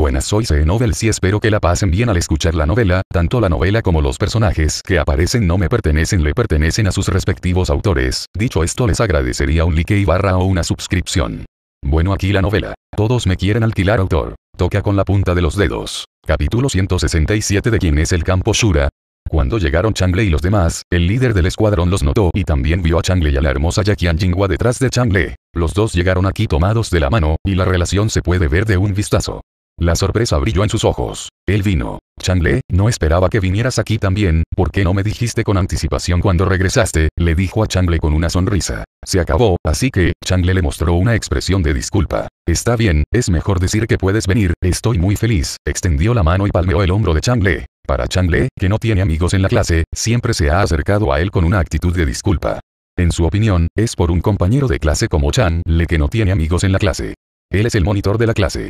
Buenas soy c e Novels y espero que la pasen bien al escuchar la novela, tanto la novela como los personajes que aparecen no me pertenecen le pertenecen a sus respectivos autores, dicho esto les agradecería un like y barra o una suscripción. Bueno aquí la novela. Todos me quieren alquilar autor. Toca con la punta de los dedos. Capítulo 167 de quién es el campo Shura. Cuando llegaron Changle y los demás, el líder del escuadrón los notó y también vio a Changle y a la hermosa Yakian Jingwa detrás de Changle. Los dos llegaron aquí tomados de la mano, y la relación se puede ver de un vistazo. La sorpresa brilló en sus ojos. Él vino. Le, no esperaba que vinieras aquí también, ¿por qué no me dijiste con anticipación cuando regresaste? Le dijo a Le con una sonrisa. Se acabó, así que, Chang le mostró una expresión de disculpa. Está bien, es mejor decir que puedes venir, estoy muy feliz. Extendió la mano y palmeó el hombro de Le. Para Le, que no tiene amigos en la clase, siempre se ha acercado a él con una actitud de disculpa. En su opinión, es por un compañero de clase como Chan, le que no tiene amigos en la clase. Él es el monitor de la clase.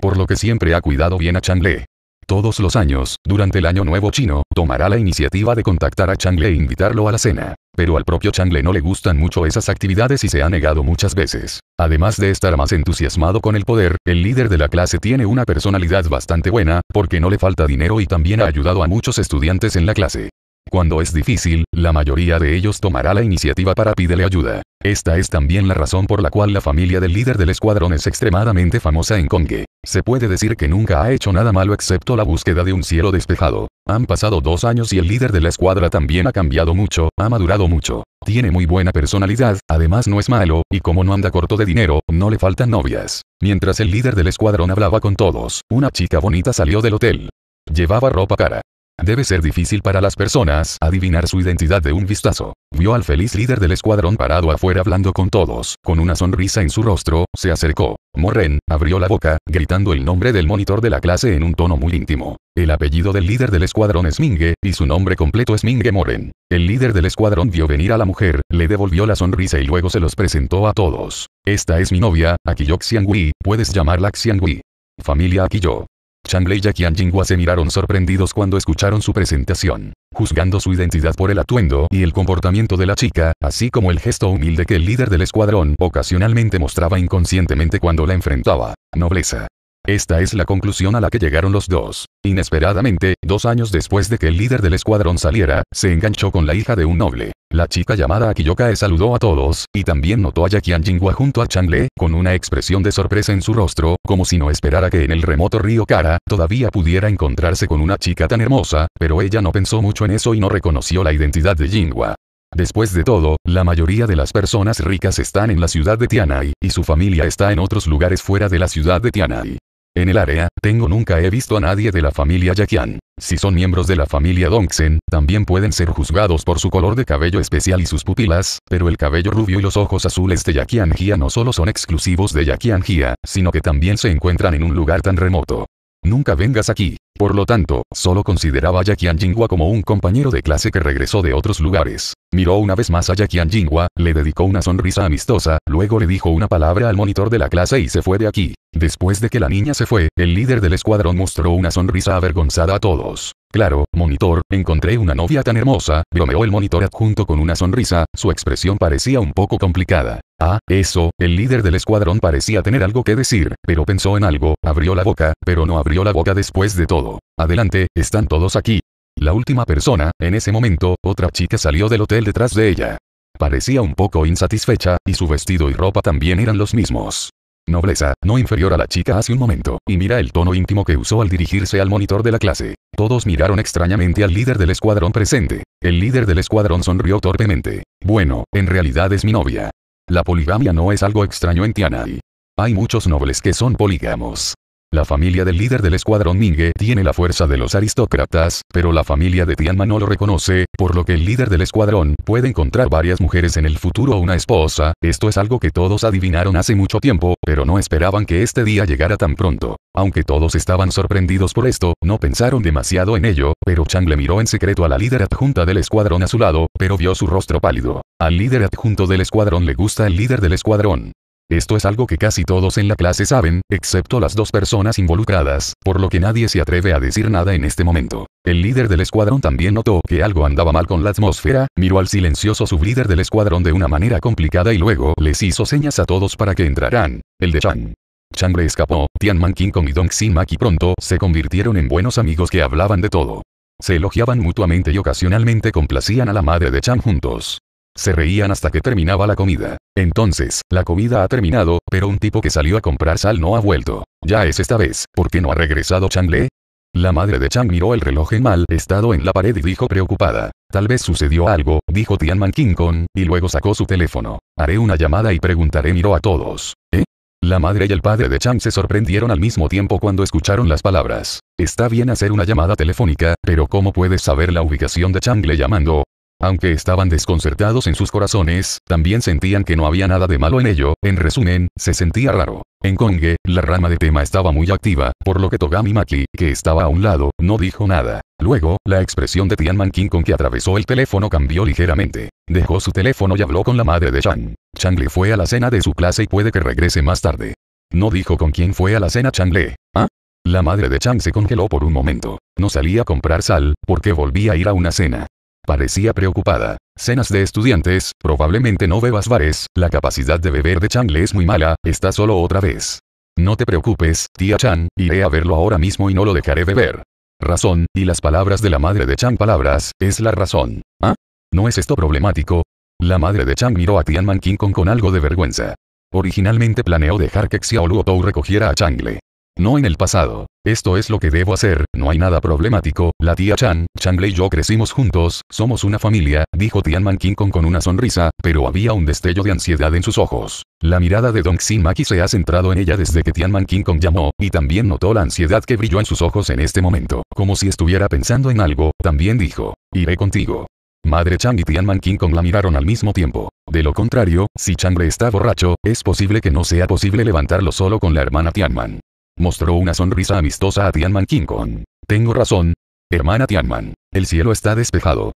Por lo que siempre ha cuidado bien a Chang Le. Todos los años, durante el Año Nuevo Chino, tomará la iniciativa de contactar a Chang Le e invitarlo a la cena. Pero al propio Chang Le no le gustan mucho esas actividades y se ha negado muchas veces. Además de estar más entusiasmado con el poder, el líder de la clase tiene una personalidad bastante buena, porque no le falta dinero y también ha ayudado a muchos estudiantes en la clase. Cuando es difícil, la mayoría de ellos tomará la iniciativa para pídele ayuda. Esta es también la razón por la cual la familia del líder del escuadrón es extremadamente famosa en Kongue. Se puede decir que nunca ha hecho nada malo excepto la búsqueda de un cielo despejado. Han pasado dos años y el líder de la escuadra también ha cambiado mucho, ha madurado mucho. Tiene muy buena personalidad, además no es malo, y como no anda corto de dinero, no le faltan novias. Mientras el líder del escuadrón hablaba con todos, una chica bonita salió del hotel. Llevaba ropa cara. Debe ser difícil para las personas adivinar su identidad de un vistazo. Vio al feliz líder del escuadrón parado afuera hablando con todos, con una sonrisa en su rostro, se acercó. Morren, abrió la boca, gritando el nombre del monitor de la clase en un tono muy íntimo. El apellido del líder del escuadrón es Mingue, y su nombre completo es Mingue Moren. El líder del escuadrón vio venir a la mujer, le devolvió la sonrisa y luego se los presentó a todos. Esta es mi novia, Akiyo Xiangui, puedes llamarla Xiangui. Familia Akiyo. Changle y y jinghua se miraron sorprendidos cuando escucharon su presentación. Juzgando su identidad por el atuendo y el comportamiento de la chica, así como el gesto humilde que el líder del escuadrón ocasionalmente mostraba inconscientemente cuando la enfrentaba. Nobleza. Esta es la conclusión a la que llegaron los dos. Inesperadamente, dos años después de que el líder del escuadrón saliera, se enganchó con la hija de un noble. La chica llamada Akiyokae saludó a todos, y también notó a Yakian Jinghua junto a Le, con una expresión de sorpresa en su rostro, como si no esperara que en el remoto río Kara, todavía pudiera encontrarse con una chica tan hermosa, pero ella no pensó mucho en eso y no reconoció la identidad de Jingwa. Después de todo, la mayoría de las personas ricas están en la ciudad de Tianai, y su familia está en otros lugares fuera de la ciudad de Tianai. En el área, tengo nunca he visto a nadie de la familia Yakian. Si son miembros de la familia Dongsen, también pueden ser juzgados por su color de cabello especial y sus pupilas, pero el cabello rubio y los ojos azules de Yakian Gia no solo son exclusivos de Yakian Gia, sino que también se encuentran en un lugar tan remoto. Nunca vengas aquí. Por lo tanto, solo consideraba a Jackie Jingua como un compañero de clase que regresó de otros lugares. Miró una vez más a Jackie Jingua, le dedicó una sonrisa amistosa, luego le dijo una palabra al monitor de la clase y se fue de aquí. Después de que la niña se fue, el líder del escuadrón mostró una sonrisa avergonzada a todos. Claro, monitor, encontré una novia tan hermosa, bromeó el monitor adjunto con una sonrisa, su expresión parecía un poco complicada. Ah, eso, el líder del escuadrón parecía tener algo que decir, pero pensó en algo, abrió la boca, pero no abrió la boca después de todo. Adelante, están todos aquí. La última persona, en ese momento, otra chica salió del hotel detrás de ella. Parecía un poco insatisfecha, y su vestido y ropa también eran los mismos. Nobleza, no inferior a la chica hace un momento, y mira el tono íntimo que usó al dirigirse al monitor de la clase. Todos miraron extrañamente al líder del escuadrón presente. El líder del escuadrón sonrió torpemente. Bueno, en realidad es mi novia. La poligamia no es algo extraño en Tianai. Hay muchos nobles que son polígamos. La familia del líder del escuadrón Mingue tiene la fuerza de los aristócratas, pero la familia de Tianma no lo reconoce, por lo que el líder del escuadrón puede encontrar varias mujeres en el futuro o una esposa, esto es algo que todos adivinaron hace mucho tiempo, pero no esperaban que este día llegara tan pronto. Aunque todos estaban sorprendidos por esto, no pensaron demasiado en ello, pero Chang le miró en secreto a la líder adjunta del escuadrón a su lado, pero vio su rostro pálido. Al líder adjunto del escuadrón le gusta el líder del escuadrón. Esto es algo que casi todos en la clase saben, excepto las dos personas involucradas, por lo que nadie se atreve a decir nada en este momento. El líder del escuadrón también notó que algo andaba mal con la atmósfera, miró al silencioso sublíder del escuadrón de una manera complicada y luego les hizo señas a todos para que entraran. El de Chang. Chang le escapó, Tian King Kong y Dong Maki pronto se convirtieron en buenos amigos que hablaban de todo. Se elogiaban mutuamente y ocasionalmente complacían a la madre de Chang juntos. Se reían hasta que terminaba la comida. Entonces, la comida ha terminado, pero un tipo que salió a comprar sal no ha vuelto. Ya es esta vez, ¿por qué no ha regresado Changle? La madre de Chang miró el reloj en mal estado en la pared y dijo preocupada. Tal vez sucedió algo, dijo Tianman King Kong, y luego sacó su teléfono. Haré una llamada y preguntaré miró a todos. ¿Eh? La madre y el padre de Chang se sorprendieron al mismo tiempo cuando escucharon las palabras. Está bien hacer una llamada telefónica, pero ¿cómo puedes saber la ubicación de Chang Le llamando? Aunque estaban desconcertados en sus corazones, también sentían que no había nada de malo en ello, en resumen, se sentía raro. En Konge, la rama de tema estaba muy activa, por lo que Togami Maki, que estaba a un lado, no dijo nada. Luego, la expresión de Tian Mankin con que atravesó el teléfono cambió ligeramente. Dejó su teléfono y habló con la madre de Chang. Chang le fue a la cena de su clase y puede que regrese más tarde. No dijo con quién fue a la cena Chang Le. ¿Ah? La madre de Chang se congeló por un momento. No salía a comprar sal, porque volvía a ir a una cena. Parecía preocupada. Cenas de estudiantes, probablemente no bebas bares, la capacidad de beber de le es muy mala, está solo otra vez. No te preocupes, tía Chan, iré a verlo ahora mismo y no lo dejaré beber. Razón, y las palabras de la madre de Chang palabras, es la razón. ¿Ah? ¿No es esto problemático? La madre de Chang miró a Tian Man King Kong con algo de vergüenza. Originalmente planeó dejar que Xiao Luo recogiera a Changle. No en el pasado. Esto es lo que debo hacer, no hay nada problemático, la tía Chan, Changle y yo crecimos juntos, somos una familia, dijo Tian Man King Kong con una sonrisa, pero había un destello de ansiedad en sus ojos. La mirada de Dong Xin Maki se ha centrado en ella desde que Tian Man King Kong llamó, y también notó la ansiedad que brilló en sus ojos en este momento. Como si estuviera pensando en algo, también dijo, iré contigo. Madre Chang y Tian Man King Kong la miraron al mismo tiempo. De lo contrario, si Changle está borracho, es posible que no sea posible levantarlo solo con la hermana Man. Mostró una sonrisa amistosa a Tianman King Kong. Tengo razón. Hermana Tianman, el cielo está despejado.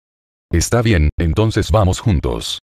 Está bien, entonces vamos juntos.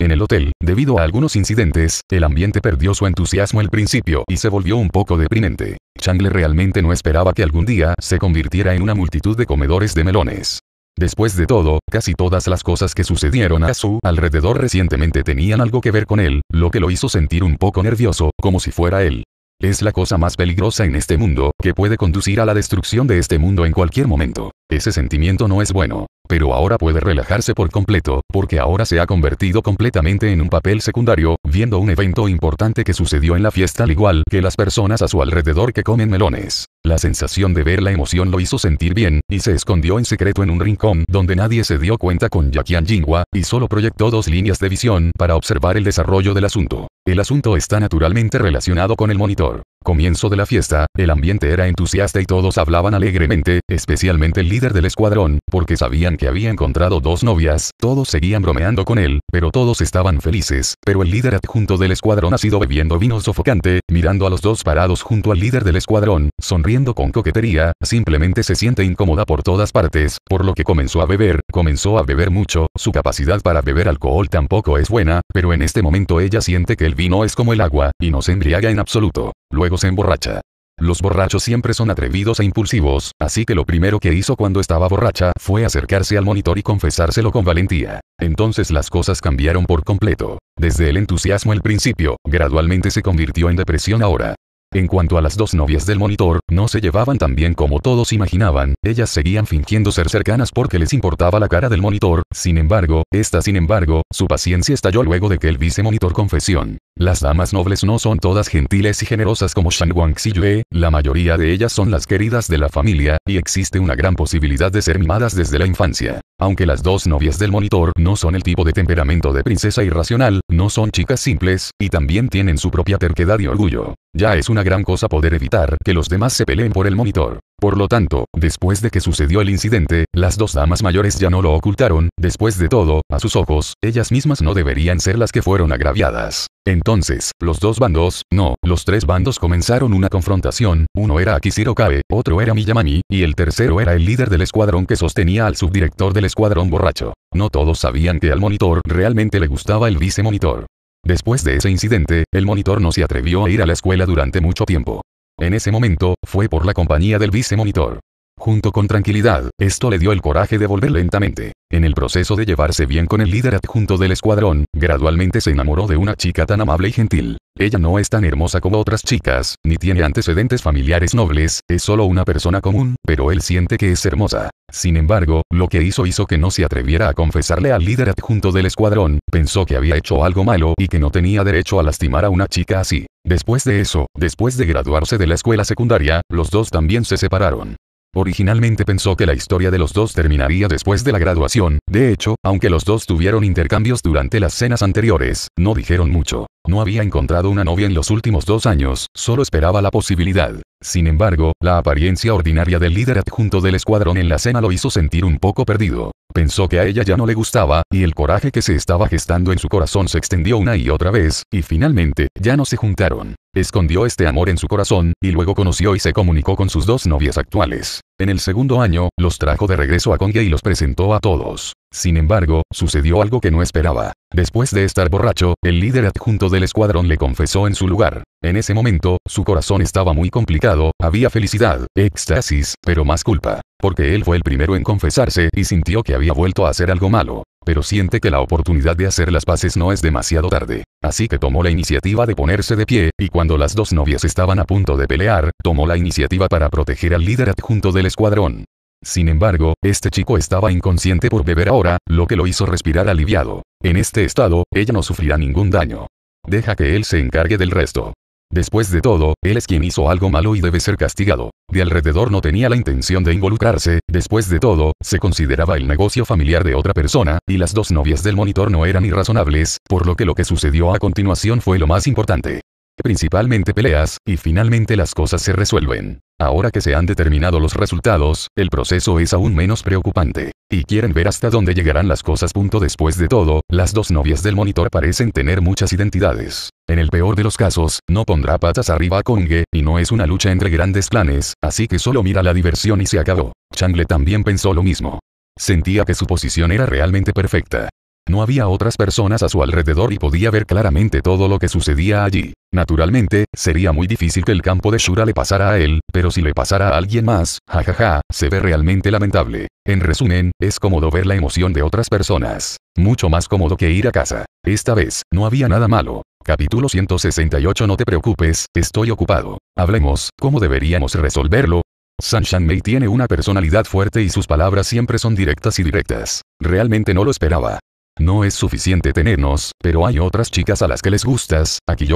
En el hotel, debido a algunos incidentes, el ambiente perdió su entusiasmo al principio y se volvió un poco deprimente. Changle realmente no esperaba que algún día se convirtiera en una multitud de comedores de melones. Después de todo, casi todas las cosas que sucedieron a su alrededor recientemente tenían algo que ver con él, lo que lo hizo sentir un poco nervioso, como si fuera él. Es la cosa más peligrosa en este mundo, que puede conducir a la destrucción de este mundo en cualquier momento. Ese sentimiento no es bueno pero ahora puede relajarse por completo, porque ahora se ha convertido completamente en un papel secundario, viendo un evento importante que sucedió en la fiesta al igual que las personas a su alrededor que comen melones. La sensación de ver la emoción lo hizo sentir bien, y se escondió en secreto en un rincón donde nadie se dio cuenta con Yakian Jinghua, y solo proyectó dos líneas de visión para observar el desarrollo del asunto. El asunto está naturalmente relacionado con el monitor. Comienzo de la fiesta, el ambiente era entusiasta y todos hablaban alegremente, especialmente el líder del escuadrón, porque sabían que había encontrado dos novias, todos seguían bromeando con él, pero todos estaban felices, pero el líder adjunto del escuadrón ha sido bebiendo vino sofocante, mirando a los dos parados junto al líder del escuadrón, sonriendo con coquetería, simplemente se siente incómoda por todas partes, por lo que comenzó a beber, comenzó a beber mucho, su capacidad para beber alcohol tampoco es buena, pero en este momento ella siente que el vino es como el agua, y no se embriaga en absoluto. Luego en borracha. Los borrachos siempre son atrevidos e impulsivos, así que lo primero que hizo cuando estaba borracha fue acercarse al monitor y confesárselo con valentía. Entonces las cosas cambiaron por completo. Desde el entusiasmo al principio, gradualmente se convirtió en depresión ahora. En cuanto a las dos novias del monitor, no se llevaban tan bien como todos imaginaban, ellas seguían fingiendo ser cercanas porque les importaba la cara del monitor, sin embargo, esta sin embargo, su paciencia estalló luego de que el vicemonitor confesión. Las damas nobles no son todas gentiles y generosas como Shang Wang Yue, la mayoría de ellas son las queridas de la familia, y existe una gran posibilidad de ser mimadas desde la infancia. Aunque las dos novias del monitor no son el tipo de temperamento de princesa irracional, no son chicas simples, y también tienen su propia terquedad y orgullo. Ya es una gran cosa poder evitar que los demás se peleen por el monitor. Por lo tanto, después de que sucedió el incidente, las dos damas mayores ya no lo ocultaron, después de todo, a sus ojos, ellas mismas no deberían ser las que fueron agraviadas. Entonces, los dos bandos, no, los tres bandos comenzaron una confrontación, uno era Akishiro Kabe, otro era Miyamami, y el tercero era el líder del escuadrón que sostenía al subdirector del escuadrón borracho. No todos sabían que al monitor realmente le gustaba el vicemonitor. Después de ese incidente, el monitor no se atrevió a ir a la escuela durante mucho tiempo. En ese momento, fue por la compañía del vicemonitor. Junto con tranquilidad, esto le dio el coraje de volver lentamente. En el proceso de llevarse bien con el líder adjunto del escuadrón, gradualmente se enamoró de una chica tan amable y gentil. Ella no es tan hermosa como otras chicas, ni tiene antecedentes familiares nobles, es solo una persona común, pero él siente que es hermosa. Sin embargo, lo que hizo hizo que no se atreviera a confesarle al líder adjunto del escuadrón, pensó que había hecho algo malo y que no tenía derecho a lastimar a una chica así. Después de eso, después de graduarse de la escuela secundaria, los dos también se separaron. Originalmente pensó que la historia de los dos terminaría después de la graduación, de hecho, aunque los dos tuvieron intercambios durante las cenas anteriores, no dijeron mucho. No había encontrado una novia en los últimos dos años, solo esperaba la posibilidad. Sin embargo, la apariencia ordinaria del líder adjunto del escuadrón en la cena lo hizo sentir un poco perdido. Pensó que a ella ya no le gustaba, y el coraje que se estaba gestando en su corazón se extendió una y otra vez, y finalmente, ya no se juntaron. Escondió este amor en su corazón, y luego conoció y se comunicó con sus dos novias actuales. En el segundo año, los trajo de regreso a Konga y los presentó a todos. Sin embargo, sucedió algo que no esperaba. Después de estar borracho, el líder adjunto del escuadrón le confesó en su lugar. En ese momento, su corazón estaba muy complicado había felicidad, éxtasis, pero más culpa. Porque él fue el primero en confesarse y sintió que había vuelto a hacer algo malo. Pero siente que la oportunidad de hacer las paces no es demasiado tarde. Así que tomó la iniciativa de ponerse de pie, y cuando las dos novias estaban a punto de pelear, tomó la iniciativa para proteger al líder adjunto del escuadrón. Sin embargo, este chico estaba inconsciente por beber ahora, lo que lo hizo respirar aliviado. En este estado, ella no sufrirá ningún daño. Deja que él se encargue del resto. Después de todo, él es quien hizo algo malo y debe ser castigado. De alrededor no tenía la intención de involucrarse, después de todo, se consideraba el negocio familiar de otra persona, y las dos novias del monitor no eran irrazonables, por lo que lo que sucedió a continuación fue lo más importante. Principalmente peleas, y finalmente las cosas se resuelven. Ahora que se han determinado los resultados, el proceso es aún menos preocupante. Y quieren ver hasta dónde llegarán las cosas. Punto después de todo, las dos novias del monitor parecen tener muchas identidades. En el peor de los casos, no pondrá patas arriba a Konge, y no es una lucha entre grandes planes, así que solo mira la diversión y se acabó. Changle también pensó lo mismo. Sentía que su posición era realmente perfecta. No había otras personas a su alrededor y podía ver claramente todo lo que sucedía allí. Naturalmente, sería muy difícil que el campo de Shura le pasara a él, pero si le pasara a alguien más, jajaja, se ve realmente lamentable. En resumen, es cómodo ver la emoción de otras personas. Mucho más cómodo que ir a casa. Esta vez, no había nada malo. Capítulo 168 No te preocupes, estoy ocupado. Hablemos, ¿cómo deberíamos resolverlo? Shan Mei tiene una personalidad fuerte y sus palabras siempre son directas y directas. Realmente no lo esperaba. No es suficiente tenernos, pero hay otras chicas a las que les gustas. Aquí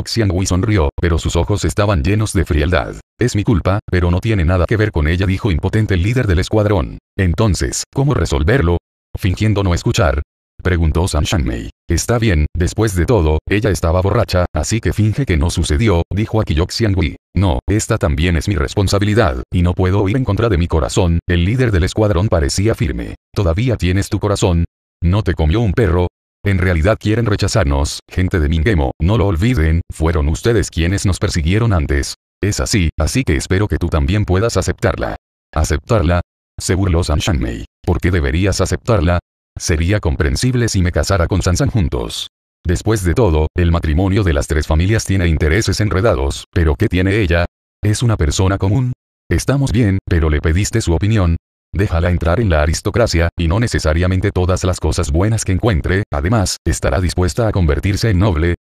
sonrió, pero sus ojos estaban llenos de frialdad. Es mi culpa, pero no tiene nada que ver con ella, dijo impotente el líder del escuadrón. Entonces, ¿cómo resolverlo? Fingiendo no escuchar, preguntó San Shanmei. Está bien, después de todo, ella estaba borracha, así que finge que no sucedió, dijo Akiyok No, esta también es mi responsabilidad, y no puedo ir en contra de mi corazón, el líder del escuadrón parecía firme. Todavía tienes tu corazón, ¿No te comió un perro? En realidad quieren rechazarnos, gente de Mingemo, no lo olviden, fueron ustedes quienes nos persiguieron antes. Es así, así que espero que tú también puedas aceptarla. ¿Aceptarla? Se burló San ¿Por qué deberías aceptarla? Sería comprensible si me casara con Sansan juntos. Después de todo, el matrimonio de las tres familias tiene intereses enredados, pero ¿qué tiene ella? ¿Es una persona común? Estamos bien, pero le pediste su opinión. Déjala entrar en la aristocracia, y no necesariamente todas las cosas buenas que encuentre, además, estará dispuesta a convertirse en noble.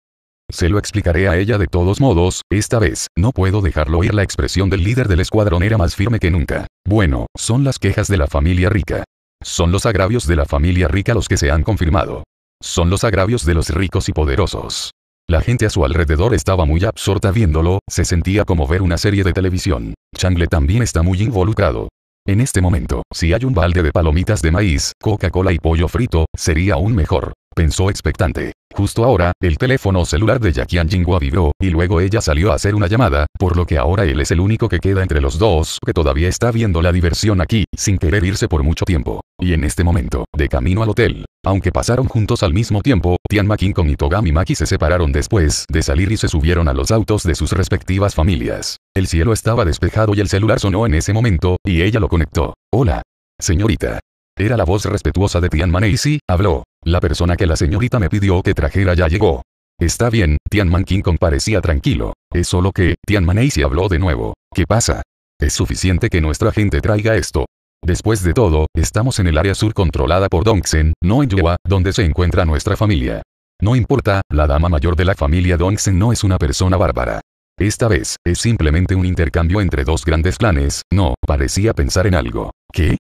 Se lo explicaré a ella de todos modos, esta vez, no puedo dejarlo oír la expresión del líder del escuadrón era más firme que nunca. Bueno, son las quejas de la familia rica. Son los agravios de la familia rica los que se han confirmado. Son los agravios de los ricos y poderosos. La gente a su alrededor estaba muy absorta viéndolo, se sentía como ver una serie de televisión. Changle también está muy involucrado. En este momento, si hay un balde de palomitas de maíz, Coca-Cola y pollo frito, sería aún mejor pensó expectante. Justo ahora, el teléfono celular de Yakian Jingua vibró, y luego ella salió a hacer una llamada, por lo que ahora él es el único que queda entre los dos, que todavía está viendo la diversión aquí, sin querer irse por mucho tiempo. Y en este momento, de camino al hotel, aunque pasaron juntos al mismo tiempo, Tian Makin y Togami Maki se separaron después de salir y se subieron a los autos de sus respectivas familias. El cielo estaba despejado y el celular sonó en ese momento, y ella lo conectó. Hola. Señorita. Era la voz respetuosa de Tian Maneisi, habló. La persona que la señorita me pidió que trajera ya llegó. Está bien, Tian King parecía tranquilo. Es solo que, Tianman se habló de nuevo. ¿Qué pasa? Es suficiente que nuestra gente traiga esto. Después de todo, estamos en el área sur controlada por Dongsen, no en Yua, donde se encuentra nuestra familia. No importa, la dama mayor de la familia Dongsen no es una persona bárbara. Esta vez, es simplemente un intercambio entre dos grandes planes. no, parecía pensar en algo. ¿Qué?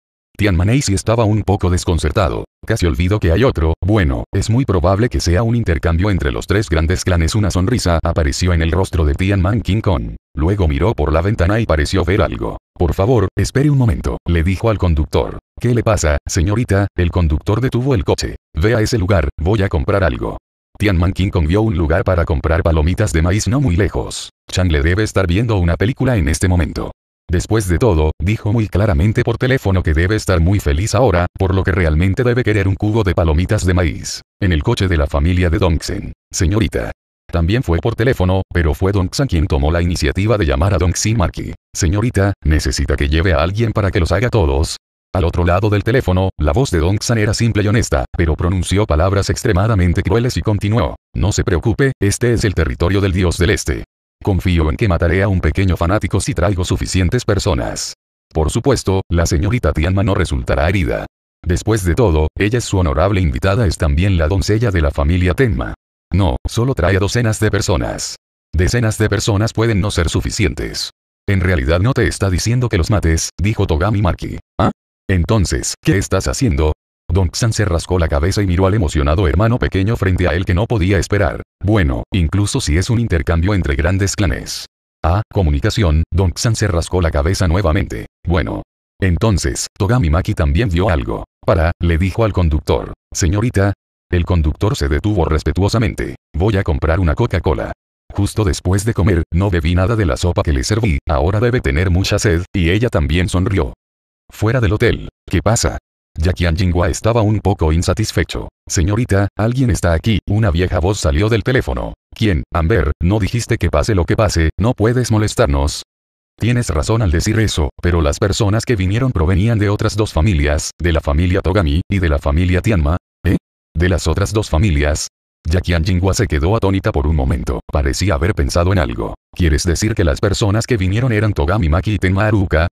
sí estaba un poco desconcertado. Casi olvido que hay otro, bueno, es muy probable que sea un intercambio entre los tres grandes clanes. Una sonrisa apareció en el rostro de Man King Kong. Luego miró por la ventana y pareció ver algo. Por favor, espere un momento, le dijo al conductor. ¿Qué le pasa, señorita? El conductor detuvo el coche. Ve a ese lugar, voy a comprar algo. Man King Kong vio un lugar para comprar palomitas de maíz no muy lejos. Chang le debe estar viendo una película en este momento. Después de todo, dijo muy claramente por teléfono que debe estar muy feliz ahora, por lo que realmente debe querer un cubo de palomitas de maíz. En el coche de la familia de Dongxen. Señorita. También fue por teléfono, pero fue Dongxen quien tomó la iniciativa de llamar a Donksin Maki. Señorita, necesita que lleve a alguien para que los haga todos. Al otro lado del teléfono, la voz de San era simple y honesta, pero pronunció palabras extremadamente crueles y continuó. No se preocupe, este es el territorio del dios del este. Confío en que mataré a un pequeño fanático si traigo suficientes personas. Por supuesto, la señorita Tianma no resultará herida. Después de todo, ella es su honorable invitada es también la doncella de la familia Tenma. No, solo trae a docenas de personas. Decenas de personas pueden no ser suficientes. En realidad no te está diciendo que los mates, dijo Togami Maki. ¿Ah? Entonces, ¿qué estás haciendo? Don Xan se rascó la cabeza y miró al emocionado hermano pequeño frente a él que no podía esperar. Bueno, incluso si es un intercambio entre grandes clanes. Ah, comunicación, Don Xan se rascó la cabeza nuevamente. Bueno. Entonces, Togami Maki también vio algo. Para, le dijo al conductor. Señorita. El conductor se detuvo respetuosamente. Voy a comprar una Coca-Cola. Justo después de comer, no bebí nada de la sopa que le serví, ahora debe tener mucha sed, y ella también sonrió. Fuera del hotel, ¿qué pasa? Ya Jingua estaba un poco insatisfecho. Señorita, alguien está aquí, una vieja voz salió del teléfono. ¿Quién? Amber, ¿no dijiste que pase lo que pase, no puedes molestarnos? Tienes razón al decir eso, pero las personas que vinieron provenían de otras dos familias, de la familia Togami, y de la familia Tianma. ¿Eh? De las otras dos familias. Yakian Jingua se quedó atónita por un momento, parecía haber pensado en algo. ¿Quieres decir que las personas que vinieron eran Togami Maki y Tenma Aruka?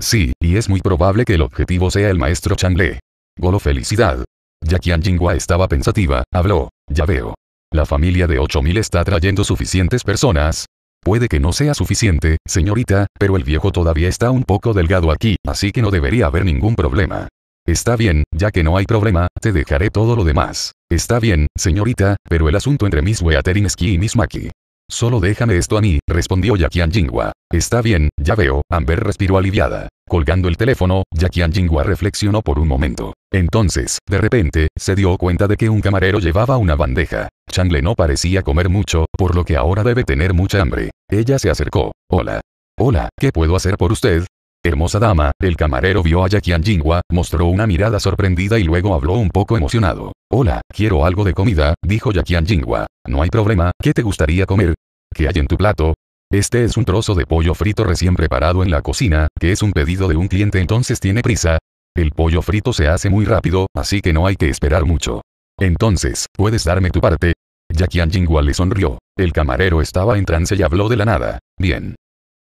Sí, y es muy probable que el objetivo sea el maestro Changle. Golo felicidad. Ya que Jinghua estaba pensativa, habló, ya veo. La familia de 8000 está trayendo suficientes personas. Puede que no sea suficiente, señorita, pero el viejo todavía está un poco delgado aquí, así que no debería haber ningún problema. Está bien, ya que no hay problema, te dejaré todo lo demás. Está bien, señorita, pero el asunto entre Miss Weaterinsky y Miss Maki. Solo déjame esto a mí, respondió Yakian Jingwa. Está bien, ya veo, Amber respiró aliviada. Colgando el teléfono, Yakian jinghua reflexionó por un momento. Entonces, de repente, se dio cuenta de que un camarero llevaba una bandeja. le no parecía comer mucho, por lo que ahora debe tener mucha hambre. Ella se acercó. Hola. Hola, ¿qué puedo hacer por usted? Hermosa dama, el camarero vio a Yakian Jingwa, mostró una mirada sorprendida y luego habló un poco emocionado. Hola, quiero algo de comida, dijo Yakian Jingwa. No hay problema, ¿qué te gustaría comer? ¿Qué hay en tu plato? Este es un trozo de pollo frito recién preparado en la cocina, que es un pedido de un cliente entonces tiene prisa. El pollo frito se hace muy rápido, así que no hay que esperar mucho. Entonces, ¿puedes darme tu parte? Yakian jingwa le sonrió. El camarero estaba en trance y habló de la nada. Bien,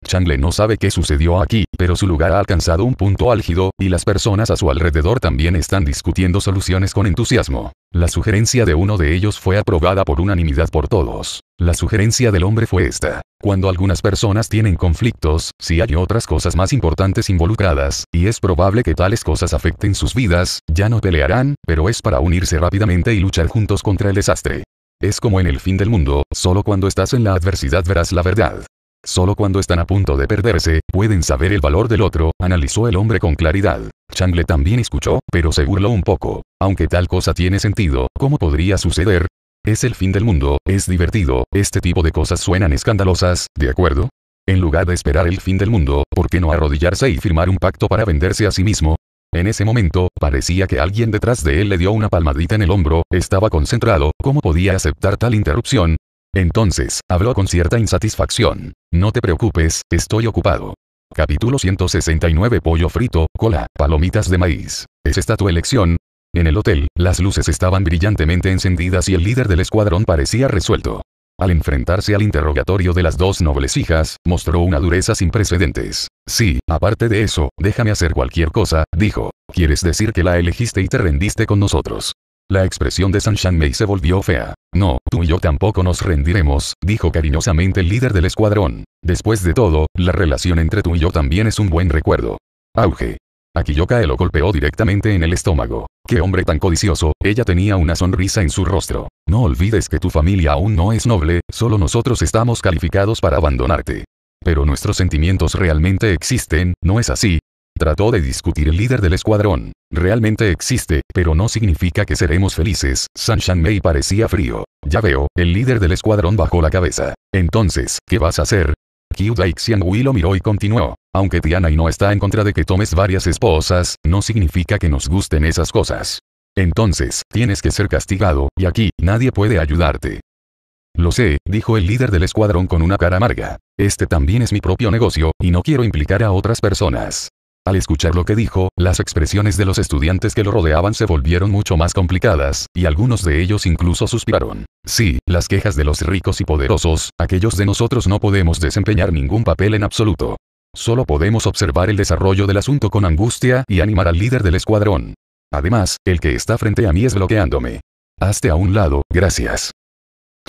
Changle no sabe qué sucedió aquí, pero su lugar ha alcanzado un punto álgido, y las personas a su alrededor también están discutiendo soluciones con entusiasmo. La sugerencia de uno de ellos fue aprobada por unanimidad por todos. La sugerencia del hombre fue esta. Cuando algunas personas tienen conflictos, si hay otras cosas más importantes involucradas, y es probable que tales cosas afecten sus vidas, ya no pelearán, pero es para unirse rápidamente y luchar juntos contra el desastre. Es como en el fin del mundo, solo cuando estás en la adversidad verás la verdad. Solo cuando están a punto de perderse, pueden saber el valor del otro, analizó el hombre con claridad. Changle también escuchó, pero se burló un poco. Aunque tal cosa tiene sentido, ¿cómo podría suceder? Es el fin del mundo, es divertido, este tipo de cosas suenan escandalosas, ¿de acuerdo? En lugar de esperar el fin del mundo, ¿por qué no arrodillarse y firmar un pacto para venderse a sí mismo? En ese momento, parecía que alguien detrás de él le dio una palmadita en el hombro, estaba concentrado, ¿cómo podía aceptar tal interrupción? Entonces, habló con cierta insatisfacción. No te preocupes, estoy ocupado. Capítulo 169 Pollo frito, cola, palomitas de maíz. ¿Es esta tu elección? En el hotel, las luces estaban brillantemente encendidas y el líder del escuadrón parecía resuelto. Al enfrentarse al interrogatorio de las dos nobles hijas, mostró una dureza sin precedentes. Sí, aparte de eso, déjame hacer cualquier cosa, dijo. Quieres decir que la elegiste y te rendiste con nosotros. La expresión de Sanshan Mei se volvió fea. No, tú y yo tampoco nos rendiremos, dijo cariñosamente el líder del escuadrón. Después de todo, la relación entre tú y yo también es un buen recuerdo. Auge. cae lo golpeó directamente en el estómago. ¡Qué hombre tan codicioso! Ella tenía una sonrisa en su rostro. No olvides que tu familia aún no es noble, solo nosotros estamos calificados para abandonarte. Pero nuestros sentimientos realmente existen, ¿no es así? trató de discutir el líder del escuadrón. Realmente existe, pero no significa que seremos felices. San Mei parecía frío. Ya veo, el líder del escuadrón bajó la cabeza. Entonces, ¿qué vas a hacer? Qiu Wu lo miró y continuó. Aunque Tiana y no está en contra de que tomes varias esposas, no significa que nos gusten esas cosas. Entonces, tienes que ser castigado, y aquí, nadie puede ayudarte. Lo sé, dijo el líder del escuadrón con una cara amarga. Este también es mi propio negocio, y no quiero implicar a otras personas. Al escuchar lo que dijo, las expresiones de los estudiantes que lo rodeaban se volvieron mucho más complicadas, y algunos de ellos incluso suspiraron. Sí, las quejas de los ricos y poderosos, aquellos de nosotros no podemos desempeñar ningún papel en absoluto. Solo podemos observar el desarrollo del asunto con angustia y animar al líder del escuadrón. Además, el que está frente a mí es bloqueándome. Hazte a un lado, gracias.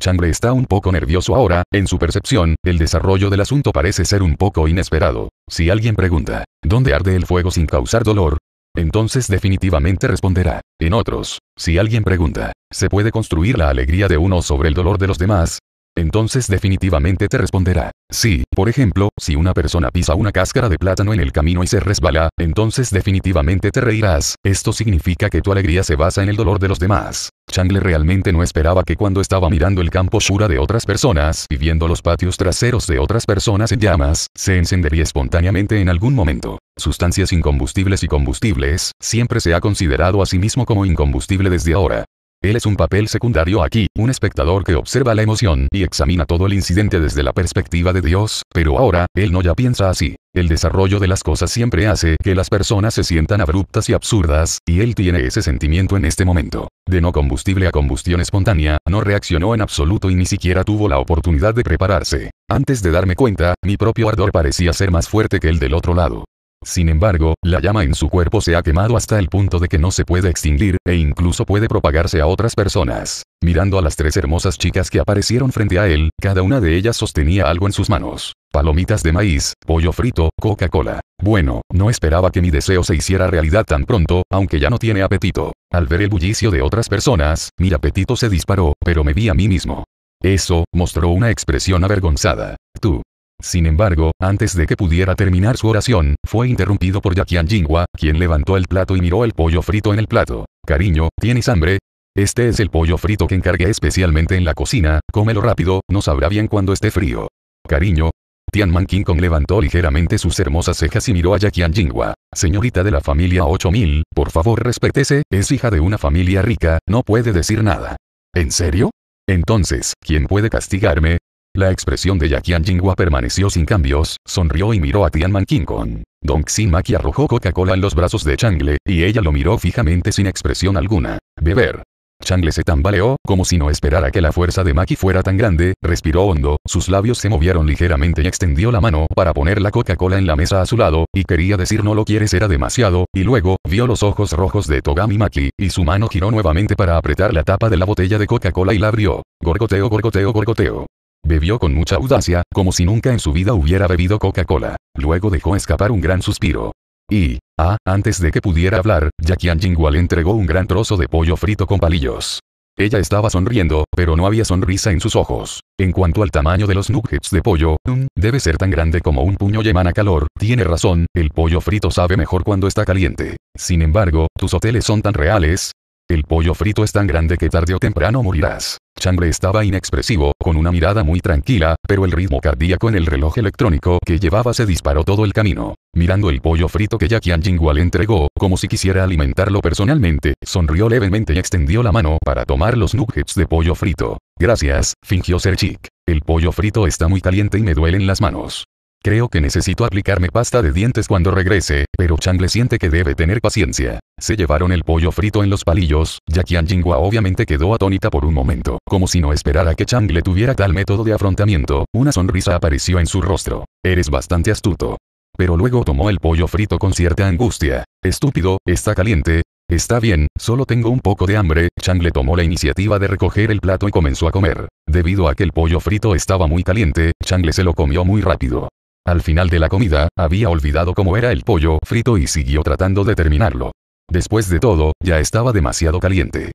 Chambre está un poco nervioso ahora, en su percepción, el desarrollo del asunto parece ser un poco inesperado. Si alguien pregunta, ¿dónde arde el fuego sin causar dolor? Entonces definitivamente responderá. En otros, si alguien pregunta, ¿se puede construir la alegría de uno sobre el dolor de los demás? entonces definitivamente te responderá. Sí, por ejemplo, si una persona pisa una cáscara de plátano en el camino y se resbala, entonces definitivamente te reirás. Esto significa que tu alegría se basa en el dolor de los demás. Changle realmente no esperaba que cuando estaba mirando el campo Shura de otras personas y viendo los patios traseros de otras personas en llamas, se encendería espontáneamente en algún momento. Sustancias incombustibles y combustibles, siempre se ha considerado a sí mismo como incombustible desde ahora. Él es un papel secundario aquí, un espectador que observa la emoción y examina todo el incidente desde la perspectiva de Dios, pero ahora, él no ya piensa así. El desarrollo de las cosas siempre hace que las personas se sientan abruptas y absurdas, y él tiene ese sentimiento en este momento. De no combustible a combustión espontánea, no reaccionó en absoluto y ni siquiera tuvo la oportunidad de prepararse. Antes de darme cuenta, mi propio ardor parecía ser más fuerte que el del otro lado. Sin embargo, la llama en su cuerpo se ha quemado hasta el punto de que no se puede extinguir, e incluso puede propagarse a otras personas. Mirando a las tres hermosas chicas que aparecieron frente a él, cada una de ellas sostenía algo en sus manos. Palomitas de maíz, pollo frito, Coca-Cola. Bueno, no esperaba que mi deseo se hiciera realidad tan pronto, aunque ya no tiene apetito. Al ver el bullicio de otras personas, mi apetito se disparó, pero me vi a mí mismo. Eso, mostró una expresión avergonzada. Tú, sin embargo, antes de que pudiera terminar su oración, fue interrumpido por Yakian Jinghua, quien levantó el plato y miró el pollo frito en el plato. Cariño, ¿tienes hambre? Este es el pollo frito que encargué especialmente en la cocina, cómelo rápido, no sabrá bien cuando esté frío. Cariño. Tian Man King Kong levantó ligeramente sus hermosas cejas y miró a Yakian Jinghua. Señorita de la familia 8000, por favor respétese, es hija de una familia rica, no puede decir nada. ¿En serio? Entonces, ¿quién puede castigarme? La expresión de Yakian Jinghua permaneció sin cambios, sonrió y miró a Tian King Kong. Don Maki arrojó Coca-Cola en los brazos de Changle, y ella lo miró fijamente sin expresión alguna. Beber. Changle se tambaleó, como si no esperara que la fuerza de Maki fuera tan grande, respiró hondo, sus labios se movieron ligeramente y extendió la mano para poner la Coca-Cola en la mesa a su lado, y quería decir no lo quieres era demasiado, y luego, vio los ojos rojos de Togami Maki, y su mano giró nuevamente para apretar la tapa de la botella de Coca-Cola y la abrió. Gorgoteo gorgoteo gorgoteo. Bebió con mucha audacia, como si nunca en su vida hubiera bebido Coca-Cola. Luego dejó escapar un gran suspiro. Y, ah, antes de que pudiera hablar, Jackie Jingua le entregó un gran trozo de pollo frito con palillos. Ella estaba sonriendo, pero no había sonrisa en sus ojos. En cuanto al tamaño de los nuggets de pollo, mm, debe ser tan grande como un puño y mana calor. Tiene razón, el pollo frito sabe mejor cuando está caliente. Sin embargo, tus hoteles son tan reales, el pollo frito es tan grande que tarde o temprano morirás. le estaba inexpresivo, con una mirada muy tranquila, pero el ritmo cardíaco en el reloj electrónico que llevaba se disparó todo el camino. Mirando el pollo frito que Jackie Jinghua le entregó, como si quisiera alimentarlo personalmente, sonrió levemente y extendió la mano para tomar los nuggets de pollo frito. Gracias, fingió ser chic. El pollo frito está muy caliente y me duelen las manos. Creo que necesito aplicarme pasta de dientes cuando regrese, pero Chang le siente que debe tener paciencia. Se llevaron el pollo frito en los palillos, ya que Jinghua obviamente quedó atónita por un momento. Como si no esperara que Chang le tuviera tal método de afrontamiento, una sonrisa apareció en su rostro. Eres bastante astuto. Pero luego tomó el pollo frito con cierta angustia. Estúpido, está caliente, Está bien, solo tengo un poco de hambre, Chang le tomó la iniciativa de recoger el plato y comenzó a comer. Debido a que el pollo frito estaba muy caliente, Chang le se lo comió muy rápido. Al final de la comida, había olvidado cómo era el pollo frito y siguió tratando de terminarlo. Después de todo, ya estaba demasiado caliente.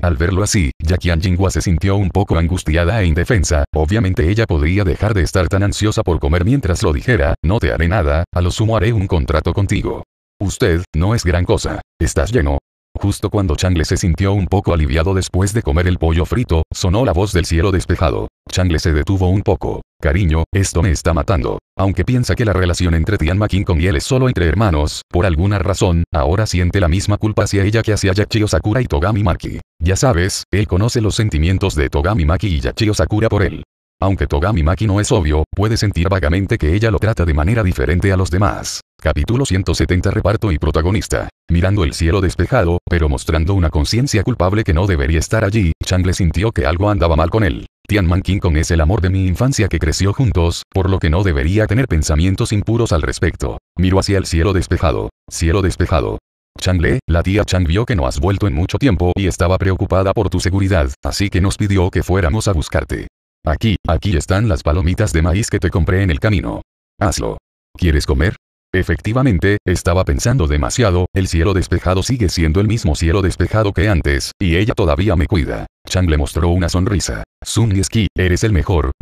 Al verlo así, ya Jingwa se sintió un poco angustiada e indefensa, obviamente ella podría dejar de estar tan ansiosa por comer mientras lo dijera, no te haré nada, a lo sumo haré un contrato contigo. Usted, no es gran cosa. Estás lleno, Justo cuando Changle se sintió un poco aliviado después de comer el pollo frito, sonó la voz del cielo despejado. Changle se detuvo un poco. Cariño, esto me está matando. Aunque piensa que la relación entre Tian Kong y él es solo entre hermanos, por alguna razón, ahora siente la misma culpa hacia ella que hacia Yachio Sakura y Togami Maki. Ya sabes, él conoce los sentimientos de Togami Maki y Yachio Sakura por él. Aunque Togami Maki no es obvio, puede sentir vagamente que ella lo trata de manera diferente a los demás. Capítulo 170 Reparto y protagonista. Mirando el cielo despejado, pero mostrando una conciencia culpable que no debería estar allí, Chang le sintió que algo andaba mal con él. Tian King con es el amor de mi infancia que creció juntos, por lo que no debería tener pensamientos impuros al respecto. Miro hacia el cielo despejado. Cielo despejado. Chang le, la tía Chang vio que no has vuelto en mucho tiempo y estaba preocupada por tu seguridad, así que nos pidió que fuéramos a buscarte. Aquí, aquí están las palomitas de maíz que te compré en el camino. Hazlo. ¿Quieres comer? Efectivamente, estaba pensando demasiado, el cielo despejado sigue siendo el mismo cielo despejado que antes, y ella todavía me cuida. Chang le mostró una sonrisa. Sun Ski, eres el mejor.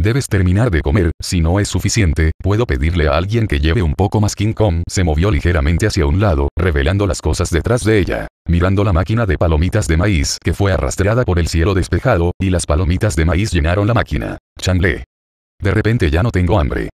Debes terminar de comer, si no es suficiente, puedo pedirle a alguien que lleve un poco más King Kong se movió ligeramente hacia un lado, revelando las cosas detrás de ella. Mirando la máquina de palomitas de maíz que fue arrastrada por el cielo despejado, y las palomitas de maíz llenaron la máquina. Le, De repente ya no tengo hambre.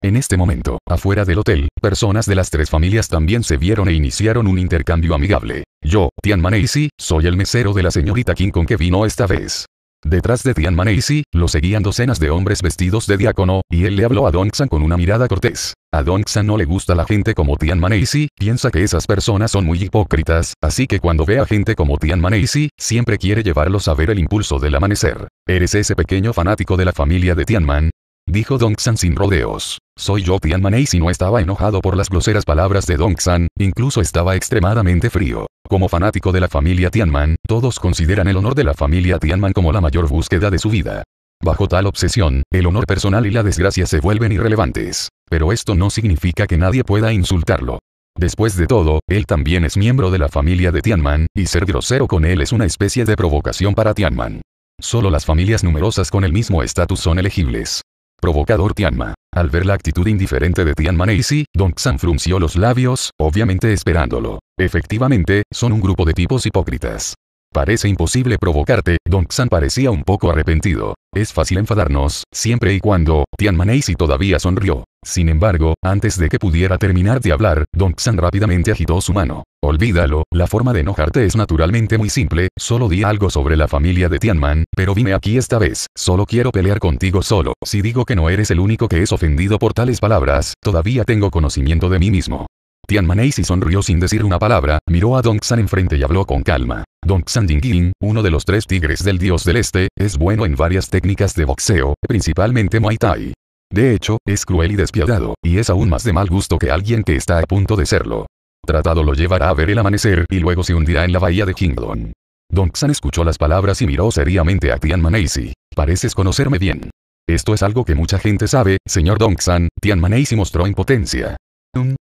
En este momento, afuera del hotel, personas de las tres familias también se vieron e iniciaron un intercambio amigable. Yo, Tian Manesi, soy el mesero de la señorita King Kong que vino esta vez. Detrás de Tian Maneisi, lo seguían docenas de hombres vestidos de diácono, y él le habló a Dongxan con una mirada cortés. A Dongxan no le gusta la gente como Tian Maneisi, piensa que esas personas son muy hipócritas, así que cuando ve a gente como Tian Maneisi, siempre quiere llevarlos a ver el impulso del amanecer. Eres ese pequeño fanático de la familia de Tianman, Dijo San sin rodeos. Soy yo Tianman y si no estaba enojado por las groseras palabras de San, incluso estaba extremadamente frío. Como fanático de la familia Tianman, todos consideran el honor de la familia Tianman como la mayor búsqueda de su vida. Bajo tal obsesión, el honor personal y la desgracia se vuelven irrelevantes. Pero esto no significa que nadie pueda insultarlo. Después de todo, él también es miembro de la familia de Tianman, y ser grosero con él es una especie de provocación para Tianman. Solo las familias numerosas con el mismo estatus son elegibles. Provocador Tianma. Al ver la actitud indiferente de Tianma Neisi, Don Xan frunció los labios, obviamente esperándolo. Efectivamente, son un grupo de tipos hipócritas. Parece imposible provocarte, Don Xan parecía un poco arrepentido. Es fácil enfadarnos, siempre y cuando, Tian y todavía sonrió. Sin embargo, antes de que pudiera terminar de hablar, Don Xan rápidamente agitó su mano. Olvídalo, la forma de enojarte es naturalmente muy simple, solo di algo sobre la familia de Tianman, pero vine aquí esta vez, solo quiero pelear contigo solo. Si digo que no eres el único que es ofendido por tales palabras, todavía tengo conocimiento de mí mismo. Tian Maneisi sonrió sin decir una palabra, miró a Dong San enfrente y habló con calma. Dong Xan Dingin, uno de los tres tigres del dios del este, es bueno en varias técnicas de boxeo, principalmente Muay Thai. De hecho, es cruel y despiadado, y es aún más de mal gusto que alguien que está a punto de serlo. Tratado lo llevará a ver el amanecer y luego se hundirá en la bahía de Kingdon. Dong San escuchó las palabras y miró seriamente a Tian Maneisi. Pareces conocerme bien. Esto es algo que mucha gente sabe, señor Dong San, Tian Maneisi mostró impotencia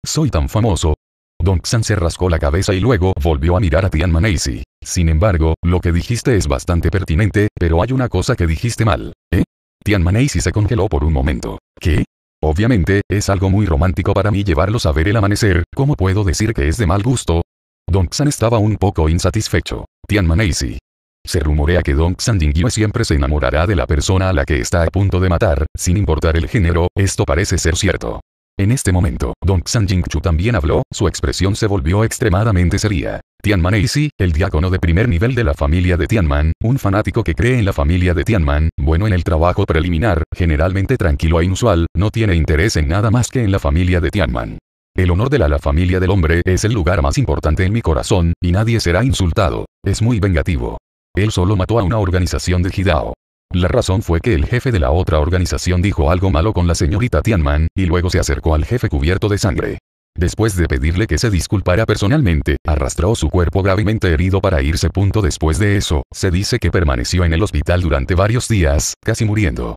soy tan famoso. Don Xan se rascó la cabeza y luego volvió a mirar a Tian Maneisi. Sin embargo, lo que dijiste es bastante pertinente, pero hay una cosa que dijiste mal. ¿Eh? Tian Maneisi se congeló por un momento. ¿Qué? Obviamente, es algo muy romántico para mí llevarlos a ver el amanecer, ¿cómo puedo decir que es de mal gusto? Don Xan estaba un poco insatisfecho. Tian Manacy. Se rumorea que Don Xan Jingyue siempre se enamorará de la persona a la que está a punto de matar, sin importar el género, esto parece ser cierto. En este momento, Don Xan Jingchu también habló, su expresión se volvió extremadamente seria. Tianman Eisi, el diácono de primer nivel de la familia de Man, un fanático que cree en la familia de Man, bueno en el trabajo preliminar, generalmente tranquilo e inusual, no tiene interés en nada más que en la familia de Tianman. El honor de la, familia del hombre es el lugar más importante en mi corazón, y nadie será insultado. Es muy vengativo. Él solo mató a una organización de Hidao. La razón fue que el jefe de la otra organización dijo algo malo con la señorita Tianman, y luego se acercó al jefe cubierto de sangre. Después de pedirle que se disculpara personalmente, arrastró su cuerpo gravemente herido para irse. Punto después de eso, se dice que permaneció en el hospital durante varios días, casi muriendo.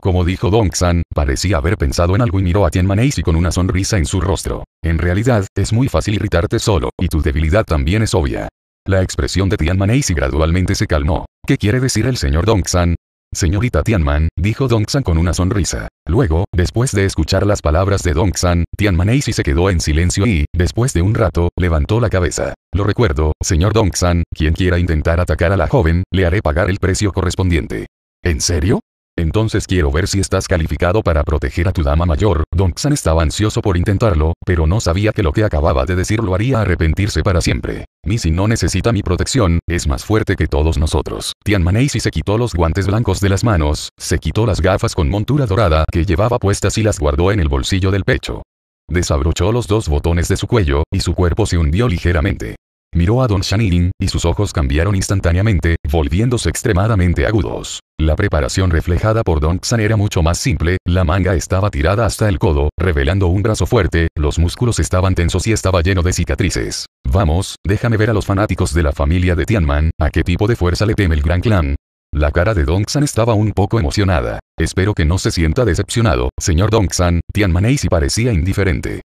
Como dijo Dong-san, parecía haber pensado en algo y miró a Tianman Ace con una sonrisa en su rostro. En realidad, es muy fácil irritarte solo, y tu debilidad también es obvia. La expresión de Tianmaneisi gradualmente se calmó. ¿Qué quiere decir el señor San? Señorita Tianman, dijo San con una sonrisa. Luego, después de escuchar las palabras de Dongxan, Tian se quedó en silencio y, después de un rato, levantó la cabeza. Lo recuerdo, señor san quien quiera intentar atacar a la joven, le haré pagar el precio correspondiente. ¿En serio? Entonces quiero ver si estás calificado para proteger a tu dama mayor. Don Xan estaba ansioso por intentarlo, pero no sabía que lo que acababa de decir lo haría arrepentirse para siempre. Missy no necesita mi protección, es más fuerte que todos nosotros. Tian Tianmaneisi se quitó los guantes blancos de las manos, se quitó las gafas con montura dorada que llevaba puestas y las guardó en el bolsillo del pecho. Desabrochó los dos botones de su cuello, y su cuerpo se hundió ligeramente. Miró a Don Shanin, y sus ojos cambiaron instantáneamente, volviéndose extremadamente agudos. La preparación reflejada por Don San era mucho más simple, la manga estaba tirada hasta el codo, revelando un brazo fuerte, los músculos estaban tensos y estaba lleno de cicatrices. Vamos, déjame ver a los fanáticos de la familia de Tianman, a qué tipo de fuerza le teme el Gran Clan. La cara de Dong San estaba un poco emocionada. Espero que no se sienta decepcionado, señor Dong San. Tianman si parecía indiferente.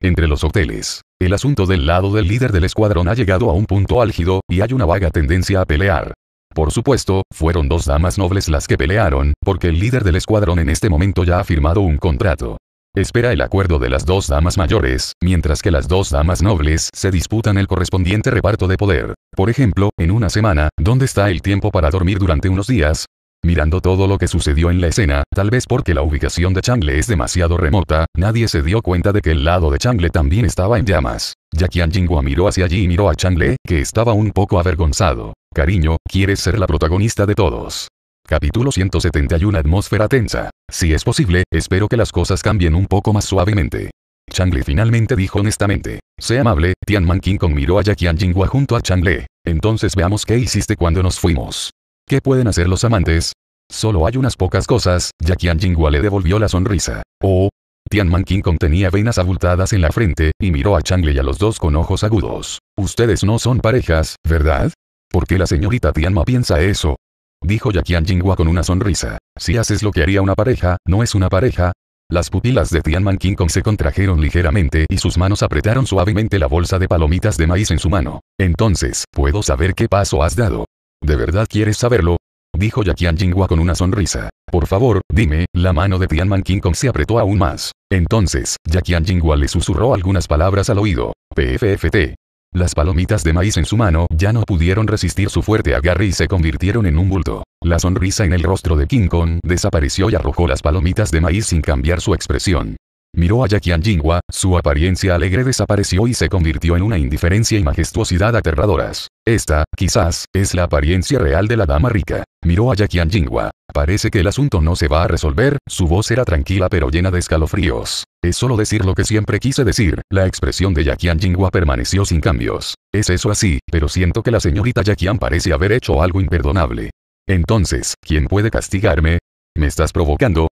Entre los hoteles, el asunto del lado del líder del escuadrón ha llegado a un punto álgido, y hay una vaga tendencia a pelear. Por supuesto, fueron dos damas nobles las que pelearon, porque el líder del escuadrón en este momento ya ha firmado un contrato. Espera el acuerdo de las dos damas mayores, mientras que las dos damas nobles se disputan el correspondiente reparto de poder. Por ejemplo, en una semana, ¿dónde está el tiempo para dormir durante unos días? Mirando todo lo que sucedió en la escena, tal vez porque la ubicación de Changle es demasiado remota, nadie se dio cuenta de que el lado de Changle también estaba en llamas. Jackie Jinghua miró hacia allí y miró a Changle, que estaba un poco avergonzado. Cariño, quieres ser la protagonista de todos. Capítulo 171 Atmósfera tensa. Si es posible, espero que las cosas cambien un poco más suavemente. Changle finalmente dijo honestamente. Sea amable, Man King Kong miró a Jackie Jinghua junto a Changle. Entonces veamos qué hiciste cuando nos fuimos. ¿Qué pueden hacer los amantes? Solo hay unas pocas cosas, ya que le devolvió la sonrisa. Oh. Tian Kong contenía venas abultadas en la frente, y miró a Changle y a los dos con ojos agudos. Ustedes no son parejas, ¿verdad? ¿Por qué la señorita Tianma piensa eso? Dijo Yakian Jingua con una sonrisa. Si haces lo que haría una pareja, ¿no es una pareja? Las pupilas de Tian Man King Kong se contrajeron ligeramente y sus manos apretaron suavemente la bolsa de palomitas de maíz en su mano. Entonces, ¿puedo saber qué paso has dado? ¿De verdad quieres saberlo? Dijo Yakian Jinghua con una sonrisa. Por favor, dime, la mano de Tianman King Kong se apretó aún más. Entonces, Yakian Jinghua le susurró algunas palabras al oído. PFFT. Las palomitas de maíz en su mano ya no pudieron resistir su fuerte agarre y se convirtieron en un bulto. La sonrisa en el rostro de King Kong desapareció y arrojó las palomitas de maíz sin cambiar su expresión. Miró a Yakian Jingwa, su apariencia alegre desapareció y se convirtió en una indiferencia y majestuosidad aterradoras. Esta, quizás, es la apariencia real de la dama rica. Miró a yakian Jingwa. Parece que el asunto no se va a resolver, su voz era tranquila pero llena de escalofríos. Es solo decir lo que siempre quise decir, la expresión de Yakian Jingwa permaneció sin cambios. Es eso así, pero siento que la señorita Yakian parece haber hecho algo imperdonable. Entonces, ¿quién puede castigarme? ¿Me estás provocando?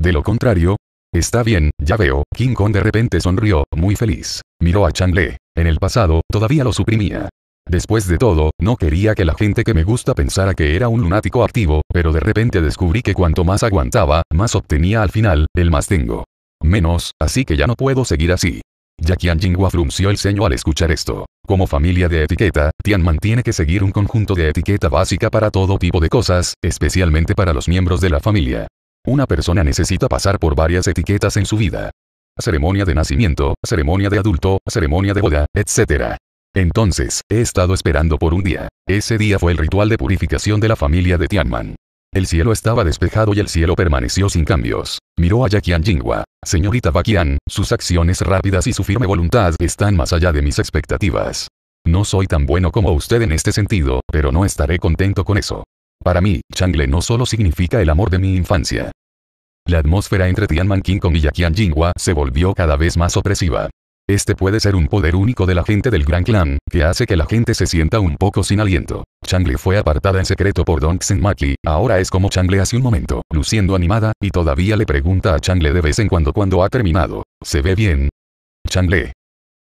De lo contrario, Está bien, ya veo, King Kong de repente sonrió, muy feliz. Miró a Le. En el pasado, todavía lo suprimía. Después de todo, no quería que la gente que me gusta pensara que era un lunático activo, pero de repente descubrí que cuanto más aguantaba, más obtenía al final, el más tengo. Menos, así que ya no puedo seguir así. Jackie Jinghua frunció el ceño al escuchar esto. Como familia de etiqueta, Tian tiene que seguir un conjunto de etiqueta básica para todo tipo de cosas, especialmente para los miembros de la familia. Una persona necesita pasar por varias etiquetas en su vida. Ceremonia de nacimiento, ceremonia de adulto, ceremonia de boda, etc. Entonces, he estado esperando por un día. Ese día fue el ritual de purificación de la familia de Tianman. El cielo estaba despejado y el cielo permaneció sin cambios. Miró a Yakian Jingwa. Señorita Bakian, sus acciones rápidas y su firme voluntad están más allá de mis expectativas. No soy tan bueno como usted en este sentido, pero no estaré contento con eso. Para mí, Changle no solo significa el amor de mi infancia. La atmósfera entre Tian Kong y Yakian Jinghua se volvió cada vez más opresiva. Este puede ser un poder único de la gente del Gran Clan, que hace que la gente se sienta un poco sin aliento. Changle fue apartada en secreto por Don Xenmaki, ahora es como Changle hace un momento, luciendo animada, y todavía le pregunta a Changle de vez en cuando cuando ha terminado. ¿Se ve bien? Changle.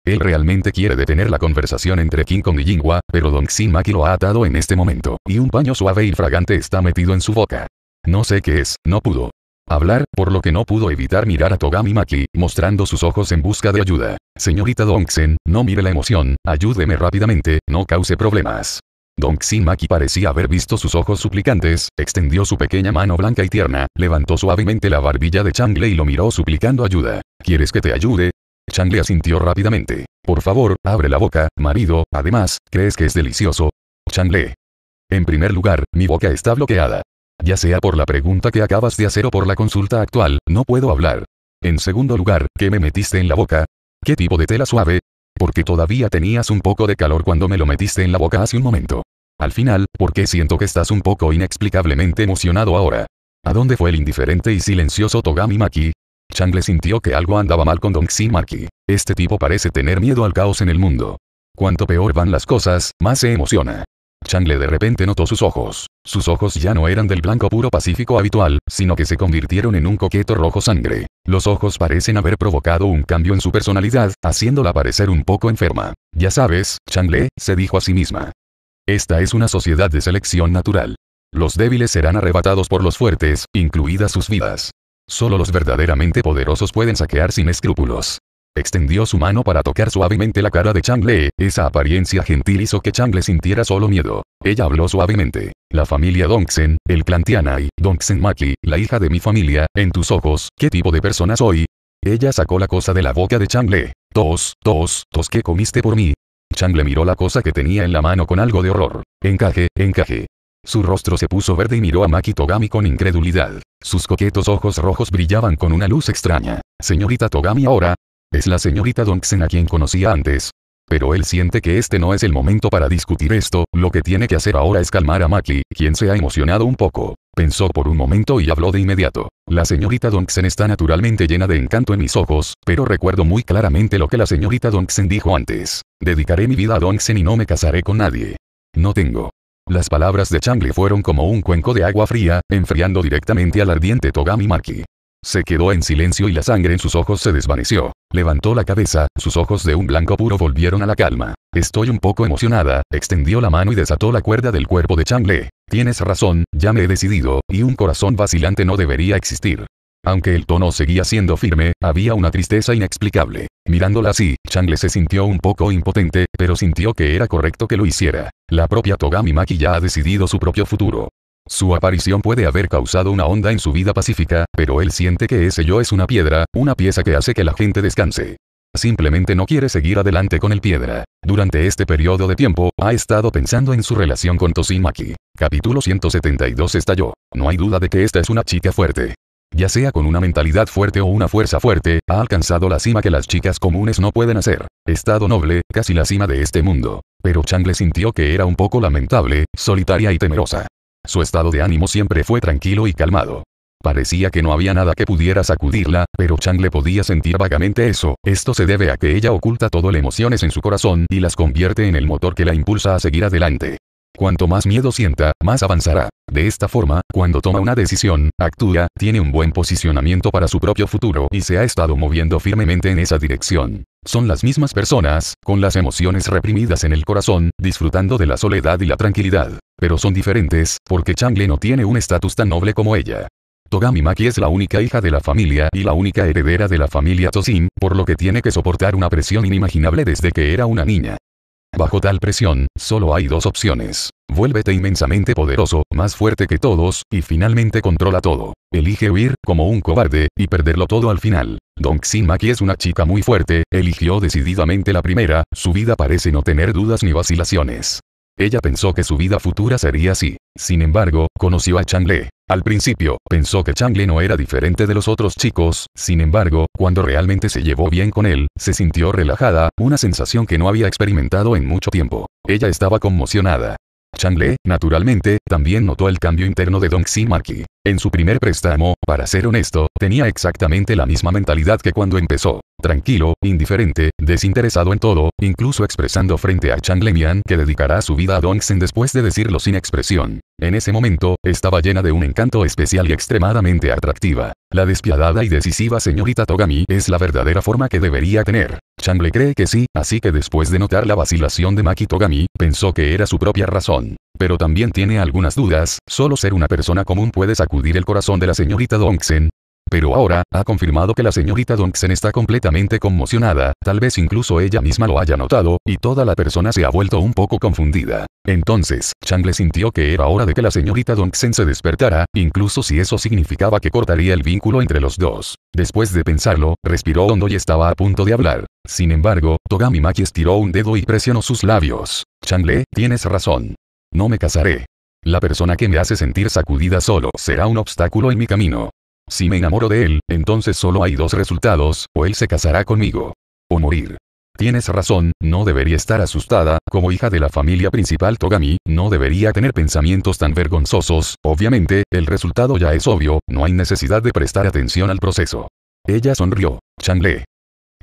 Él realmente quiere detener la conversación entre King Kong y Jingwa, pero Don Maki lo ha atado en este momento, y un paño suave y fragante está metido en su boca. No sé qué es, no pudo hablar, por lo que no pudo evitar mirar a Togami Maki, mostrando sus ojos en busca de ayuda. Señorita Xin, no mire la emoción, ayúdeme rápidamente, no cause problemas. Xin Maki parecía haber visto sus ojos suplicantes, extendió su pequeña mano blanca y tierna, levantó suavemente la barbilla de Changle y lo miró suplicando ayuda. ¿Quieres que te ayude? chang le asintió rápidamente. Por favor, abre la boca, marido, además, ¿crees que es delicioso? chang le. En primer lugar, mi boca está bloqueada. Ya sea por la pregunta que acabas de hacer o por la consulta actual, no puedo hablar. En segundo lugar, ¿qué me metiste en la boca? ¿Qué tipo de tela suave? Porque todavía tenías un poco de calor cuando me lo metiste en la boca hace un momento. Al final, ¿por qué siento que estás un poco inexplicablemente emocionado ahora? ¿A dónde fue el indiferente y silencioso Togami Maki? Chang le sintió que algo andaba mal con Don Marky. Este tipo parece tener miedo al caos en el mundo. Cuanto peor van las cosas, más se emociona. Le de repente notó sus ojos. Sus ojos ya no eran del blanco puro pacífico habitual, sino que se convirtieron en un coqueto rojo sangre. Los ojos parecen haber provocado un cambio en su personalidad, haciéndola parecer un poco enferma. Ya sabes, Le, se dijo a sí misma. Esta es una sociedad de selección natural. Los débiles serán arrebatados por los fuertes, incluidas sus vidas. Solo los verdaderamente poderosos pueden saquear sin escrúpulos. Extendió su mano para tocar suavemente la cara de Chang Changle, esa apariencia gentil hizo que Chang Changle sintiera solo miedo. Ella habló suavemente. La familia Dongsen, el clan Tianai, Dongsen Maki, la hija de mi familia, en tus ojos, ¿qué tipo de persona soy? Ella sacó la cosa de la boca de Changle. Tos, tos, tos ¿qué comiste por mí. Chang Le miró la cosa que tenía en la mano con algo de horror. Encaje, encaje. Su rostro se puso verde y miró a Maki Togami con incredulidad. Sus coquetos ojos rojos brillaban con una luz extraña. Señorita Togami ahora. Es la señorita Dongsen a quien conocía antes. Pero él siente que este no es el momento para discutir esto, lo que tiene que hacer ahora es calmar a Maki, quien se ha emocionado un poco. Pensó por un momento y habló de inmediato. La señorita Dongsen está naturalmente llena de encanto en mis ojos, pero recuerdo muy claramente lo que la señorita Dongsen dijo antes. Dedicaré mi vida a Dongsen y no me casaré con nadie. No tengo las palabras de Chang fueron como un cuenco de agua fría, enfriando directamente al ardiente Togami Maki. Se quedó en silencio y la sangre en sus ojos se desvaneció. Levantó la cabeza, sus ojos de un blanco puro volvieron a la calma. Estoy un poco emocionada, extendió la mano y desató la cuerda del cuerpo de Chang Tienes razón, ya me he decidido, y un corazón vacilante no debería existir. Aunque el tono seguía siendo firme, había una tristeza inexplicable. Mirándola así, le se sintió un poco impotente, pero sintió que era correcto que lo hiciera. La propia Togami Maki ya ha decidido su propio futuro. Su aparición puede haber causado una onda en su vida pacífica, pero él siente que ese yo es una piedra, una pieza que hace que la gente descanse. Simplemente no quiere seguir adelante con el piedra. Durante este periodo de tiempo, ha estado pensando en su relación con Maki. Capítulo 172 estalló. No hay duda de que esta es una chica fuerte. Ya sea con una mentalidad fuerte o una fuerza fuerte, ha alcanzado la cima que las chicas comunes no pueden hacer. Estado noble, casi la cima de este mundo. Pero Chang le sintió que era un poco lamentable, solitaria y temerosa. Su estado de ánimo siempre fue tranquilo y calmado. Parecía que no había nada que pudiera sacudirla, pero Chang le podía sentir vagamente eso. Esto se debe a que ella oculta todo las emociones en su corazón y las convierte en el motor que la impulsa a seguir adelante. Cuanto más miedo sienta, más avanzará. De esta forma, cuando toma una decisión, actúa, tiene un buen posicionamiento para su propio futuro y se ha estado moviendo firmemente en esa dirección. Son las mismas personas, con las emociones reprimidas en el corazón, disfrutando de la soledad y la tranquilidad. Pero son diferentes, porque Changle no tiene un estatus tan noble como ella. Togami Maki es la única hija de la familia y la única heredera de la familia Tosin, por lo que tiene que soportar una presión inimaginable desde que era una niña. Bajo tal presión, solo hay dos opciones. Vuélvete inmensamente poderoso, más fuerte que todos, y finalmente controla todo. Elige huir, como un cobarde, y perderlo todo al final. Don es una chica muy fuerte, eligió decididamente la primera, su vida parece no tener dudas ni vacilaciones. Ella pensó que su vida futura sería así. Sin embargo, conoció a Chang Le. Al principio, pensó que Chang Le no era diferente de los otros chicos, sin embargo, cuando realmente se llevó bien con él, se sintió relajada, una sensación que no había experimentado en mucho tiempo. Ella estaba conmocionada. Chang Le, naturalmente, también notó el cambio interno de Dong Xi Maki. En su primer préstamo, para ser honesto, tenía exactamente la misma mentalidad que cuando empezó. Tranquilo, indiferente, desinteresado en todo, incluso expresando frente a Chang Mian que dedicará su vida a Dongsen después de decirlo sin expresión. En ese momento, estaba llena de un encanto especial y extremadamente atractiva. La despiadada y decisiva señorita Togami es la verdadera forma que debería tener. Chang le cree que sí, así que después de notar la vacilación de Maki Togami, pensó que era su propia razón pero también tiene algunas dudas, solo ser una persona común puede sacudir el corazón de la señorita Dongxen. Pero ahora, ha confirmado que la señorita Dongxen está completamente conmocionada, tal vez incluso ella misma lo haya notado, y toda la persona se ha vuelto un poco confundida. Entonces, Changle sintió que era hora de que la señorita Dongxen se despertara, incluso si eso significaba que cortaría el vínculo entre los dos. Después de pensarlo, respiró hondo y estaba a punto de hablar. Sin embargo, Togami Maki estiró un dedo y presionó sus labios. Changle, tienes razón. No me casaré. La persona que me hace sentir sacudida solo será un obstáculo en mi camino. Si me enamoro de él, entonces solo hay dos resultados, o él se casará conmigo. O morir. Tienes razón, no debería estar asustada, como hija de la familia principal Togami, no debería tener pensamientos tan vergonzosos, obviamente, el resultado ya es obvio, no hay necesidad de prestar atención al proceso. Ella sonrió. Chanle.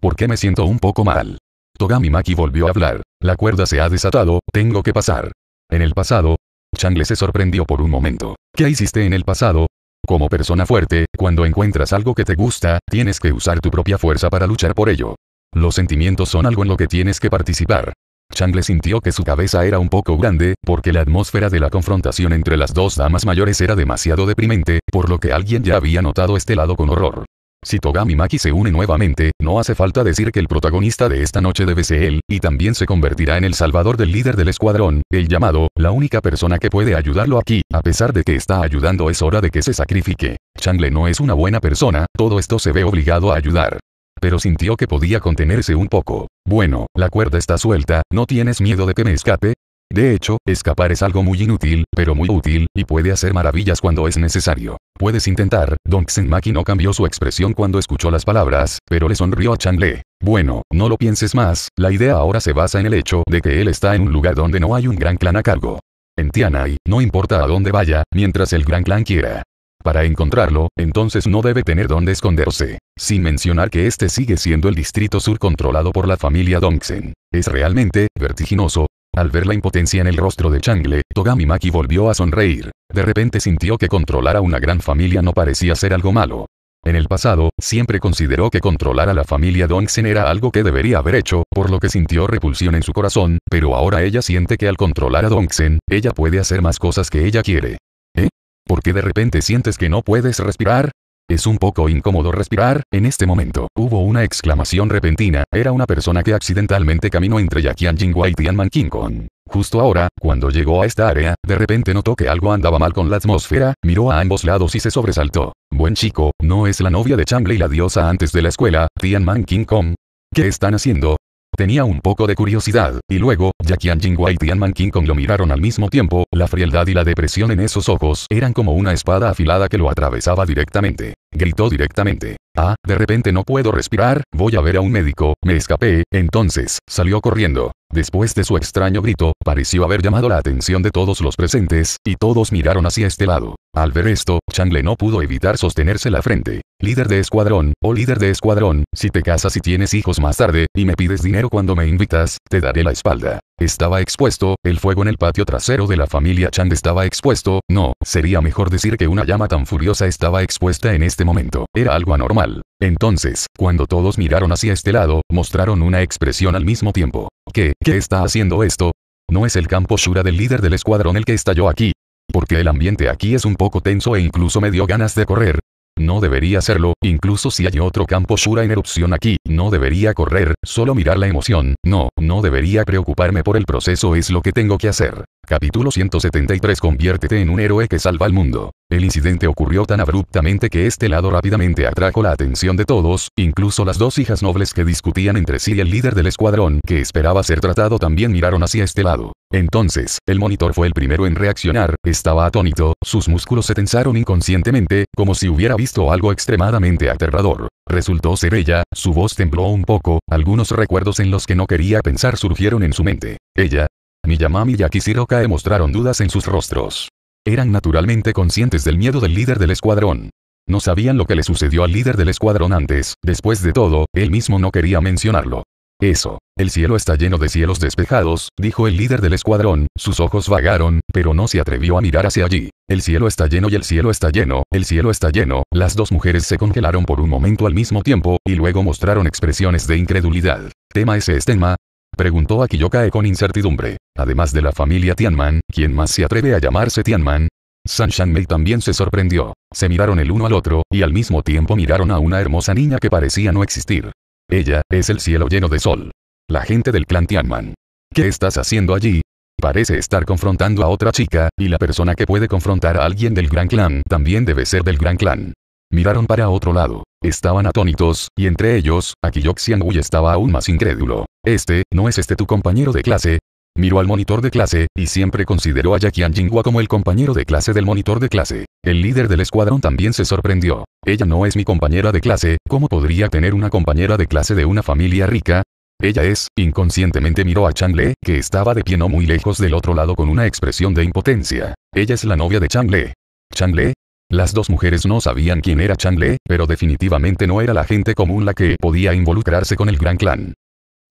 ¿Por qué me siento un poco mal? Togami Maki volvió a hablar. La cuerda se ha desatado, tengo que pasar. En el pasado, Chang le se sorprendió por un momento. ¿Qué hiciste en el pasado? Como persona fuerte, cuando encuentras algo que te gusta, tienes que usar tu propia fuerza para luchar por ello. Los sentimientos son algo en lo que tienes que participar. Chang le sintió que su cabeza era un poco grande, porque la atmósfera de la confrontación entre las dos damas mayores era demasiado deprimente, por lo que alguien ya había notado este lado con horror. Si Togami Maki se une nuevamente, no hace falta decir que el protagonista de esta noche debe ser él, y también se convertirá en el salvador del líder del escuadrón, el llamado, la única persona que puede ayudarlo aquí, a pesar de que está ayudando es hora de que se sacrifique. Changle no es una buena persona, todo esto se ve obligado a ayudar. Pero sintió que podía contenerse un poco. Bueno, la cuerda está suelta, ¿no tienes miedo de que me escape? De hecho, escapar es algo muy inútil, pero muy útil, y puede hacer maravillas cuando es necesario. Puedes intentar, Dongxen Maki no cambió su expresión cuando escuchó las palabras, pero le sonrió a Chanle. Bueno, no lo pienses más, la idea ahora se basa en el hecho de que él está en un lugar donde no hay un gran clan a cargo. En Tianai, no importa a dónde vaya, mientras el gran clan quiera. Para encontrarlo, entonces no debe tener dónde esconderse. Sin mencionar que este sigue siendo el distrito sur controlado por la familia Dongsen. Es realmente vertiginoso al ver la impotencia en el rostro de Changle, Togami Maki volvió a sonreír. De repente sintió que controlar a una gran familia no parecía ser algo malo. En el pasado, siempre consideró que controlar a la familia Dongsen era algo que debería haber hecho, por lo que sintió repulsión en su corazón, pero ahora ella siente que al controlar a Dongsen, ella puede hacer más cosas que ella quiere. ¿Eh? ¿Por qué de repente sientes que no puedes respirar? Es un poco incómodo respirar, en este momento, hubo una exclamación repentina, era una persona que accidentalmente caminó entre Yakian Jingwa y Tianman King Kong. Justo ahora, cuando llegó a esta área, de repente notó que algo andaba mal con la atmósfera, miró a ambos lados y se sobresaltó. Buen chico, ¿no es la novia de Le y la diosa antes de la escuela, Man King Kong? ¿Qué están haciendo? Tenía un poco de curiosidad, y luego, ya que y Tianman King lo miraron al mismo tiempo, la frialdad y la depresión en esos ojos eran como una espada afilada que lo atravesaba directamente. Gritó directamente. Ah, de repente no puedo respirar, voy a ver a un médico, me escapé, entonces, salió corriendo. Después de su extraño grito, pareció haber llamado la atención de todos los presentes, y todos miraron hacia este lado. Al ver esto, le no pudo evitar sostenerse la frente. Líder de escuadrón, o oh líder de escuadrón, si te casas y tienes hijos más tarde, y me pides dinero cuando me invitas, te daré la espalda. Estaba expuesto, el fuego en el patio trasero de la familia Chang estaba expuesto, no, sería mejor decir que una llama tan furiosa estaba expuesta en este momento. Era algo anormal. Entonces, cuando todos miraron hacia este lado, mostraron una expresión al mismo tiempo. ¿Qué, qué está haciendo esto? No es el campo Shura del líder del escuadrón el que estalló aquí. Porque el ambiente aquí es un poco tenso e incluso me dio ganas de correr. No debería hacerlo, incluso si hay otro campo Shura en erupción aquí, no debería correr, solo mirar la emoción, no, no debería preocuparme por el proceso es lo que tengo que hacer. Capítulo 173 Conviértete en un héroe que salva al mundo. El incidente ocurrió tan abruptamente que este lado rápidamente atrajo la atención de todos, incluso las dos hijas nobles que discutían entre sí y el líder del escuadrón que esperaba ser tratado también miraron hacia este lado. Entonces, el monitor fue el primero en reaccionar, estaba atónito, sus músculos se tensaron inconscientemente, como si hubiera visto algo extremadamente aterrador. Resultó ser ella, su voz tembló un poco, algunos recuerdos en los que no quería pensar surgieron en su mente. Ella, Miyamami y Akishirokae mostraron dudas en sus rostros. Eran naturalmente conscientes del miedo del líder del escuadrón. No sabían lo que le sucedió al líder del escuadrón antes, después de todo, él mismo no quería mencionarlo. Eso. El cielo está lleno de cielos despejados, dijo el líder del escuadrón, sus ojos vagaron, pero no se atrevió a mirar hacia allí. El cielo está lleno y el cielo está lleno, el cielo está lleno, las dos mujeres se congelaron por un momento al mismo tiempo, y luego mostraron expresiones de incredulidad. Tema ese este, tema. Preguntó a Kiyokae con incertidumbre. Además de la familia Tianman, ¿quién más se atreve a llamarse Tianman? San Mei también se sorprendió. Se miraron el uno al otro, y al mismo tiempo miraron a una hermosa niña que parecía no existir. Ella, es el cielo lleno de sol. La gente del clan Tianman. ¿Qué estás haciendo allí? Parece estar confrontando a otra chica, y la persona que puede confrontar a alguien del gran clan también debe ser del gran clan. Miraron para otro lado. Estaban atónitos, y entre ellos, Akiyok Xiangui estaba aún más incrédulo. Este, ¿no es este tu compañero de clase? Miró al monitor de clase, y siempre consideró a Yakian Jinghua como el compañero de clase del monitor de clase. El líder del escuadrón también se sorprendió. Ella no es mi compañera de clase, ¿cómo podría tener una compañera de clase de una familia rica? Ella es, inconscientemente miró a Chang Changle, que estaba de pie no muy lejos del otro lado con una expresión de impotencia. Ella es la novia de Chang Changle, las dos mujeres no sabían quién era Chanle, pero definitivamente no era la gente común la que podía involucrarse con el gran clan.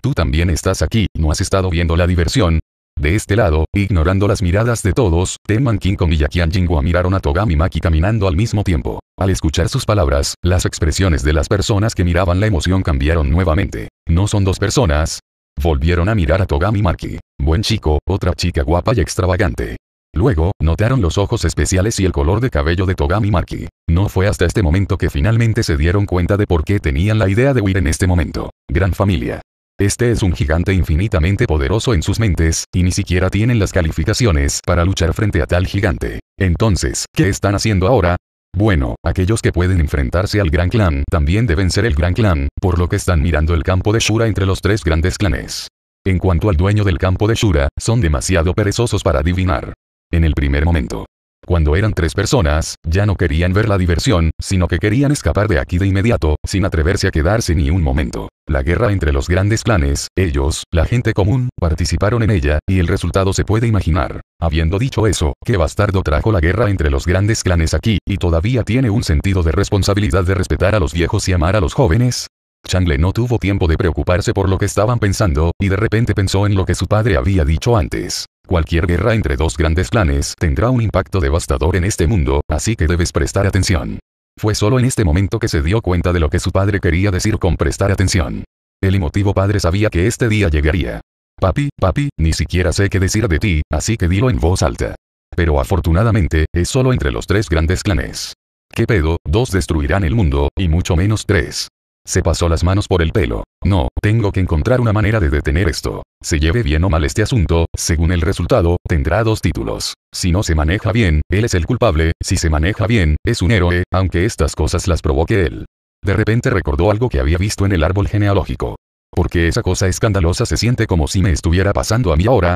Tú también estás aquí, ¿no has estado viendo la diversión? De este lado, ignorando las miradas de todos, Teman King Kong y Yakian Jingua miraron a Togami Maki caminando al mismo tiempo. Al escuchar sus palabras, las expresiones de las personas que miraban la emoción cambiaron nuevamente. No son dos personas. Volvieron a mirar a Togami Maki. Buen chico, otra chica guapa y extravagante. Luego, notaron los ojos especiales y el color de cabello de Togami Maki. No fue hasta este momento que finalmente se dieron cuenta de por qué tenían la idea de huir en este momento. Gran familia. Este es un gigante infinitamente poderoso en sus mentes, y ni siquiera tienen las calificaciones para luchar frente a tal gigante. Entonces, ¿qué están haciendo ahora? Bueno, aquellos que pueden enfrentarse al Gran Clan también deben ser el Gran Clan, por lo que están mirando el campo de Shura entre los tres grandes clanes. En cuanto al dueño del campo de Shura, son demasiado perezosos para adivinar en el primer momento. Cuando eran tres personas, ya no querían ver la diversión, sino que querían escapar de aquí de inmediato, sin atreverse a quedarse ni un momento. La guerra entre los grandes clanes, ellos, la gente común, participaron en ella, y el resultado se puede imaginar. Habiendo dicho eso, ¿qué bastardo trajo la guerra entre los grandes clanes aquí, y todavía tiene un sentido de responsabilidad de respetar a los viejos y amar a los jóvenes, Changle no tuvo tiempo de preocuparse por lo que estaban pensando, y de repente pensó en lo que su padre había dicho antes. Cualquier guerra entre dos grandes clanes tendrá un impacto devastador en este mundo, así que debes prestar atención. Fue solo en este momento que se dio cuenta de lo que su padre quería decir con prestar atención. El emotivo padre sabía que este día llegaría. Papi, papi, ni siquiera sé qué decir de ti, así que dilo en voz alta. Pero afortunadamente, es solo entre los tres grandes clanes. ¿Qué pedo? Dos destruirán el mundo, y mucho menos tres. Se pasó las manos por el pelo. No, tengo que encontrar una manera de detener esto. Se lleve bien o mal este asunto, según el resultado, tendrá dos títulos. Si no se maneja bien, él es el culpable, si se maneja bien, es un héroe, aunque estas cosas las provoque él. De repente recordó algo que había visto en el árbol genealógico. Porque esa cosa escandalosa se siente como si me estuviera pasando a mí ahora,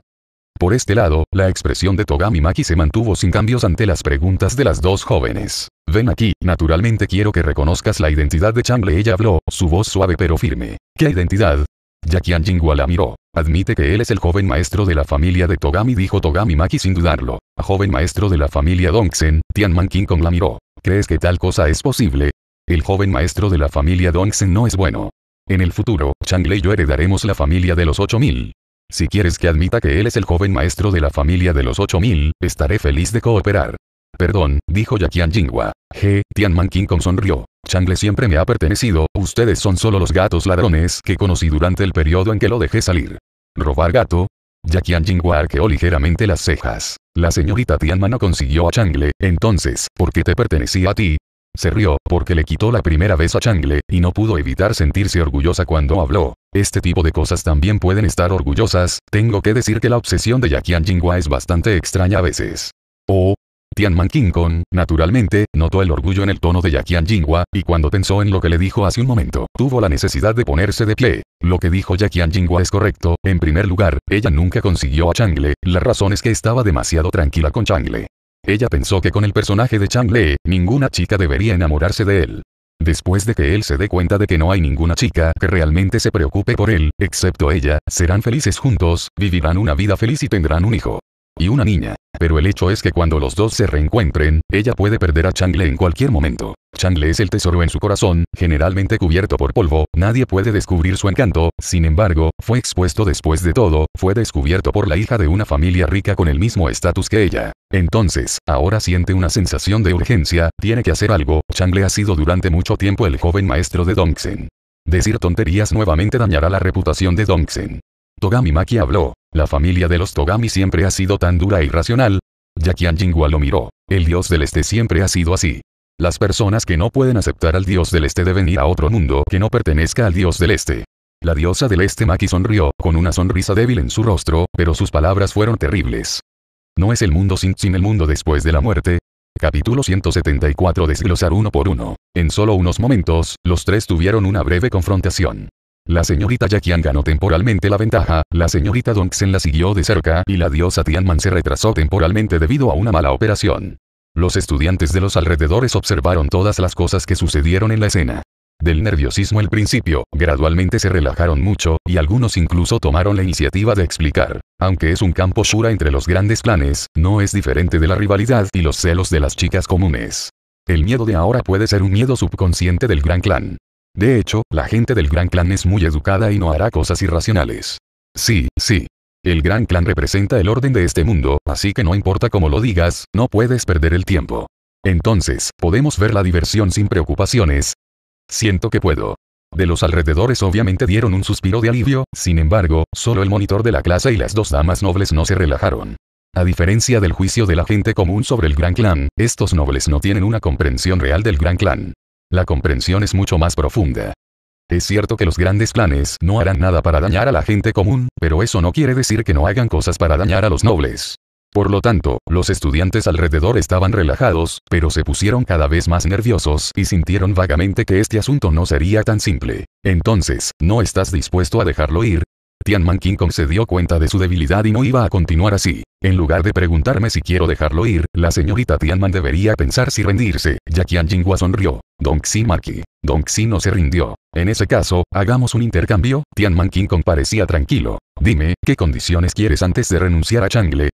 por este lado, la expresión de Togami Maki se mantuvo sin cambios ante las preguntas de las dos jóvenes. Ven aquí, naturalmente quiero que reconozcas la identidad de Changle. Ella habló, su voz suave pero firme. ¿Qué identidad? Ya Jingwa la miró. Admite que él es el joven maestro de la familia de Togami dijo Togami Maki sin dudarlo. A joven maestro de la familia Dongsen, Tian King Kong la miró. ¿Crees que tal cosa es posible? El joven maestro de la familia Dongsen no es bueno. En el futuro, Changle y yo heredaremos la familia de los 8000. Si quieres que admita que él es el joven maestro de la familia de los 8000, estaré feliz de cooperar. Perdón, dijo yaquian Jingwa. G. Tianman con sonrió. Changle siempre me ha pertenecido, ustedes son solo los gatos ladrones que conocí durante el periodo en que lo dejé salir. ¿Robar gato? Yaqian Jingwa arqueó ligeramente las cejas. La señorita Tianman no consiguió a Changle, entonces, ¿por qué te pertenecía a ti? Se rió, porque le quitó la primera vez a Changle, y no pudo evitar sentirse orgullosa cuando habló. Este tipo de cosas también pueden estar orgullosas, tengo que decir que la obsesión de Yakian Jinghua es bastante extraña a veces. Oh, Man Kong, naturalmente, notó el orgullo en el tono de Yakian Jinghua, y cuando pensó en lo que le dijo hace un momento, tuvo la necesidad de ponerse de pie. Lo que dijo Yakian Jinghua es correcto, en primer lugar, ella nunca consiguió a Changle, la razón es que estaba demasiado tranquila con Changle. Ella pensó que con el personaje de Chang Le, ninguna chica debería enamorarse de él. Después de que él se dé cuenta de que no hay ninguna chica que realmente se preocupe por él, excepto ella, serán felices juntos, vivirán una vida feliz y tendrán un hijo y una niña. Pero el hecho es que cuando los dos se reencuentren, ella puede perder a Changle en cualquier momento. Changle es el tesoro en su corazón, generalmente cubierto por polvo, nadie puede descubrir su encanto, sin embargo, fue expuesto después de todo, fue descubierto por la hija de una familia rica con el mismo estatus que ella. Entonces, ahora siente una sensación de urgencia, tiene que hacer algo, Changle ha sido durante mucho tiempo el joven maestro de Dongsen. Decir tonterías nuevamente dañará la reputación de Dongsen. Togami Maki habló. La familia de los Togami siempre ha sido tan dura e irracional. Yakian Jingwa lo miró. El dios del este siempre ha sido así. Las personas que no pueden aceptar al dios del este deben ir a otro mundo que no pertenezca al dios del este. La diosa del este Maki sonrió, con una sonrisa débil en su rostro, pero sus palabras fueron terribles. ¿No es el mundo sin, sin el mundo después de la muerte? Capítulo 174 Desglosar uno por uno. En solo unos momentos, los tres tuvieron una breve confrontación. La señorita Yakian ganó temporalmente la ventaja, la señorita Dongxen la siguió de cerca y la diosa Tianman se retrasó temporalmente debido a una mala operación. Los estudiantes de los alrededores observaron todas las cosas que sucedieron en la escena. Del nerviosismo al principio, gradualmente se relajaron mucho, y algunos incluso tomaron la iniciativa de explicar. Aunque es un campo shura entre los grandes clanes, no es diferente de la rivalidad y los celos de las chicas comunes. El miedo de ahora puede ser un miedo subconsciente del gran clan. De hecho, la gente del Gran Clan es muy educada y no hará cosas irracionales. Sí, sí. El Gran Clan representa el orden de este mundo, así que no importa cómo lo digas, no puedes perder el tiempo. Entonces, podemos ver la diversión sin preocupaciones. Siento que puedo. De los alrededores obviamente dieron un suspiro de alivio, sin embargo, solo el monitor de la clase y las dos damas nobles no se relajaron. A diferencia del juicio de la gente común sobre el Gran Clan, estos nobles no tienen una comprensión real del Gran Clan. La comprensión es mucho más profunda. Es cierto que los grandes planes no harán nada para dañar a la gente común, pero eso no quiere decir que no hagan cosas para dañar a los nobles. Por lo tanto, los estudiantes alrededor estaban relajados, pero se pusieron cada vez más nerviosos y sintieron vagamente que este asunto no sería tan simple. Entonces, ¿no estás dispuesto a dejarlo ir? Man King Kong se dio cuenta de su debilidad y no iba a continuar así. En lugar de preguntarme si quiero dejarlo ir, la señorita Tian Man debería pensar si rendirse. Qian Jinghua sonrió. Don Maki. Don Xi no se rindió. En ese caso, hagamos un intercambio. Man King Kong parecía tranquilo. Dime, ¿qué condiciones quieres antes de renunciar a Changle?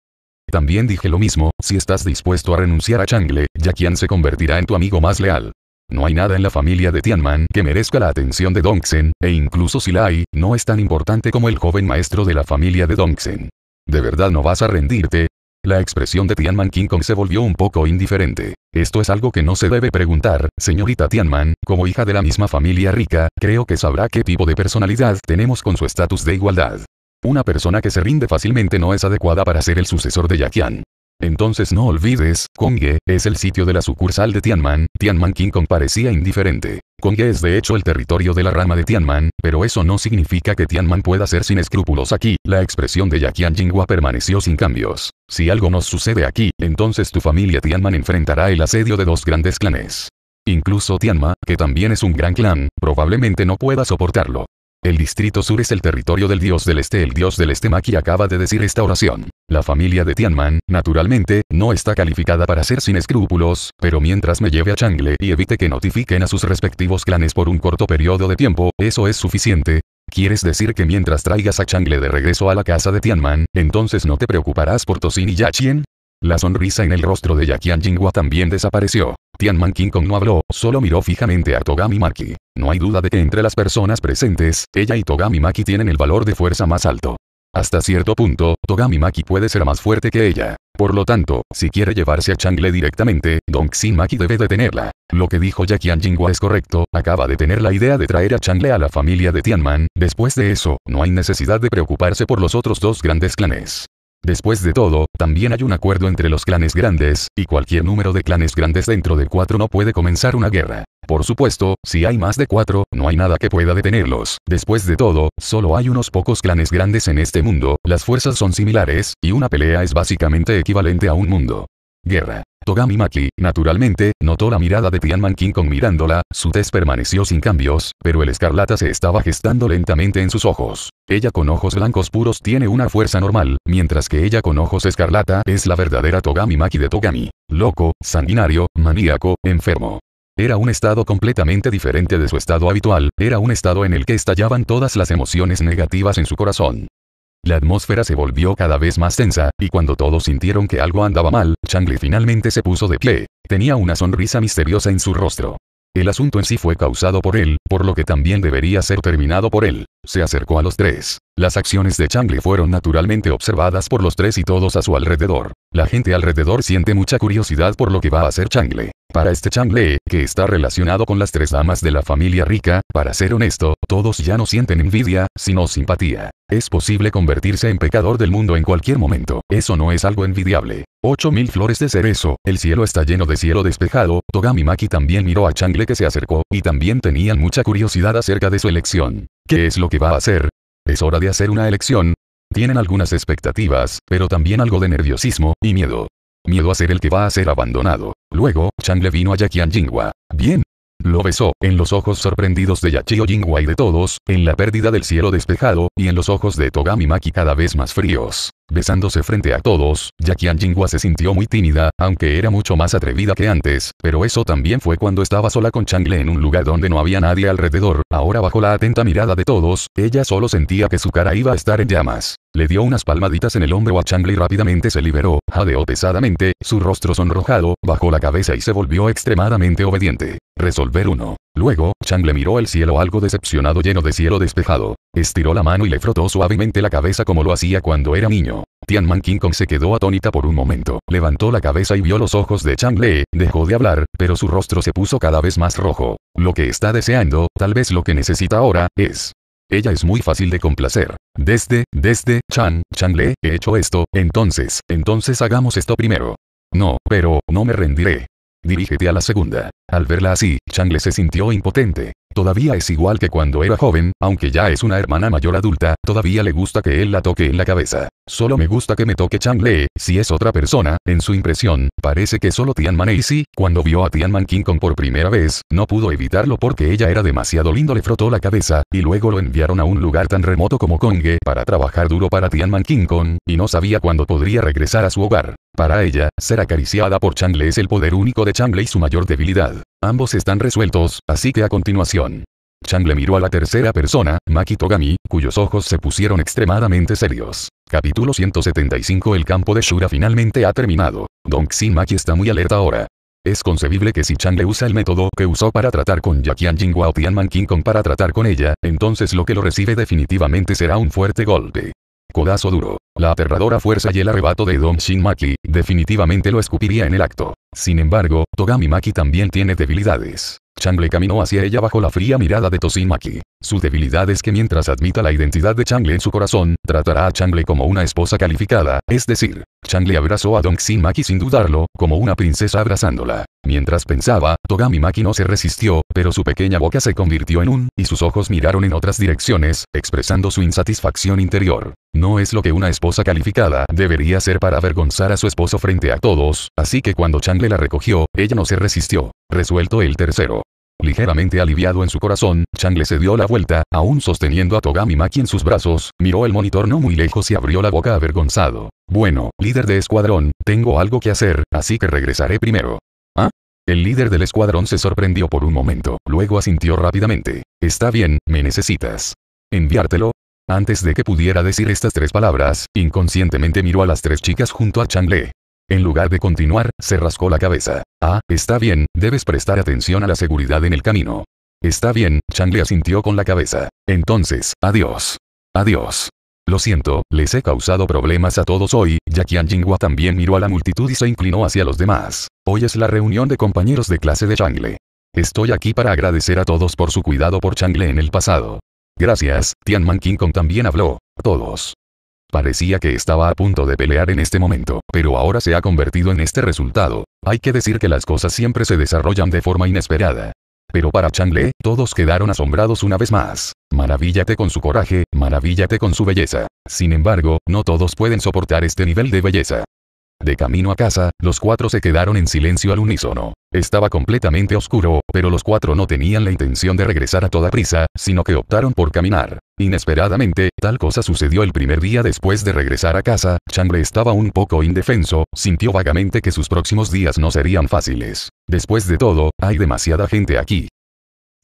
También dije lo mismo, si estás dispuesto a renunciar a Changle, Qian se convertirá en tu amigo más leal. No hay nada en la familia de Tianman que merezca la atención de Dongsen, e incluso si la hay, no es tan importante como el joven maestro de la familia de Dongsen. ¿De verdad no vas a rendirte? La expresión de Tianman King Kong se volvió un poco indiferente. Esto es algo que no se debe preguntar, señorita Tianman, como hija de la misma familia rica, creo que sabrá qué tipo de personalidad tenemos con su estatus de igualdad. Una persona que se rinde fácilmente no es adecuada para ser el sucesor de Yaqian. Entonces no olvides, Kongye, es el sitio de la sucursal de Tianman, Tianman King parecía indiferente. Kongye es de hecho el territorio de la rama de Tianman, pero eso no significa que Tianman pueda ser sin escrúpulos aquí. La expresión de Yaqian Jinghua permaneció sin cambios. Si algo nos sucede aquí, entonces tu familia Tianman enfrentará el asedio de dos grandes clanes. Incluso Tianma, que también es un gran clan, probablemente no pueda soportarlo. El distrito sur es el territorio del dios del este. El dios del este Maki acaba de decir esta oración. La familia de Tianman, naturalmente, no está calificada para ser sin escrúpulos, pero mientras me lleve a Changle y evite que notifiquen a sus respectivos clanes por un corto periodo de tiempo, eso es suficiente. ¿Quieres decir que mientras traigas a Changle de regreso a la casa de Tianman, entonces no te preocuparás por Tosin y Yachien? La sonrisa en el rostro de Yakian jinghua también desapareció. Man King Kong no habló, solo miró fijamente a Togami Maki. No hay duda de que entre las personas presentes, ella y Togami Maki tienen el valor de fuerza más alto. Hasta cierto punto, Togami Maki puede ser más fuerte que ella. Por lo tanto, si quiere llevarse a Le directamente, Dong Xin Maki debe detenerla. Lo que dijo Jackie Jingwa es correcto, acaba de tener la idea de traer a Le a la familia de Tianman, después de eso, no hay necesidad de preocuparse por los otros dos grandes clanes. Después de todo, también hay un acuerdo entre los clanes grandes, y cualquier número de clanes grandes dentro de cuatro no puede comenzar una guerra. Por supuesto, si hay más de cuatro, no hay nada que pueda detenerlos. Después de todo, solo hay unos pocos clanes grandes en este mundo, las fuerzas son similares, y una pelea es básicamente equivalente a un mundo. Guerra. Togami Maki, naturalmente, notó la mirada de Tian King con mirándola, su tez permaneció sin cambios, pero el escarlata se estaba gestando lentamente en sus ojos. Ella con ojos blancos puros tiene una fuerza normal, mientras que ella con ojos escarlata es la verdadera Togami Maki de Togami. Loco, sanguinario, maníaco, enfermo. Era un estado completamente diferente de su estado habitual, era un estado en el que estallaban todas las emociones negativas en su corazón. La atmósfera se volvió cada vez más tensa, y cuando todos sintieron que algo andaba mal, Changli finalmente se puso de pie. Tenía una sonrisa misteriosa en su rostro. El asunto en sí fue causado por él, por lo que también debería ser terminado por él. Se acercó a los tres. Las acciones de Chang fueron naturalmente observadas por los tres y todos a su alrededor. La gente alrededor siente mucha curiosidad por lo que va a hacer Changle. Para este Chang que está relacionado con las tres damas de la familia rica, para ser honesto, todos ya no sienten envidia, sino simpatía. Es posible convertirse en pecador del mundo en cualquier momento. Eso no es algo envidiable. 8000 flores de cerezo, el cielo está lleno de cielo despejado, Togami Maki también miró a Changle que se acercó, y también tenían mucha curiosidad acerca de su elección. ¿Qué es lo que va a hacer? Es hora de hacer una elección. Tienen algunas expectativas, pero también algo de nerviosismo, y miedo. Miedo a ser el que va a ser abandonado. Luego, Chang le vino a Jackie Jinghua. Bien, lo besó, en los ojos sorprendidos de Yachio Jingwa y de todos, en la pérdida del cielo despejado, y en los ojos de Togami Maki cada vez más fríos. Besándose frente a todos, Yakian Jingwa se sintió muy tímida, aunque era mucho más atrevida que antes, pero eso también fue cuando estaba sola con Changle en un lugar donde no había nadie alrededor, ahora bajo la atenta mirada de todos, ella solo sentía que su cara iba a estar en llamas. Le dio unas palmaditas en el hombro a Chang y rápidamente se liberó, jadeó pesadamente, su rostro sonrojado, bajó la cabeza y se volvió extremadamente obediente. Resolver uno. Luego, Chang le miró el cielo algo decepcionado lleno de cielo despejado. Estiró la mano y le frotó suavemente la cabeza como lo hacía cuando era niño. Tian Man King Kong se quedó atónita por un momento. Levantó la cabeza y vio los ojos de Chang dejó de hablar, pero su rostro se puso cada vez más rojo. Lo que está deseando, tal vez lo que necesita ahora, es ella es muy fácil de complacer. Desde, desde, Chan, Chan le he hecho esto, entonces, entonces hagamos esto primero. No, pero, no me rendiré. Dirígete a la segunda. Al verla así, Chang-Le se sintió impotente. Todavía es igual que cuando era joven, aunque ya es una hermana mayor adulta, todavía le gusta que él la toque en la cabeza. Solo me gusta que me toque Chang-Le, si es otra persona, en su impresión, parece que solo Tian-Man Man si, cuando vio a Tian-Man King Kong por primera vez, no pudo evitarlo porque ella era demasiado lindo le frotó la cabeza, y luego lo enviaron a un lugar tan remoto como Konge para trabajar duro para Tian-Man King Kong, y no sabía cuándo podría regresar a su hogar. Para ella, ser acariciada por Changle es el poder único de Chang Changle y su mayor debilidad. Ambos están resueltos, así que a continuación. Le miró a la tercera persona, Maki Togami, cuyos ojos se pusieron extremadamente serios. Capítulo 175 El campo de Shura finalmente ha terminado. Dong Xin Maki está muy alerta ahora. Es concebible que si Changle usa el método que usó para tratar con Yakian Jingwao Tianman King Kong para tratar con ella, entonces lo que lo recibe definitivamente será un fuerte golpe. Codazo duro. La aterradora fuerza y el arrebato de Dom Shin Maki, definitivamente lo escupiría en el acto. Sin embargo, Togami Maki también tiene debilidades. Chang caminó hacia ella bajo la fría mirada de Maki. Su debilidad es que mientras admita la identidad de Changle en su corazón, tratará a Changle como una esposa calificada, es decir, Changle abrazó a Don Maki sin dudarlo, como una princesa abrazándola. Mientras pensaba, Togami no se resistió, pero su pequeña boca se convirtió en un, y sus ojos miraron en otras direcciones, expresando su insatisfacción interior. No es lo que una esposa calificada debería ser para avergonzar a su esposo frente a todos, así que cuando Changle la recogió, ella no se resistió. Resuelto el tercero. Ligeramente aliviado en su corazón, Chang se dio la vuelta, aún sosteniendo a Togami Maki en sus brazos, miró el monitor no muy lejos y abrió la boca avergonzado. Bueno, líder de escuadrón, tengo algo que hacer, así que regresaré primero. ¿Ah? El líder del escuadrón se sorprendió por un momento, luego asintió rápidamente. Está bien, me necesitas. ¿Enviártelo? Antes de que pudiera decir estas tres palabras, inconscientemente miró a las tres chicas junto a Chang en lugar de continuar, se rascó la cabeza. Ah, está bien, debes prestar atención a la seguridad en el camino. Está bien, Chang le asintió con la cabeza. Entonces, adiós. Adiós. Lo siento, les he causado problemas a todos hoy, ya que Jinghua también miró a la multitud y se inclinó hacia los demás. Hoy es la reunión de compañeros de clase de Chang Le. Estoy aquí para agradecer a todos por su cuidado por Le en el pasado. Gracias, Tian Man King Kong también habló. Todos. Parecía que estaba a punto de pelear en este momento, pero ahora se ha convertido en este resultado. Hay que decir que las cosas siempre se desarrollan de forma inesperada. Pero para Le, todos quedaron asombrados una vez más. Maravíllate con su coraje, maravíllate con su belleza. Sin embargo, no todos pueden soportar este nivel de belleza. De camino a casa, los cuatro se quedaron en silencio al unísono. Estaba completamente oscuro, pero los cuatro no tenían la intención de regresar a toda prisa, sino que optaron por caminar. Inesperadamente, tal cosa sucedió el primer día después de regresar a casa, Changle estaba un poco indefenso, sintió vagamente que sus próximos días no serían fáciles. Después de todo, hay demasiada gente aquí.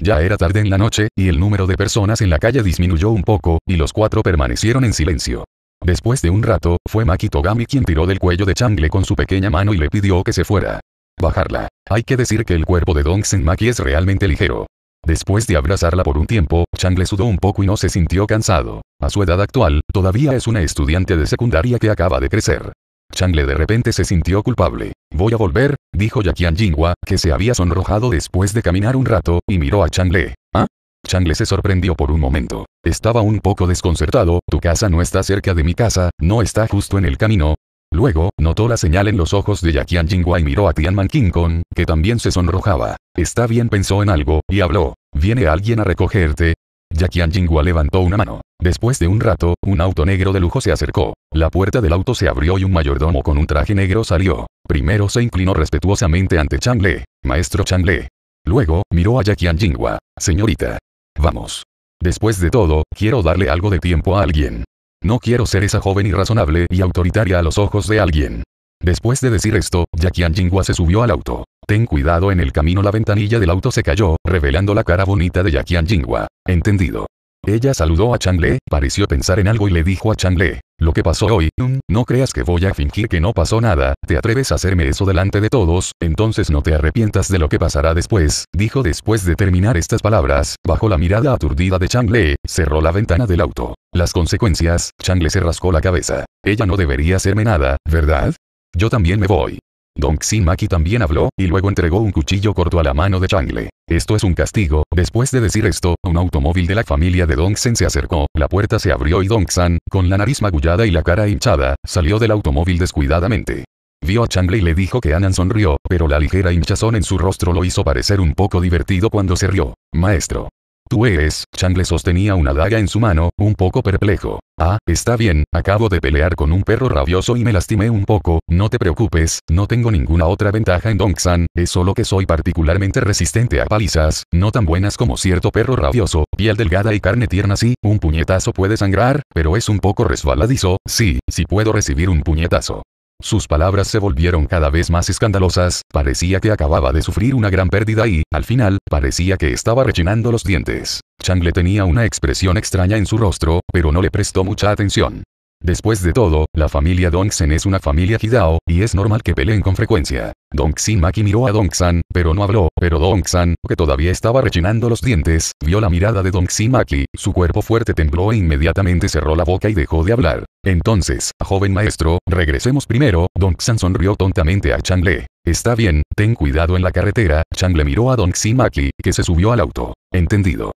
Ya era tarde en la noche, y el número de personas en la calle disminuyó un poco, y los cuatro permanecieron en silencio. Después de un rato, fue Maki Togami quien tiró del cuello de Changle con su pequeña mano y le pidió que se fuera bajarla. Hay que decir que el cuerpo de Dong Maki es realmente ligero. Después de abrazarla por un tiempo, Chang le sudó un poco y no se sintió cansado. A su edad actual, todavía es una estudiante de secundaria que acaba de crecer. Changle de repente se sintió culpable. Voy a volver, dijo Yakian Jinghua, que se había sonrojado después de caminar un rato, y miró a Changle. ¿Ah? Changle se sorprendió por un momento. Estaba un poco desconcertado, tu casa no está cerca de mi casa, no está justo en el camino, Luego, notó la señal en los ojos de Yakian Jinghua y miró a Tianman King Kong, que también se sonrojaba. Está bien pensó en algo, y habló. ¿Viene alguien a recogerte? Yakian Jinghua levantó una mano. Después de un rato, un auto negro de lujo se acercó. La puerta del auto se abrió y un mayordomo con un traje negro salió. Primero se inclinó respetuosamente ante Chang Le. Maestro Chang Le. Luego, miró a Yakian Jingua. Señorita. Vamos. Después de todo, quiero darle algo de tiempo a alguien. No quiero ser esa joven irrazonable y autoritaria a los ojos de alguien. Después de decir esto, Jackie Jinghua se subió al auto. Ten cuidado en el camino la ventanilla del auto se cayó, revelando la cara bonita de Jackie Jinghua. Entendido. Ella saludó a Le, pareció pensar en algo y le dijo a Le. Lo que pasó hoy, mm, no creas que voy a fingir que no pasó nada, te atreves a hacerme eso delante de todos, entonces no te arrepientas de lo que pasará después, dijo después de terminar estas palabras, bajo la mirada aturdida de Chang Le, cerró la ventana del auto. Las consecuencias, Chang Le se rascó la cabeza. Ella no debería hacerme nada, ¿verdad? Yo también me voy. Don Maki también habló, y luego entregó un cuchillo corto a la mano de Changle. Esto es un castigo. Después de decir esto, un automóvil de la familia de Dong Sen se acercó, la puerta se abrió y Dong San, con la nariz magullada y la cara hinchada, salió del automóvil descuidadamente. Vio a Changle y le dijo que Anan sonrió, pero la ligera hinchazón en su rostro lo hizo parecer un poco divertido cuando se rió. Maestro. Tú eres, le sostenía una daga en su mano, un poco perplejo. Ah, está bien, acabo de pelear con un perro rabioso y me lastimé un poco, no te preocupes, no tengo ninguna otra ventaja en Dongsan, es solo que soy particularmente resistente a palizas, no tan buenas como cierto perro rabioso, piel delgada y carne tierna sí, un puñetazo puede sangrar, pero es un poco resbaladizo, sí, sí puedo recibir un puñetazo. Sus palabras se volvieron cada vez más escandalosas, parecía que acababa de sufrir una gran pérdida y, al final, parecía que estaba rechinando los dientes. Chang le tenía una expresión extraña en su rostro, pero no le prestó mucha atención. Después de todo, la familia Dongsen es una familia Hidao, y es normal que peleen con frecuencia. Ximaki miró a Xan, pero no habló, pero Xan, que todavía estaba rechinando los dientes, vio la mirada de Ximaki, su cuerpo fuerte tembló e inmediatamente cerró la boca y dejó de hablar. Entonces, joven maestro, regresemos primero, Xan sonrió tontamente a Chang Le Está bien, ten cuidado en la carretera, Chang Le miró a Ximaki, que se subió al auto. Entendido.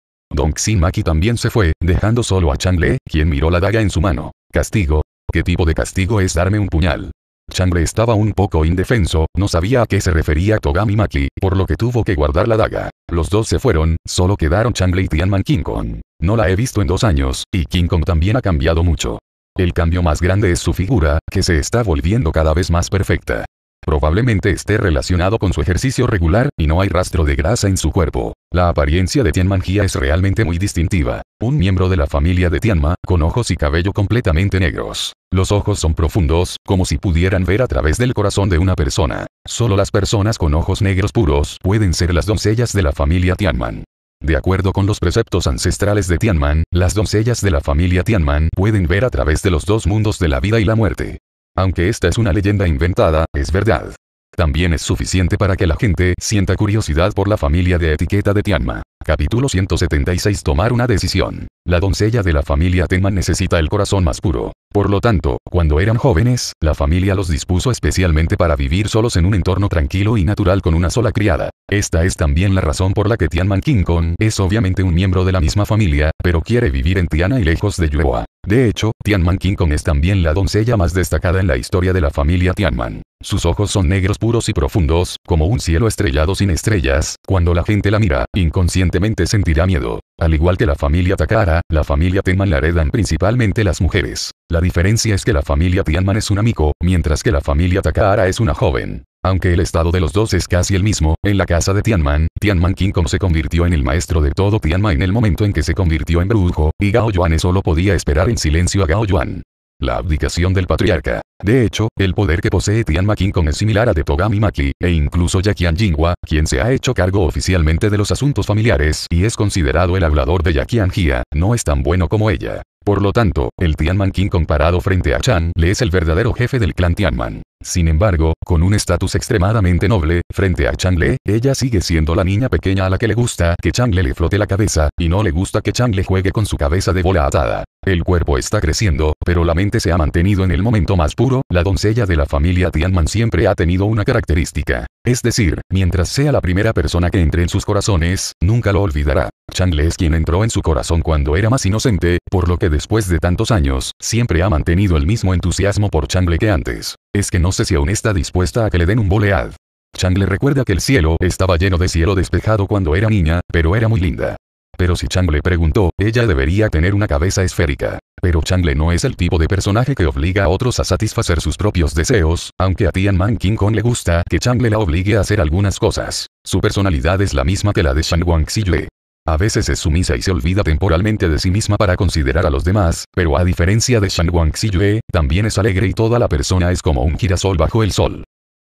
Ximaki también se fue, dejando solo a Chang Le, quien miró la daga en su mano. Castigo. ¿Qué tipo de castigo es darme un puñal? Changle estaba un poco indefenso, no sabía a qué se refería Togami Maki, por lo que tuvo que guardar la daga. Los dos se fueron, solo quedaron Changle y Tianman King Kong. No la he visto en dos años, y King Kong también ha cambiado mucho. El cambio más grande es su figura, que se está volviendo cada vez más perfecta. Probablemente esté relacionado con su ejercicio regular, y no hay rastro de grasa en su cuerpo. La apariencia de Tianmanjia es realmente muy distintiva. Un miembro de la familia de Tianma, con ojos y cabello completamente negros. Los ojos son profundos, como si pudieran ver a través del corazón de una persona. Solo las personas con ojos negros puros pueden ser las doncellas de la familia Tianman. De acuerdo con los preceptos ancestrales de Tianman, las doncellas de la familia Tianman pueden ver a través de los dos mundos de la vida y la muerte. Aunque esta es una leyenda inventada, es verdad. También es suficiente para que la gente sienta curiosidad por la familia de etiqueta de Tianma. Capítulo 176 Tomar una decisión. La doncella de la familia Tenman necesita el corazón más puro. Por lo tanto, cuando eran jóvenes, la familia los dispuso especialmente para vivir solos en un entorno tranquilo y natural con una sola criada. Esta es también la razón por la que Tianman Kong es obviamente un miembro de la misma familia, pero quiere vivir en Tiana y lejos de Yuehua. De hecho, Tianman Kong es también la doncella más destacada en la historia de la familia Tianman. Sus ojos son negros puros y profundos, como un cielo estrellado sin estrellas, cuando la gente la mira, inconsciente sentirá miedo. Al igual que la familia Takara, la familia Tenman la heredan principalmente las mujeres. La diferencia es que la familia Tianman es un amigo, mientras que la familia Takara es una joven. Aunque el estado de los dos es casi el mismo, en la casa de Tianman, Tianman Kong se convirtió en el maestro de todo Tianma en el momento en que se convirtió en brujo, y Gao Yuan solo podía esperar en silencio a Gao Yuan. La abdicación del patriarca. De hecho, el poder que posee Tian ma es similar a de Togami Maki, e incluso Yakian jingwa quien se ha hecho cargo oficialmente de los asuntos familiares y es considerado el hablador de Yakian Jia, no es tan bueno como ella. Por lo tanto, el Tianman King comparado frente a Chan le es el verdadero jefe del clan Tianman. Sin embargo, con un estatus extremadamente noble, frente a Chang Le, ella sigue siendo la niña pequeña a la que le gusta que Chang le flote la cabeza, y no le gusta que Chang Le juegue con su cabeza de bola atada. El cuerpo está creciendo, pero la mente se ha mantenido en el momento más puro, la doncella de la familia Tianman siempre ha tenido una característica. Es decir, mientras sea la primera persona que entre en sus corazones, nunca lo olvidará. Chang Le es quien entró en su corazón cuando era más inocente, por lo que después de tantos años, siempre ha mantenido el mismo entusiasmo por Chang Le que antes. Es que no sé si aún está dispuesta a que le den un bolead. Chang le recuerda que el cielo estaba lleno de cielo despejado cuando era niña, pero era muy linda. Pero si Chang le preguntó, ella debería tener una cabeza esférica. Pero Changle no es el tipo de personaje que obliga a otros a satisfacer sus propios deseos, aunque a Tian Man King Kong le gusta que Changle la obligue a hacer algunas cosas. Su personalidad es la misma que la de Shang Wang Xile. A veces es sumisa y se olvida temporalmente de sí misma para considerar a los demás, pero a diferencia de Shang Wang también es alegre y toda la persona es como un girasol bajo el sol.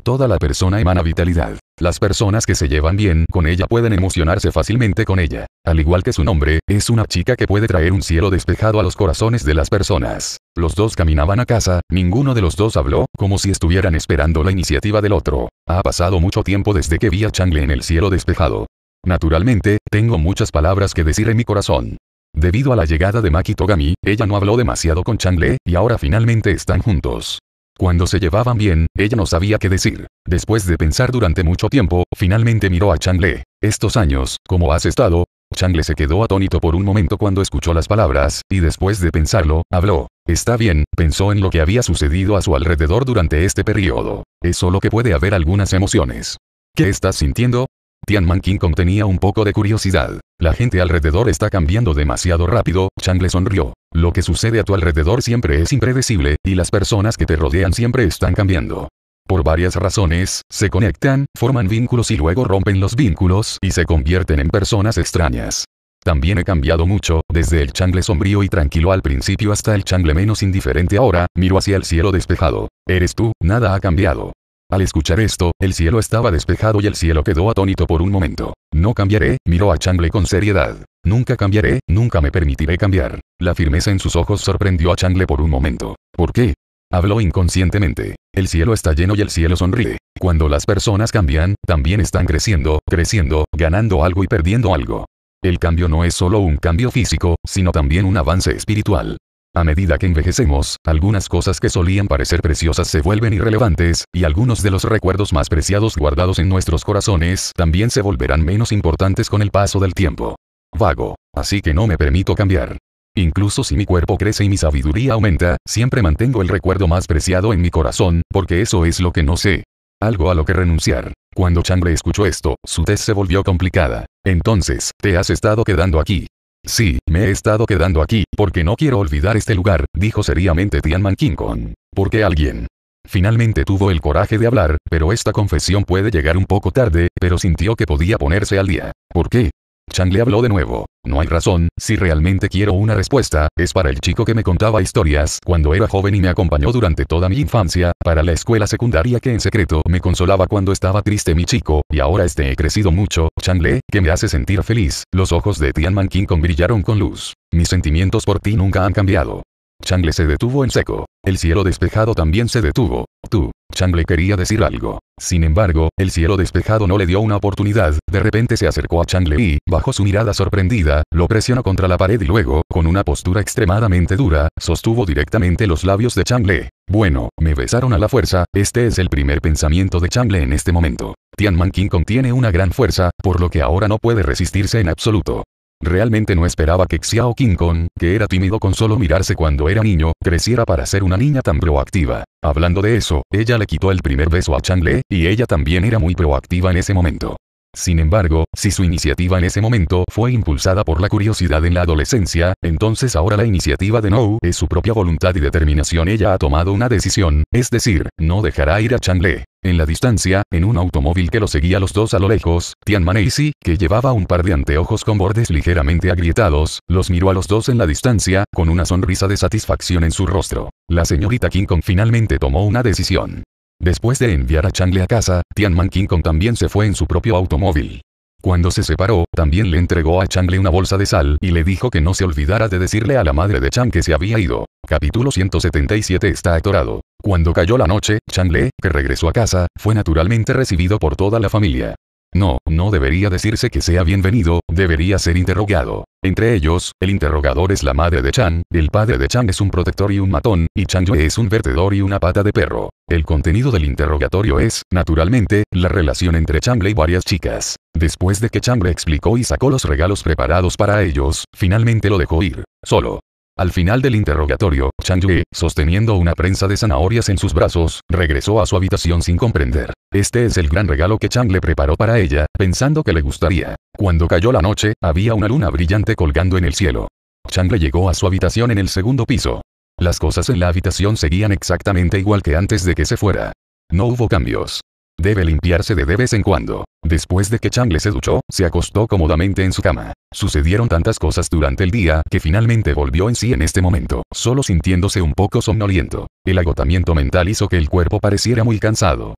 Toda la persona emana vitalidad. Las personas que se llevan bien con ella pueden emocionarse fácilmente con ella. Al igual que su nombre, es una chica que puede traer un cielo despejado a los corazones de las personas. Los dos caminaban a casa, ninguno de los dos habló, como si estuvieran esperando la iniciativa del otro. Ha pasado mucho tiempo desde que vi a Changle en el cielo despejado. Naturalmente, tengo muchas palabras que decir en mi corazón. Debido a la llegada de Maki Togami, ella no habló demasiado con Le, y ahora finalmente están juntos. Cuando se llevaban bien, ella no sabía qué decir. Después de pensar durante mucho tiempo, finalmente miró a Le. Estos años, ¿cómo has estado? Le se quedó atónito por un momento cuando escuchó las palabras, y después de pensarlo, habló. Está bien, pensó en lo que había sucedido a su alrededor durante este periodo. Es solo que puede haber algunas emociones. ¿Qué estás sintiendo? Tian mankin contenía un poco de curiosidad. La gente alrededor está cambiando demasiado rápido, Chang le sonrió. Lo que sucede a tu alrededor siempre es impredecible, y las personas que te rodean siempre están cambiando. Por varias razones, se conectan, forman vínculos y luego rompen los vínculos y se convierten en personas extrañas. También he cambiado mucho, desde el changle sombrío y tranquilo al principio hasta el changle menos indiferente ahora, miro hacia el cielo despejado. Eres tú, nada ha cambiado. Al escuchar esto, el cielo estaba despejado y el cielo quedó atónito por un momento. No cambiaré, miró a Changle con seriedad. Nunca cambiaré, nunca me permitiré cambiar. La firmeza en sus ojos sorprendió a Changle por un momento. ¿Por qué? Habló inconscientemente. El cielo está lleno y el cielo sonríe. Cuando las personas cambian, también están creciendo, creciendo, ganando algo y perdiendo algo. El cambio no es solo un cambio físico, sino también un avance espiritual. A medida que envejecemos, algunas cosas que solían parecer preciosas se vuelven irrelevantes, y algunos de los recuerdos más preciados guardados en nuestros corazones también se volverán menos importantes con el paso del tiempo. Vago. Así que no me permito cambiar. Incluso si mi cuerpo crece y mi sabiduría aumenta, siempre mantengo el recuerdo más preciado en mi corazón, porque eso es lo que no sé. Algo a lo que renunciar. Cuando Changre escuchó esto, su tez se volvió complicada. Entonces, te has estado quedando aquí. Sí, me he estado quedando aquí, porque no quiero olvidar este lugar, dijo seriamente Tian Man King Kong. Porque alguien, Finalmente tuvo el coraje de hablar, pero esta confesión puede llegar un poco tarde, pero sintió que podía ponerse al día. ¿Por qué? Chang le habló de nuevo. No hay razón, si realmente quiero una respuesta, es para el chico que me contaba historias cuando era joven y me acompañó durante toda mi infancia, para la escuela secundaria que en secreto me consolaba cuando estaba triste mi chico, y ahora este he crecido mucho, Chanle, que me hace sentir feliz, los ojos de Tian King brillaron con luz. Mis sentimientos por ti nunca han cambiado. Changle se detuvo en seco. El cielo despejado también se detuvo. Tú, Chang Le quería decir algo. Sin embargo, el cielo despejado no le dio una oportunidad, de repente se acercó a Le y, bajo su mirada sorprendida, lo presionó contra la pared y luego, con una postura extremadamente dura, sostuvo directamente los labios de Chang Le. Bueno, me besaron a la fuerza, este es el primer pensamiento de Chang Le en este momento. Tian Man King contiene una gran fuerza, por lo que ahora no puede resistirse en absoluto. Realmente no esperaba que Xiao King Kong, que era tímido con solo mirarse cuando era niño, creciera para ser una niña tan proactiva. Hablando de eso, ella le quitó el primer beso a Chang Le, y ella también era muy proactiva en ese momento. Sin embargo, si su iniciativa en ese momento fue impulsada por la curiosidad en la adolescencia, entonces ahora la iniciativa de No es su propia voluntad y determinación. Ella ha tomado una decisión, es decir, no dejará ir a Le. En la distancia, en un automóvil que lo seguía a los dos a lo lejos, Tian si que llevaba un par de anteojos con bordes ligeramente agrietados, los miró a los dos en la distancia, con una sonrisa de satisfacción en su rostro. La señorita King Kong finalmente tomó una decisión. Después de enviar a Chang Le a casa, Tian Man King Kong también se fue en su propio automóvil. Cuando se separó, también le entregó a Chang Le una bolsa de sal y le dijo que no se olvidara de decirle a la madre de Chang que se había ido. Capítulo 177 está atorado. Cuando cayó la noche, Chang Le, que regresó a casa, fue naturalmente recibido por toda la familia. No, no debería decirse que sea bienvenido, debería ser interrogado. Entre ellos, el interrogador es la madre de Chan, el padre de Chan es un protector y un matón, y Chan Yue es un vertedor y una pata de perro. El contenido del interrogatorio es, naturalmente, la relación entre Chang y varias chicas. Después de que le explicó y sacó los regalos preparados para ellos, finalmente lo dejó ir. Solo. Al final del interrogatorio, Chang Yue, sosteniendo una prensa de zanahorias en sus brazos, regresó a su habitación sin comprender. Este es el gran regalo que Chang le preparó para ella, pensando que le gustaría. Cuando cayó la noche, había una luna brillante colgando en el cielo. Chang le llegó a su habitación en el segundo piso. Las cosas en la habitación seguían exactamente igual que antes de que se fuera. No hubo cambios. Debe limpiarse de, vez en cuando. Después de que Changle se duchó, se acostó cómodamente en su cama. Sucedieron tantas cosas durante el día que finalmente volvió en sí en este momento, solo sintiéndose un poco somnoliento. El agotamiento mental hizo que el cuerpo pareciera muy cansado.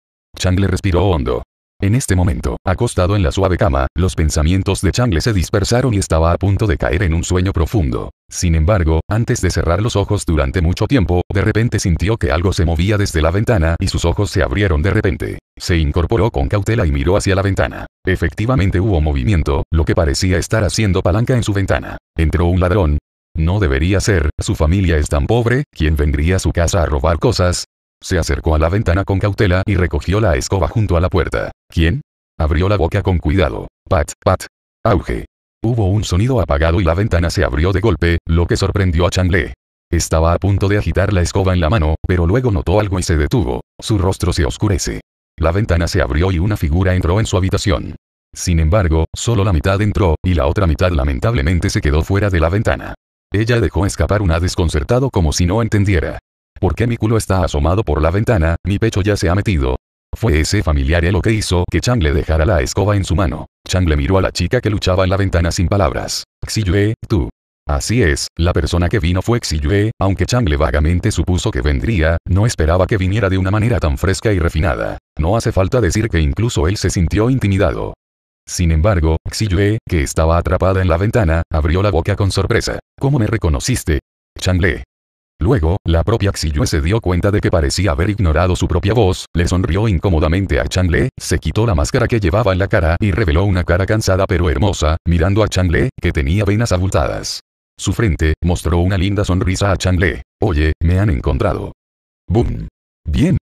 le respiró hondo, en este momento, acostado en la suave cama, los pensamientos de Le se dispersaron y estaba a punto de caer en un sueño profundo. Sin embargo, antes de cerrar los ojos durante mucho tiempo, de repente sintió que algo se movía desde la ventana y sus ojos se abrieron de repente. Se incorporó con cautela y miró hacia la ventana. Efectivamente hubo movimiento, lo que parecía estar haciendo palanca en su ventana. Entró un ladrón, no debería ser, su familia es tan pobre, ¿quién vendría a su casa a robar cosas? Se acercó a la ventana con cautela y recogió la escoba junto a la puerta. ¿Quién? Abrió la boca con cuidado. Pat, pat. Auge. Hubo un sonido apagado y la ventana se abrió de golpe, lo que sorprendió a Chanle. Estaba a punto de agitar la escoba en la mano, pero luego notó algo y se detuvo. Su rostro se oscurece. La ventana se abrió y una figura entró en su habitación. Sin embargo, solo la mitad entró, y la otra mitad lamentablemente se quedó fuera de la ventana. Ella dejó escapar una desconcertado como si no entendiera. ¿Por qué mi culo está asomado por la ventana? Mi pecho ya se ha metido. Fue ese familiar lo que hizo que Chang le dejara la escoba en su mano. Chang le miró a la chica que luchaba en la ventana sin palabras. Xiyue, tú. Así es, la persona que vino fue Xiyue, aunque Chang le vagamente supuso que vendría, no esperaba que viniera de una manera tan fresca y refinada. No hace falta decir que incluso él se sintió intimidado. Sin embargo, Xiyue, que estaba atrapada en la ventana, abrió la boca con sorpresa. ¿Cómo me reconociste? Chang le... Luego, la propia Xiyue se dio cuenta de que parecía haber ignorado su propia voz, le sonrió incómodamente a Chanle, se quitó la máscara que llevaba en la cara y reveló una cara cansada pero hermosa, mirando a Chanle, que tenía venas abultadas. Su frente, mostró una linda sonrisa a Chanle. Oye, me han encontrado. Boom. Bien.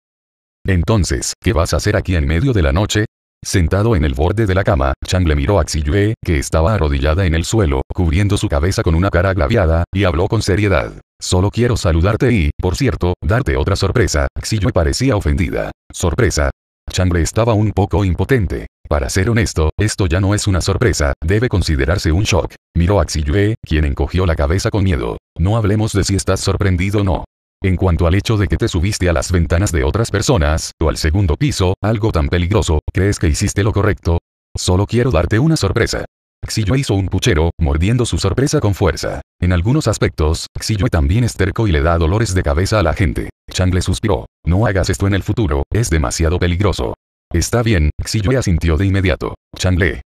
Entonces, ¿qué vas a hacer aquí en medio de la noche? Sentado en el borde de la cama, Chang le miró a Xiyue, que estaba arrodillada en el suelo, cubriendo su cabeza con una cara glaviada, y habló con seriedad. Solo quiero saludarte y, por cierto, darte otra sorpresa. Xiyue parecía ofendida. ¿Sorpresa? Chang le estaba un poco impotente. Para ser honesto, esto ya no es una sorpresa, debe considerarse un shock. Miró a Xiyue, quien encogió la cabeza con miedo. No hablemos de si estás sorprendido o no. En cuanto al hecho de que te subiste a las ventanas de otras personas, o al segundo piso, algo tan peligroso, ¿crees que hiciste lo correcto? Solo quiero darte una sorpresa. Xiyue hizo un puchero, mordiendo su sorpresa con fuerza. En algunos aspectos, Xiyue también es terco y le da dolores de cabeza a la gente. Chang le suspiró. No hagas esto en el futuro, es demasiado peligroso. Está bien, Xiyue asintió de inmediato. Chang le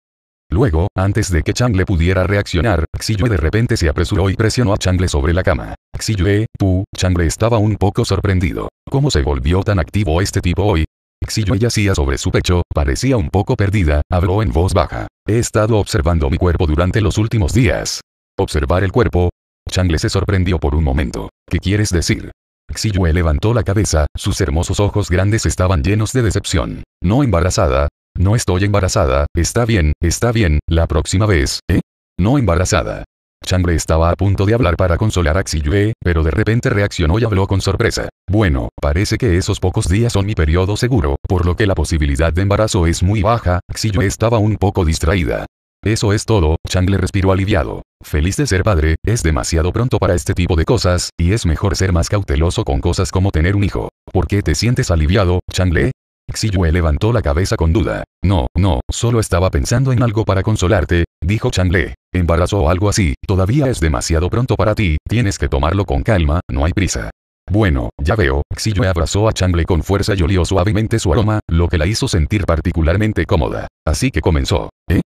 Luego, antes de que Le pudiera reaccionar, Xiyue de repente se apresuró y presionó a Changle sobre la cama. Xiyue, pu, Changle estaba un poco sorprendido. ¿Cómo se volvió tan activo este tipo hoy? Xiyue yacía sobre su pecho, parecía un poco perdida, habló en voz baja. He estado observando mi cuerpo durante los últimos días. ¿Observar el cuerpo? Changle se sorprendió por un momento. ¿Qué quieres decir? Xiyue levantó la cabeza, sus hermosos ojos grandes estaban llenos de decepción. No embarazada, no estoy embarazada, está bien, está bien, la próxima vez, ¿eh? No embarazada. Changle estaba a punto de hablar para consolar a Yue, pero de repente reaccionó y habló con sorpresa. Bueno, parece que esos pocos días son mi periodo seguro, por lo que la posibilidad de embarazo es muy baja, Yue estaba un poco distraída. Eso es todo, Changle respiró aliviado. Feliz de ser padre, es demasiado pronto para este tipo de cosas, y es mejor ser más cauteloso con cosas como tener un hijo. ¿Por qué te sientes aliviado, Changle? Xiyue levantó la cabeza con duda. No, no, solo estaba pensando en algo para consolarte, dijo Le. Embarazó o algo así, todavía es demasiado pronto para ti, tienes que tomarlo con calma, no hay prisa. Bueno, ya veo, Xiyue abrazó a Le con fuerza y olió suavemente su aroma, lo que la hizo sentir particularmente cómoda. Así que comenzó. ¿Eh?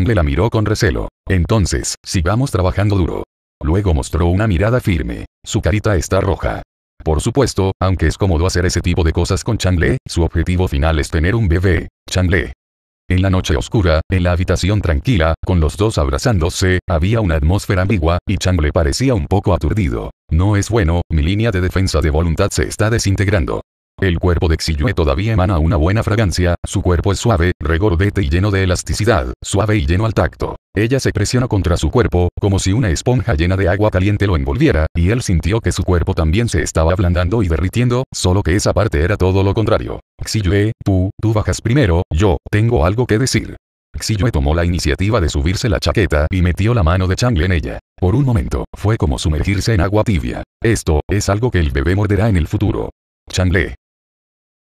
Le la miró con recelo. Entonces, sigamos trabajando duro. Luego mostró una mirada firme. Su carita está roja. Por supuesto, aunque es cómodo hacer ese tipo de cosas con Changle, su objetivo final es tener un bebé. Changle. En la noche oscura, en la habitación tranquila, con los dos abrazándose, había una atmósfera ambigua, y Chang parecía un poco aturdido. No es bueno, mi línea de defensa de voluntad se está desintegrando. El cuerpo de Xiyue todavía emana una buena fragancia, su cuerpo es suave, regordete y lleno de elasticidad, suave y lleno al tacto. Ella se presiona contra su cuerpo, como si una esponja llena de agua caliente lo envolviera, y él sintió que su cuerpo también se estaba ablandando y derritiendo, solo que esa parte era todo lo contrario. Xiyue, tú, tú bajas primero, yo, tengo algo que decir. Xiyue tomó la iniciativa de subirse la chaqueta y metió la mano de Changle en ella. Por un momento, fue como sumergirse en agua tibia. Esto, es algo que el bebé morderá en el futuro. Changle.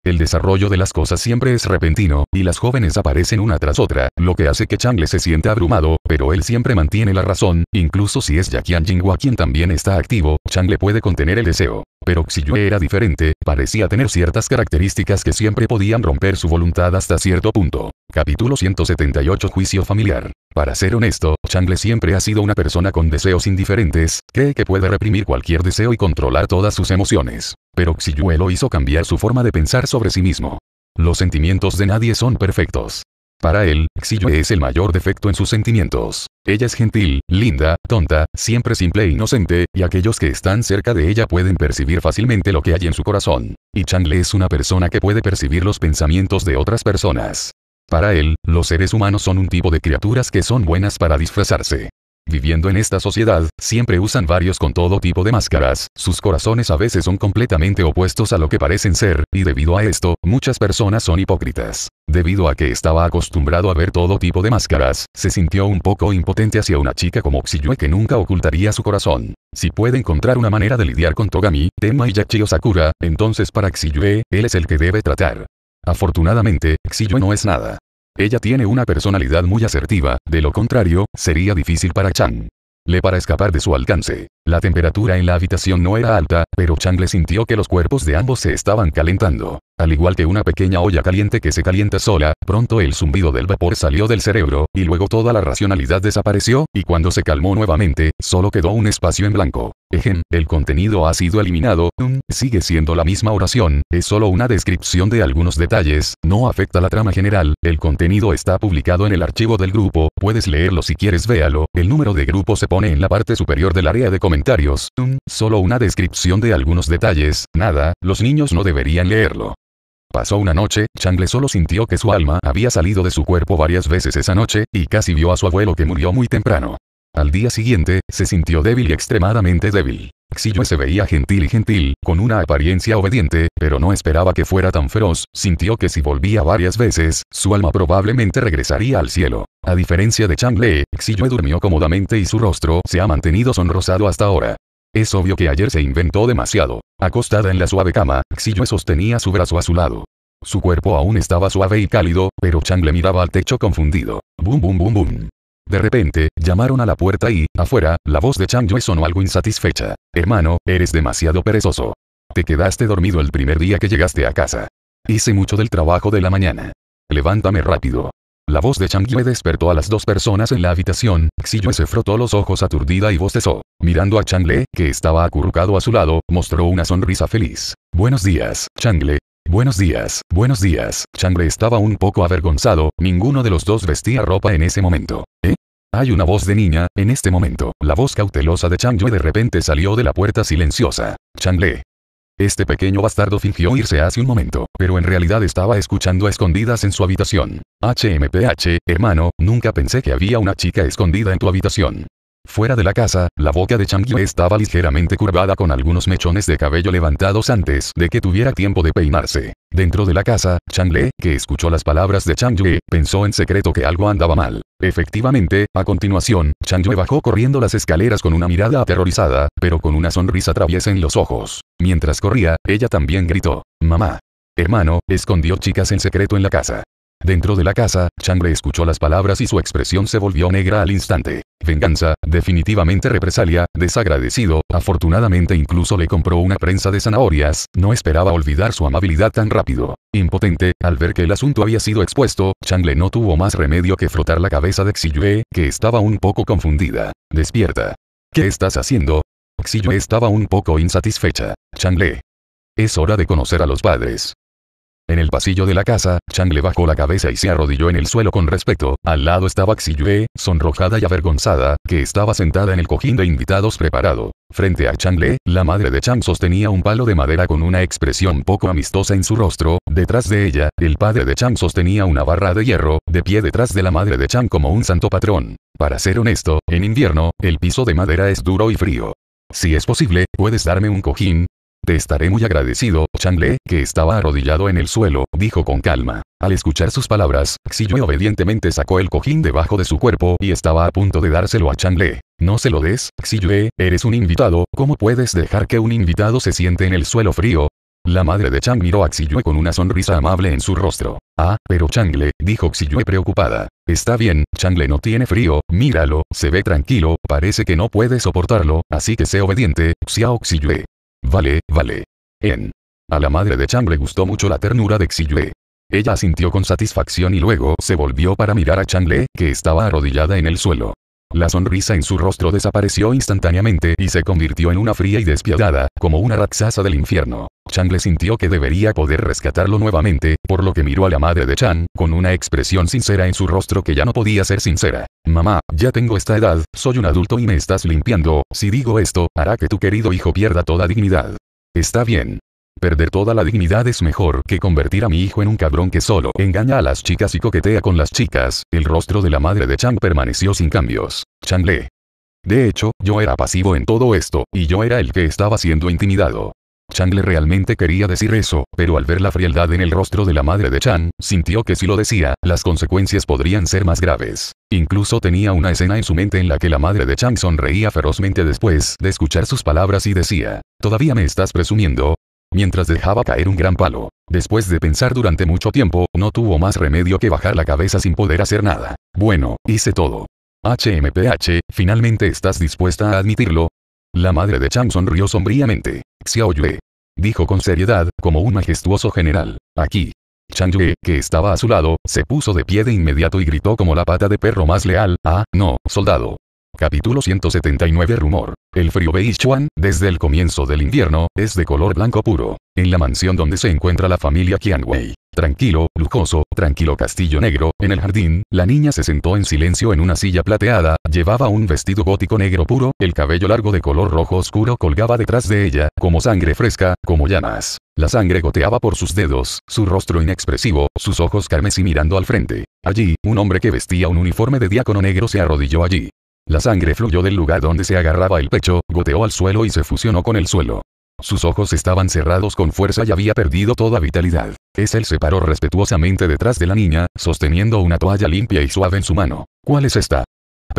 El desarrollo de las cosas siempre es repentino, y las jóvenes aparecen una tras otra, lo que hace que Chang le se sienta abrumado, pero él siempre mantiene la razón, incluso si es Jackie jinghua quien también está activo, Chang le puede contener el deseo. Pero Xiyue era diferente, parecía tener ciertas características que siempre podían romper su voluntad hasta cierto punto. Capítulo 178 Juicio familiar. Para ser honesto, Changle siempre ha sido una persona con deseos indiferentes, cree que puede reprimir cualquier deseo y controlar todas sus emociones. Pero Xiyue lo hizo cambiar su forma de pensar sobre sí mismo. Los sentimientos de nadie son perfectos. Para él, Xiyue es el mayor defecto en sus sentimientos. Ella es gentil, linda, tonta, siempre simple e inocente, y aquellos que están cerca de ella pueden percibir fácilmente lo que hay en su corazón. Y Le es una persona que puede percibir los pensamientos de otras personas. Para él, los seres humanos son un tipo de criaturas que son buenas para disfrazarse. Viviendo en esta sociedad, siempre usan varios con todo tipo de máscaras, sus corazones a veces son completamente opuestos a lo que parecen ser, y debido a esto, muchas personas son hipócritas. Debido a que estaba acostumbrado a ver todo tipo de máscaras, se sintió un poco impotente hacia una chica como Xiyue que nunca ocultaría su corazón. Si puede encontrar una manera de lidiar con Togami, Tenma y Yachiyo Sakura, entonces para Xiyue, él es el que debe tratar. Afortunadamente, Xiyue no es nada. Ella tiene una personalidad muy asertiva, de lo contrario, sería difícil para Chang. Le para escapar de su alcance. La temperatura en la habitación no era alta, pero Chang le sintió que los cuerpos de ambos se estaban calentando. Al igual que una pequeña olla caliente que se calienta sola, pronto el zumbido del vapor salió del cerebro, y luego toda la racionalidad desapareció, y cuando se calmó nuevamente, solo quedó un espacio en blanco. Ejem, el contenido ha sido eliminado, mm, sigue siendo la misma oración, es solo una descripción de algunos detalles, no afecta la trama general, el contenido está publicado en el archivo del grupo, puedes leerlo si quieres véalo, el número de grupo se pone en la parte superior del área de comentarios, mm, solo una descripción de algunos detalles, nada, los niños no deberían leerlo. Pasó una noche, Le solo sintió que su alma había salido de su cuerpo varias veces esa noche, y casi vio a su abuelo que murió muy temprano. Al día siguiente, se sintió débil y extremadamente débil. Xiyue se veía gentil y gentil, con una apariencia obediente, pero no esperaba que fuera tan feroz, sintió que si volvía varias veces, su alma probablemente regresaría al cielo. A diferencia de Changle, Xiyue durmió cómodamente y su rostro se ha mantenido sonrosado hasta ahora. Es obvio que ayer se inventó demasiado. Acostada en la suave cama, Xiyue sostenía su brazo a su lado. Su cuerpo aún estaba suave y cálido, pero Chang le miraba al techo confundido. Bum bum bum bum. De repente, llamaron a la puerta y, afuera, la voz de Chang Yue sonó algo insatisfecha. Hermano, eres demasiado perezoso. Te quedaste dormido el primer día que llegaste a casa. Hice mucho del trabajo de la mañana. Levántame rápido. La voz de Chang Yue despertó a las dos personas en la habitación, Xiyue se frotó los ojos aturdida y bostezó. Mirando a Changle, que estaba acurrucado a su lado, mostró una sonrisa feliz. Buenos días, Changle. Buenos días, buenos días. Changle estaba un poco avergonzado, ninguno de los dos vestía ropa en ese momento. ¿Eh? Hay una voz de niña, en este momento. La voz cautelosa de Chang Yue de repente salió de la puerta silenciosa. Chang Le. Este pequeño bastardo fingió irse hace un momento, pero en realidad estaba escuchando a escondidas en su habitación. HMPH, hermano, nunca pensé que había una chica escondida en tu habitación. Fuera de la casa, la boca de Chang Yue estaba ligeramente curvada con algunos mechones de cabello levantados antes de que tuviera tiempo de peinarse. Dentro de la casa, Chang Le, que escuchó las palabras de Chang Yue, pensó en secreto que algo andaba mal. Efectivamente, a continuación, Chang Yue bajó corriendo las escaleras con una mirada aterrorizada, pero con una sonrisa traviesa en los ojos. Mientras corría, ella también gritó, Mamá. Hermano, escondió chicas en secreto en la casa. Dentro de la casa, Chang Le escuchó las palabras y su expresión se volvió negra al instante. Venganza, definitivamente represalia, desagradecido, afortunadamente incluso le compró una prensa de zanahorias, no esperaba olvidar su amabilidad tan rápido. Impotente, al ver que el asunto había sido expuesto, Chang Le no tuvo más remedio que frotar la cabeza de Xiyue, que estaba un poco confundida. Despierta. ¿Qué estás haciendo? Xiyue estaba un poco insatisfecha. Chang Le. Es hora de conocer a los padres. En el pasillo de la casa, Chang le bajó la cabeza y se arrodilló en el suelo con respeto. Al lado estaba Xiyue, sonrojada y avergonzada, que estaba sentada en el cojín de invitados preparado. Frente a Chang Le, la madre de Chang sostenía un palo de madera con una expresión poco amistosa en su rostro. Detrás de ella, el padre de Chang sostenía una barra de hierro, de pie detrás de la madre de Chang como un santo patrón. Para ser honesto, en invierno, el piso de madera es duro y frío. Si es posible, ¿puedes darme un cojín? Te estaré muy agradecido, Changle, que estaba arrodillado en el suelo, dijo con calma. Al escuchar sus palabras, Xiyue obedientemente sacó el cojín debajo de su cuerpo y estaba a punto de dárselo a Changle. No se lo des, Xiyue, eres un invitado, ¿cómo puedes dejar que un invitado se siente en el suelo frío? La madre de Chang miró a Xiyue con una sonrisa amable en su rostro. Ah, pero Changle, dijo Xiyue preocupada. Está bien, Changle no tiene frío, míralo, se ve tranquilo, parece que no puede soportarlo, así que sé obediente, Xiao Xiyue. Vale, vale. En. A la madre de Chang le gustó mucho la ternura de Xiyue. Ella sintió con satisfacción y luego se volvió para mirar a Changle, que estaba arrodillada en el suelo. La sonrisa en su rostro desapareció instantáneamente y se convirtió en una fría y despiadada, como una raxasa del infierno. Chang le sintió que debería poder rescatarlo nuevamente, por lo que miró a la madre de Chan, con una expresión sincera en su rostro que ya no podía ser sincera. Mamá, ya tengo esta edad, soy un adulto y me estás limpiando, si digo esto, hará que tu querido hijo pierda toda dignidad. Está bien, Perder toda la dignidad es mejor que convertir a mi hijo en un cabrón que solo engaña a las chicas y coquetea con las chicas. El rostro de la madre de Chang permaneció sin cambios. Chang le. De hecho, yo era pasivo en todo esto, y yo era el que estaba siendo intimidado. Chang le realmente quería decir eso, pero al ver la frialdad en el rostro de la madre de Chan, sintió que si lo decía, las consecuencias podrían ser más graves. Incluso tenía una escena en su mente en la que la madre de Chang sonreía ferozmente después de escuchar sus palabras y decía, Todavía me estás presumiendo, mientras dejaba caer un gran palo. Después de pensar durante mucho tiempo, no tuvo más remedio que bajar la cabeza sin poder hacer nada. Bueno, hice todo. HMPH, finalmente estás dispuesta a admitirlo. La madre de Chang sonrió sombríamente. Xiao Yue. Dijo con seriedad, como un majestuoso general. Aquí. Chang Yue, que estaba a su lado, se puso de pie de inmediato y gritó como la pata de perro más leal, ah, no, soldado. Capítulo 179 Rumor. El frío Beichuan, desde el comienzo del invierno, es de color blanco puro. En la mansión donde se encuentra la familia Qianwei. Tranquilo, lujoso, tranquilo castillo negro, en el jardín, la niña se sentó en silencio en una silla plateada, llevaba un vestido gótico negro puro, el cabello largo de color rojo oscuro colgaba detrás de ella, como sangre fresca, como llamas. La sangre goteaba por sus dedos, su rostro inexpresivo, sus ojos carmesí mirando al frente. Allí, un hombre que vestía un uniforme de diácono negro se arrodilló allí. La sangre fluyó del lugar donde se agarraba el pecho, goteó al suelo y se fusionó con el suelo. Sus ojos estaban cerrados con fuerza y había perdido toda vitalidad. él se paró respetuosamente detrás de la niña, sosteniendo una toalla limpia y suave en su mano. ¿Cuál es esta?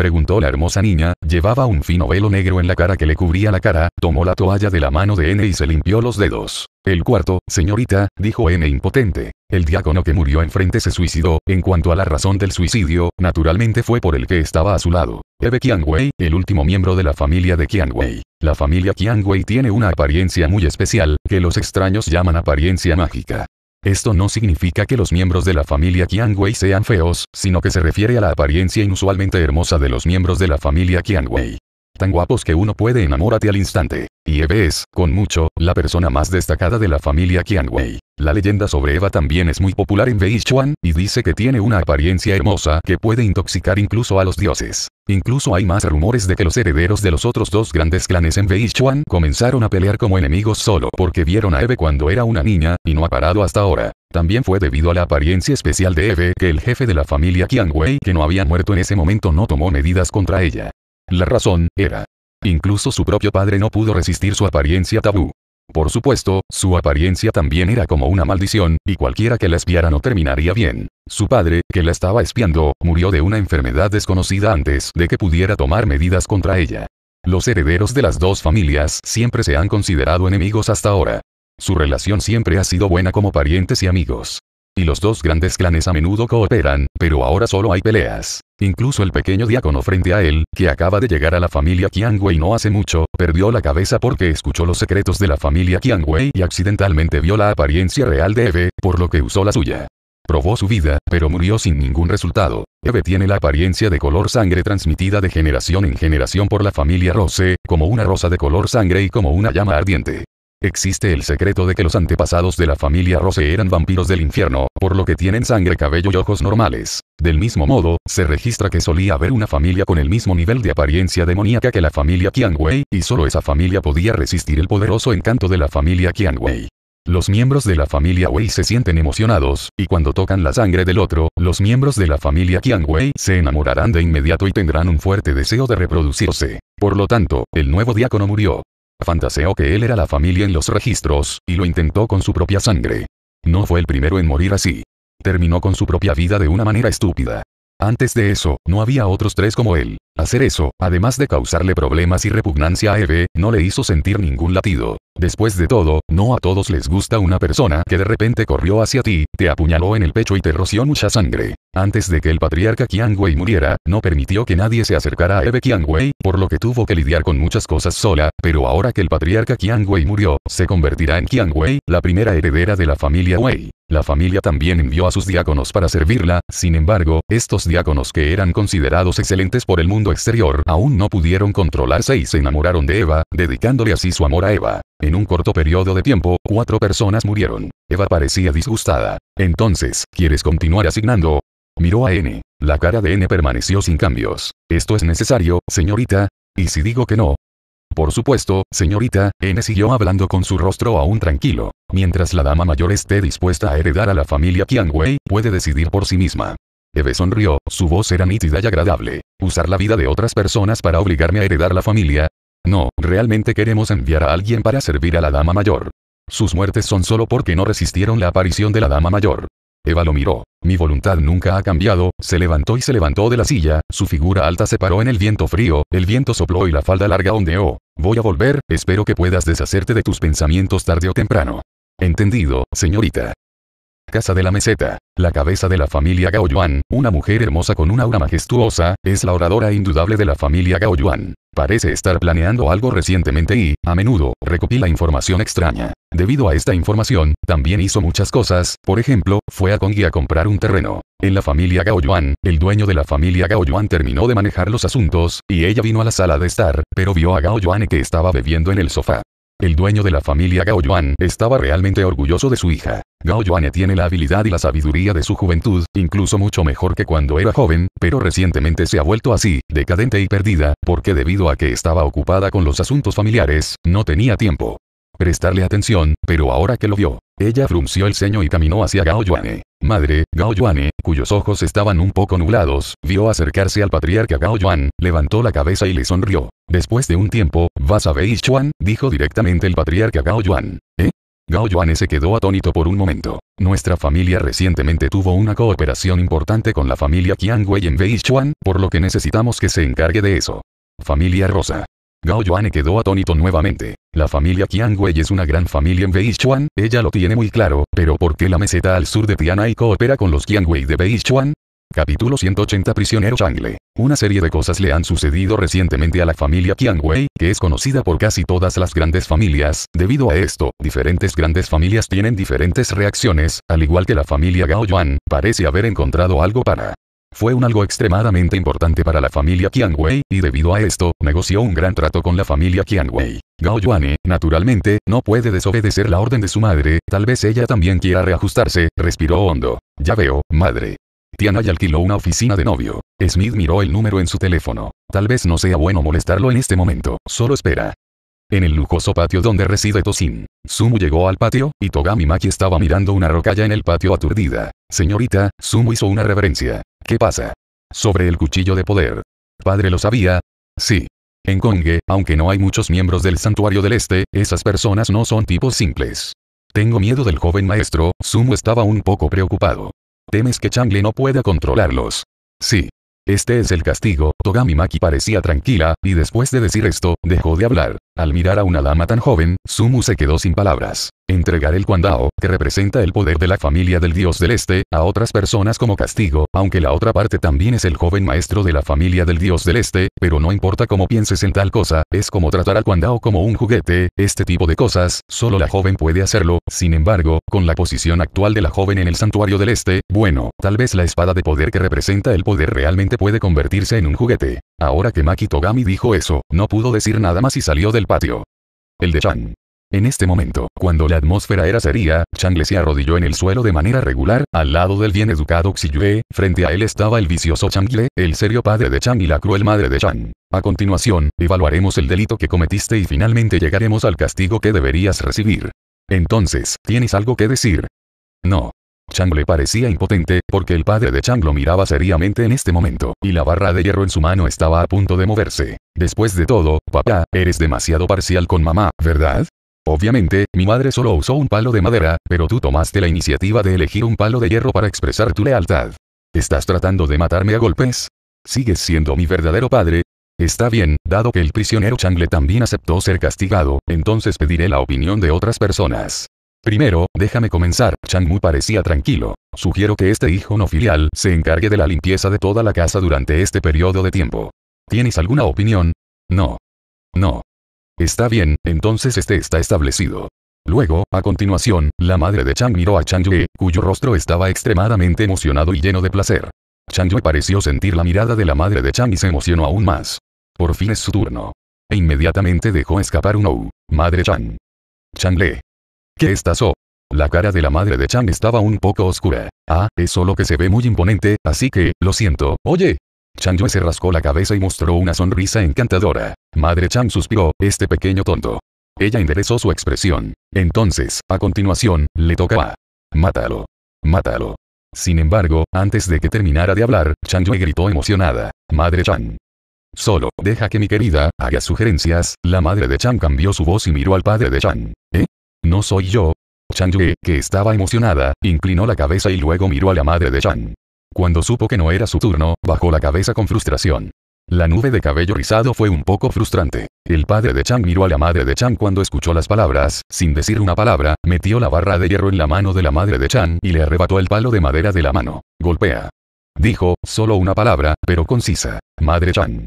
preguntó la hermosa niña, llevaba un fino velo negro en la cara que le cubría la cara, tomó la toalla de la mano de N y se limpió los dedos. El cuarto, señorita, dijo N impotente. El diácono que murió enfrente se suicidó, en cuanto a la razón del suicidio, naturalmente fue por el que estaba a su lado. Eve Kiangwei, el último miembro de la familia de Kiangwei. La familia Kiangwei tiene una apariencia muy especial, que los extraños llaman apariencia mágica. Esto no significa que los miembros de la familia Qiangwei sean feos, sino que se refiere a la apariencia inusualmente hermosa de los miembros de la familia Qiangwei tan guapos que uno puede enamorarte al instante. Y Eve es, con mucho, la persona más destacada de la familia wei La leyenda sobre Eva también es muy popular en Beichuan, y dice que tiene una apariencia hermosa que puede intoxicar incluso a los dioses. Incluso hay más rumores de que los herederos de los otros dos grandes clanes en Beichuan comenzaron a pelear como enemigos solo porque vieron a Eve cuando era una niña, y no ha parado hasta ahora. También fue debido a la apariencia especial de Eve que el jefe de la familia wei que no había muerto en ese momento no tomó medidas contra ella. La razón, era. Incluso su propio padre no pudo resistir su apariencia tabú. Por supuesto, su apariencia también era como una maldición, y cualquiera que la espiara no terminaría bien. Su padre, que la estaba espiando, murió de una enfermedad desconocida antes de que pudiera tomar medidas contra ella. Los herederos de las dos familias siempre se han considerado enemigos hasta ahora. Su relación siempre ha sido buena como parientes y amigos. Y los dos grandes clanes a menudo cooperan, pero ahora solo hay peleas. Incluso el pequeño diácono frente a él, que acaba de llegar a la familia Qiangwei no hace mucho, perdió la cabeza porque escuchó los secretos de la familia Qiangwei y accidentalmente vio la apariencia real de Eve, por lo que usó la suya. Probó su vida, pero murió sin ningún resultado. Eve tiene la apariencia de color sangre transmitida de generación en generación por la familia Rose, como una rosa de color sangre y como una llama ardiente. Existe el secreto de que los antepasados de la familia Rose eran vampiros del infierno, por lo que tienen sangre, cabello y ojos normales. Del mismo modo, se registra que solía haber una familia con el mismo nivel de apariencia demoníaca que la familia Wei y solo esa familia podía resistir el poderoso encanto de la familia Wei. Los miembros de la familia Wei se sienten emocionados, y cuando tocan la sangre del otro, los miembros de la familia Wei se enamorarán de inmediato y tendrán un fuerte deseo de reproducirse. Por lo tanto, el nuevo diácono murió. Fantaseó que él era la familia en los registros, y lo intentó con su propia sangre. No fue el primero en morir así. Terminó con su propia vida de una manera estúpida. Antes de eso, no había otros tres como él. Hacer eso, además de causarle problemas y repugnancia a Eve, no le hizo sentir ningún latido. Después de todo, no a todos les gusta una persona que de repente corrió hacia ti, te apuñaló en el pecho y te roció mucha sangre. Antes de que el patriarca Qiangwei muriera, no permitió que nadie se acercara a Eve Qiangwei, por lo que tuvo que lidiar con muchas cosas sola, pero ahora que el patriarca Qiangwei murió, se convertirá en Qiangwei, la primera heredera de la familia Wei. La familia también envió a sus diáconos para servirla, sin embargo, estos diáconos que eran considerados excelentes por el mundo exterior aún no pudieron controlarse y se enamoraron de Eva, dedicándole así su amor a Eva. En un corto periodo de tiempo, cuatro personas murieron. Eva parecía disgustada. Entonces, ¿quieres continuar asignando? Miró a N. La cara de N permaneció sin cambios. ¿Esto es necesario, señorita? ¿Y si digo que no? Por supuesto, señorita, N siguió hablando con su rostro aún tranquilo. Mientras la dama mayor esté dispuesta a heredar a la familia Wei puede decidir por sí misma. Eve sonrió, su voz era nítida y agradable. ¿Usar la vida de otras personas para obligarme a heredar la familia? No, realmente queremos enviar a alguien para servir a la dama mayor. Sus muertes son solo porque no resistieron la aparición de la dama mayor. Eva lo miró. Mi voluntad nunca ha cambiado, se levantó y se levantó de la silla, su figura alta se paró en el viento frío, el viento sopló y la falda larga ondeó. Voy a volver, espero que puedas deshacerte de tus pensamientos tarde o temprano. Entendido, señorita. Casa de la Meseta. La cabeza de la familia Gao Yuan, una mujer hermosa con una aura majestuosa, es la oradora indudable de la familia Gao Yuan. Parece estar planeando algo recientemente y, a menudo, recopila información extraña. Debido a esta información, también hizo muchas cosas, por ejemplo, fue a Kongi a comprar un terreno. En la familia Gao Yuan, el dueño de la familia Gao Yuan terminó de manejar los asuntos, y ella vino a la sala de estar, pero vio a Gao Yuan que estaba bebiendo en el sofá. El dueño de la familia Gao Yuan estaba realmente orgulloso de su hija. Gao Yuan tiene la habilidad y la sabiduría de su juventud, incluso mucho mejor que cuando era joven, pero recientemente se ha vuelto así, decadente y perdida, porque debido a que estaba ocupada con los asuntos familiares, no tenía tiempo prestarle atención, pero ahora que lo vio, ella frunció el ceño y caminó hacia Gao Yuane. Madre, Gao Yuane, cuyos ojos estaban un poco nublados, vio acercarse al patriarca Gao Yuan, levantó la cabeza y le sonrió. Después de un tiempo, ¿vas a Beishuan? dijo directamente el patriarca Gao Yuan. ¿Eh? Gao Yuan se quedó atónito por un momento. Nuestra familia recientemente tuvo una cooperación importante con la familia Qian Wei en Beishuan, por lo que necesitamos que se encargue de eso. Familia Rosa. Gao Yuan quedó atónito nuevamente. La familia Qiangwei es una gran familia en Beichuan? ella lo tiene muy claro, pero ¿por qué la meseta al sur de Tianai coopera con los Qiangwei de Beichuan? Capítulo 180 Prisionero Changle. Una serie de cosas le han sucedido recientemente a la familia Qiangwei, que es conocida por casi todas las grandes familias. Debido a esto, diferentes grandes familias tienen diferentes reacciones, al igual que la familia Gao Yuan, parece haber encontrado algo para fue un algo extremadamente importante para la familia Wei, y debido a esto, negoció un gran trato con la familia Wei. Gao Yuane, naturalmente, no puede desobedecer la orden de su madre, tal vez ella también quiera reajustarse, respiró hondo. Ya veo, madre. Tianai alquiló una oficina de novio. Smith miró el número en su teléfono. Tal vez no sea bueno molestarlo en este momento, solo espera. En el lujoso patio donde reside Tosin, Sumu llegó al patio, y Togami Maki estaba mirando una rocalla en el patio aturdida. Señorita, Sumu hizo una reverencia. ¿Qué pasa? Sobre el cuchillo de poder. ¿Padre lo sabía? Sí. En Konge, aunque no hay muchos miembros del santuario del este, esas personas no son tipos simples. Tengo miedo del joven maestro, Sumu estaba un poco preocupado. ¿Temes que Changle no pueda controlarlos? Sí. Este es el castigo, Togami Maki parecía tranquila, y después de decir esto, dejó de hablar. Al mirar a una dama tan joven, Sumu se quedó sin palabras. Entregar el Kwandao, que representa el poder de la familia del dios del este, a otras personas como castigo, aunque la otra parte también es el joven maestro de la familia del dios del este, pero no importa cómo pienses en tal cosa, es como tratar al Kwandao como un juguete, este tipo de cosas, solo la joven puede hacerlo, sin embargo, con la posición actual de la joven en el santuario del este, bueno, tal vez la espada de poder que representa el poder realmente puede convertirse en un juguete. Ahora que Maki Togami dijo eso, no pudo decir nada más y salió del patio. El de Chang. En este momento, cuando la atmósfera era seria, le se arrodilló en el suelo de manera regular, al lado del bien educado Xiyue, frente a él estaba el vicioso Le, el serio padre de Chang y la cruel madre de Chang. A continuación, evaluaremos el delito que cometiste y finalmente llegaremos al castigo que deberías recibir. Entonces, ¿tienes algo que decir? No. Chang le parecía impotente, porque el padre de Chang lo miraba seriamente en este momento, y la barra de hierro en su mano estaba a punto de moverse. Después de todo, papá, eres demasiado parcial con mamá, ¿verdad? Obviamente, mi madre solo usó un palo de madera, pero tú tomaste la iniciativa de elegir un palo de hierro para expresar tu lealtad. ¿Estás tratando de matarme a golpes? ¿Sigues siendo mi verdadero padre? Está bien, dado que el prisionero Changle también aceptó ser castigado, entonces pediré la opinión de otras personas. Primero, déjame comenzar. Chang Mu parecía tranquilo. Sugiero que este hijo no filial se encargue de la limpieza de toda la casa durante este periodo de tiempo. ¿Tienes alguna opinión? No. No. Está bien, entonces este está establecido. Luego, a continuación, la madre de Chang miró a Chang Yue, cuyo rostro estaba extremadamente emocionado y lleno de placer. Chang Yue pareció sentir la mirada de la madre de Chang y se emocionó aún más. Por fin es su turno. E inmediatamente dejó escapar un ou. Madre Chang. Chang Le. ¿Qué estás o. La cara de la madre de Chang estaba un poco oscura. Ah, eso lo que se ve muy imponente, así que, lo siento. Oye. Chan Yue se rascó la cabeza y mostró una sonrisa encantadora. Madre Chang suspiró, este pequeño tonto. Ella enderezó su expresión. Entonces, a continuación, le tocaba. Mátalo. Mátalo. Sin embargo, antes de que terminara de hablar, Chan Yue gritó emocionada. Madre Chan. Solo, deja que mi querida, haga sugerencias. La madre de Chang cambió su voz y miró al padre de Chang. ¿Eh? No soy yo. Chang Yue, que estaba emocionada, inclinó la cabeza y luego miró a la madre de Chang. Cuando supo que no era su turno, bajó la cabeza con frustración. La nube de cabello rizado fue un poco frustrante. El padre de Chang miró a la madre de Chang cuando escuchó las palabras, sin decir una palabra, metió la barra de hierro en la mano de la madre de Chang y le arrebató el palo de madera de la mano. Golpea. Dijo, solo una palabra, pero concisa. Madre Chang.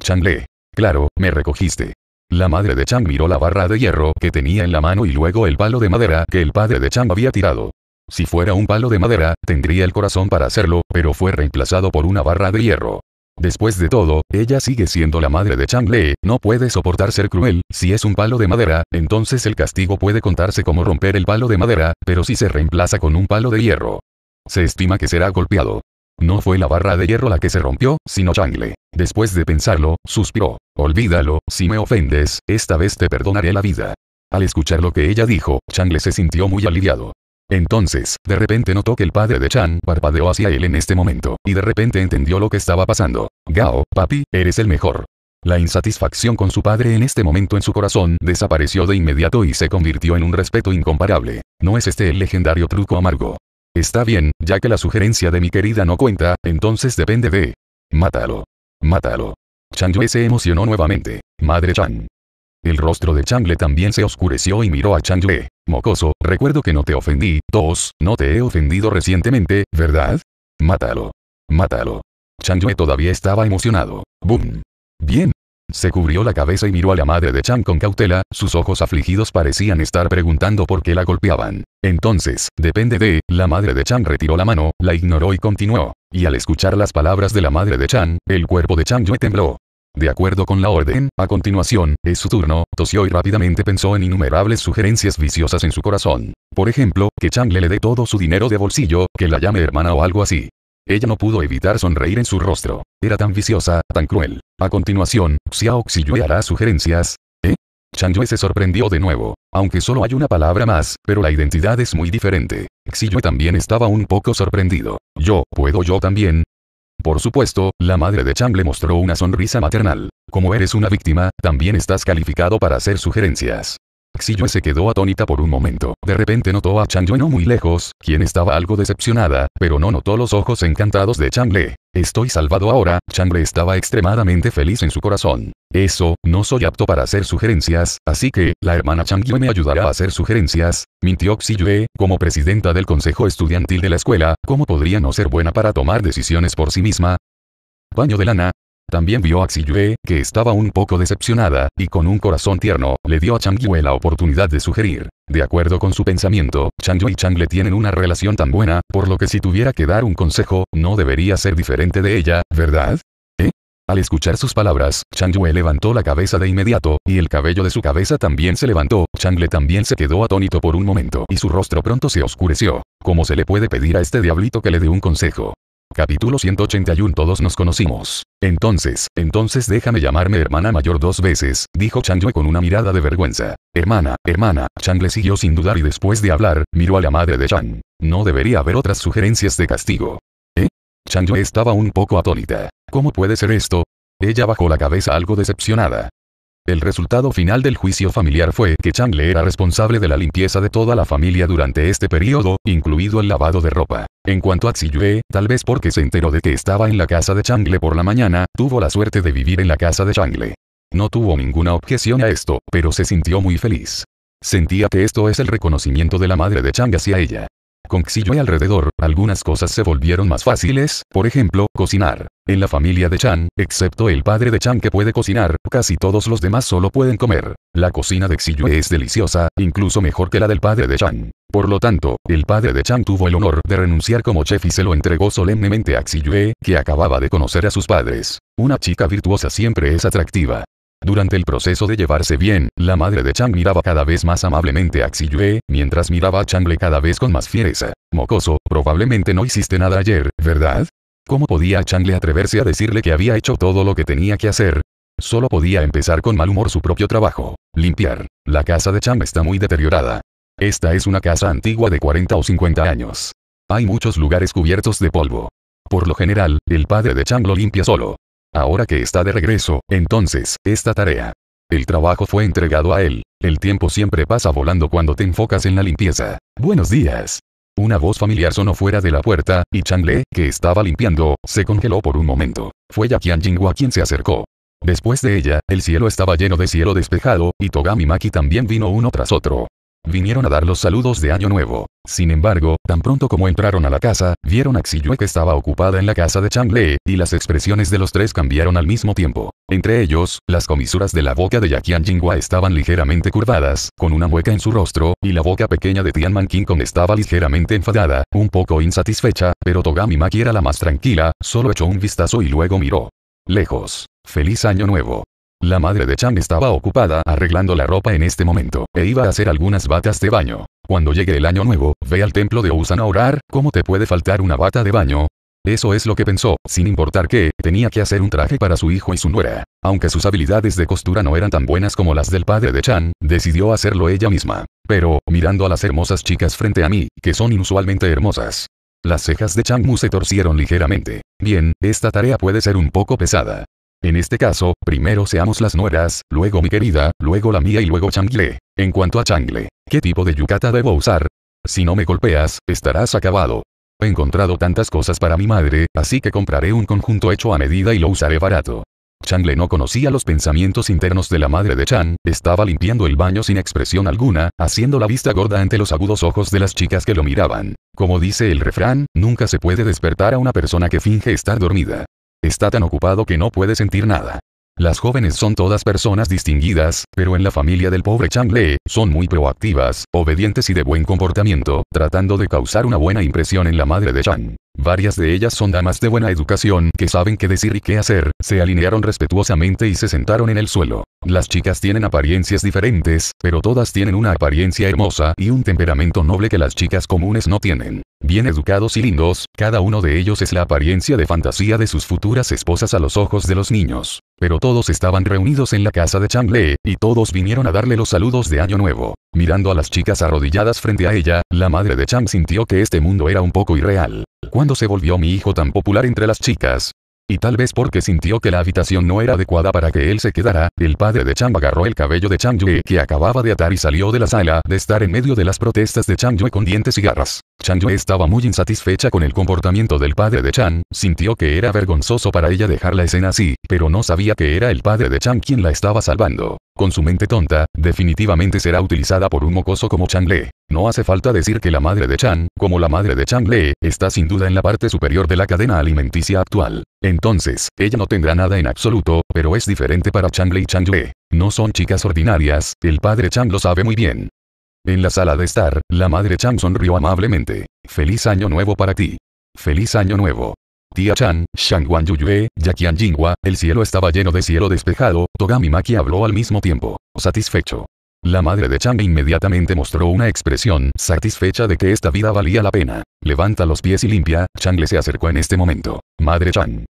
Chang le. Claro, me recogiste. La madre de Chang miró la barra de hierro que tenía en la mano y luego el palo de madera que el padre de Chang había tirado. Si fuera un palo de madera, tendría el corazón para hacerlo, pero fue reemplazado por una barra de hierro. Después de todo, ella sigue siendo la madre de Chang Le, no puede soportar ser cruel, si es un palo de madera, entonces el castigo puede contarse como romper el palo de madera, pero si se reemplaza con un palo de hierro. Se estima que será golpeado. No fue la barra de hierro la que se rompió, sino Changle. Después de pensarlo, suspiró. Olvídalo, si me ofendes, esta vez te perdonaré la vida. Al escuchar lo que ella dijo, Changle se sintió muy aliviado. Entonces, de repente notó que el padre de Chan parpadeó hacia él en este momento, y de repente entendió lo que estaba pasando. Gao, papi, eres el mejor. La insatisfacción con su padre en este momento en su corazón desapareció de inmediato y se convirtió en un respeto incomparable. ¿No es este el legendario truco amargo? Está bien, ya que la sugerencia de mi querida no cuenta, entonces depende de... Mátalo. Mátalo. Chang Yue se emocionó nuevamente. Madre Chang. El rostro de Chang le también se oscureció y miró a Yue. Mocoso, recuerdo que no te ofendí, dos, no te he ofendido recientemente, ¿verdad? Mátalo. Mátalo. Yue todavía estaba emocionado. ¡Boom! Bien, se cubrió la cabeza y miró a la madre de Chang con cautela, sus ojos afligidos parecían estar preguntando por qué la golpeaban. Entonces, depende de, la madre de Chang retiró la mano, la ignoró y continuó. Y al escuchar las palabras de la madre de Chan, el cuerpo de Chang Yue tembló. De acuerdo con la orden, a continuación, es su turno, tosió y rápidamente pensó en innumerables sugerencias viciosas en su corazón. Por ejemplo, que Chang le dé todo su dinero de bolsillo, que la llame hermana o algo así. Ella no pudo evitar sonreír en su rostro. Era tan viciosa, tan cruel. A continuación, Xiao Xiyue hará sugerencias. ¿Eh? Chan se sorprendió de nuevo. Aunque solo hay una palabra más, pero la identidad es muy diferente. Xiyue también estaba un poco sorprendido. Yo, ¿puedo yo también? Por supuesto, la madre de Chang le mostró una sonrisa maternal. Como eres una víctima, también estás calificado para hacer sugerencias. Xiyue se quedó atónita por un momento. De repente notó a Changyue no muy lejos, quien estaba algo decepcionada, pero no notó los ojos encantados de Chang Estoy salvado ahora, Chang estaba extremadamente feliz en su corazón. Eso, no soy apto para hacer sugerencias, así que, la hermana Chang me ayudará a hacer sugerencias, mintió Xiyue, como presidenta del consejo estudiantil de la escuela, ¿cómo podría no ser buena para tomar decisiones por sí misma? Baño de lana, también vio a Xiyue, que estaba un poco decepcionada, y con un corazón tierno, le dio a Chang Yue la oportunidad de sugerir. De acuerdo con su pensamiento, Chang Yue y Chang le tienen una relación tan buena, por lo que si tuviera que dar un consejo, no debería ser diferente de ella, ¿verdad? ¿Eh? Al escuchar sus palabras, Chang Yue levantó la cabeza de inmediato, y el cabello de su cabeza también se levantó, Chang le también se quedó atónito por un momento, y su rostro pronto se oscureció. ¿Cómo se le puede pedir a este diablito que le dé un consejo? Capítulo 181 Todos nos conocimos. Entonces, entonces déjame llamarme hermana mayor dos veces, dijo Chang con una mirada de vergüenza. Hermana, hermana, Chang le siguió sin dudar y después de hablar, miró a la madre de Chang. No debería haber otras sugerencias de castigo. ¿Eh? Chang estaba un poco atónita. ¿Cómo puede ser esto? Ella bajó la cabeza algo decepcionada. El resultado final del juicio familiar fue que Chang Le era responsable de la limpieza de toda la familia durante este periodo, incluido el lavado de ropa. En cuanto a Yue, tal vez porque se enteró de que estaba en la casa de Changle por la mañana, tuvo la suerte de vivir en la casa de Changle. No tuvo ninguna objeción a esto, pero se sintió muy feliz. Sentía que esto es el reconocimiento de la madre de Chang hacia ella. Con Xiyue alrededor, algunas cosas se volvieron más fáciles, por ejemplo, cocinar. En la familia de Chan, excepto el padre de Chan que puede cocinar, casi todos los demás solo pueden comer. La cocina de Xiyue es deliciosa, incluso mejor que la del padre de Chan. Por lo tanto, el padre de Chan tuvo el honor de renunciar como chef y se lo entregó solemnemente a Xiyue, que acababa de conocer a sus padres. Una chica virtuosa siempre es atractiva. Durante el proceso de llevarse bien, la madre de Chang miraba cada vez más amablemente a Xiyue, mientras miraba a Changle cada vez con más fiereza. Mocoso, probablemente no hiciste nada ayer, ¿verdad? ¿Cómo podía Le atreverse a decirle que había hecho todo lo que tenía que hacer? Solo podía empezar con mal humor su propio trabajo. Limpiar. La casa de Chang está muy deteriorada. Esta es una casa antigua de 40 o 50 años. Hay muchos lugares cubiertos de polvo. Por lo general, el padre de Chang lo limpia solo. Ahora que está de regreso, entonces, esta tarea. El trabajo fue entregado a él. El tiempo siempre pasa volando cuando te enfocas en la limpieza. Buenos días. Una voz familiar sonó fuera de la puerta, y Le, que estaba limpiando, se congeló por un momento. Fue Yakian a quien se acercó. Después de ella, el cielo estaba lleno de cielo despejado, y Togami Maki también vino uno tras otro. Vinieron a dar los saludos de Año Nuevo. Sin embargo, tan pronto como entraron a la casa, vieron a Xiyue que estaba ocupada en la casa de Chang Le, y las expresiones de los tres cambiaron al mismo tiempo. Entre ellos, las comisuras de la boca de Yaqian Jinghua estaban ligeramente curvadas, con una mueca en su rostro, y la boca pequeña de Tian Man Kong estaba ligeramente enfadada, un poco insatisfecha, pero Togami Maki era la más tranquila, solo echó un vistazo y luego miró. Lejos. Feliz año nuevo. La madre de Chan estaba ocupada arreglando la ropa en este momento, e iba a hacer algunas batas de baño. Cuando llegue el año nuevo, ve al templo de Usan a orar, ¿cómo te puede faltar una bata de baño? Eso es lo que pensó, sin importar qué, tenía que hacer un traje para su hijo y su nuera. Aunque sus habilidades de costura no eran tan buenas como las del padre de Chan, decidió hacerlo ella misma. Pero, mirando a las hermosas chicas frente a mí, que son inusualmente hermosas. Las cejas de Chang Mu se torcieron ligeramente. Bien, esta tarea puede ser un poco pesada. En este caso, primero seamos las nueras, luego mi querida, luego la mía y luego Changle. En cuanto a Changle, ¿qué tipo de yucata debo usar? Si no me golpeas, estarás acabado. He encontrado tantas cosas para mi madre, así que compraré un conjunto hecho a medida y lo usaré barato. Changle no conocía los pensamientos internos de la madre de Chan, estaba limpiando el baño sin expresión alguna, haciendo la vista gorda ante los agudos ojos de las chicas que lo miraban. Como dice el refrán, nunca se puede despertar a una persona que finge estar dormida. Está tan ocupado que no puede sentir nada. Las jóvenes son todas personas distinguidas, pero en la familia del pobre Chang Le, son muy proactivas, obedientes y de buen comportamiento, tratando de causar una buena impresión en la madre de Chang. Varias de ellas son damas de buena educación que saben qué decir y qué hacer, se alinearon respetuosamente y se sentaron en el suelo. Las chicas tienen apariencias diferentes, pero todas tienen una apariencia hermosa y un temperamento noble que las chicas comunes no tienen. Bien educados y lindos, cada uno de ellos es la apariencia de fantasía de sus futuras esposas a los ojos de los niños. Pero todos estaban reunidos en la casa de Chang Le, y todos vinieron a darle los saludos de Año Nuevo. Mirando a las chicas arrodilladas frente a ella, la madre de Chang sintió que este mundo era un poco irreal cuando se volvió mi hijo tan popular entre las chicas. Y tal vez porque sintió que la habitación no era adecuada para que él se quedara, el padre de Chang agarró el cabello de Chang Yue que acababa de atar y salió de la sala de estar en medio de las protestas de Chang Yue con dientes y garras. Chang Yue estaba muy insatisfecha con el comportamiento del padre de Chang, sintió que era vergonzoso para ella dejar la escena así, pero no sabía que era el padre de Chang quien la estaba salvando. Con su mente tonta, definitivamente será utilizada por un mocoso como Chang Le. No hace falta decir que la madre de Chang, como la madre de Chang Le, está sin duda en la parte superior de la cadena alimenticia actual. Entonces, ella no tendrá nada en absoluto, pero es diferente para Chang Le y Chang Le. No son chicas ordinarias, el padre Chang lo sabe muy bien. En la sala de estar, la madre Chang sonrió amablemente. Feliz año nuevo para ti. Feliz año nuevo. Tía Chan, Shangwan Yuyue, Yakian Jingwa, el cielo estaba lleno de cielo despejado, Togami Maki habló al mismo tiempo. Satisfecho. La madre de Chang inmediatamente mostró una expresión satisfecha de que esta vida valía la pena. Levanta los pies y limpia, Chang le se acercó en este momento. Madre Chang.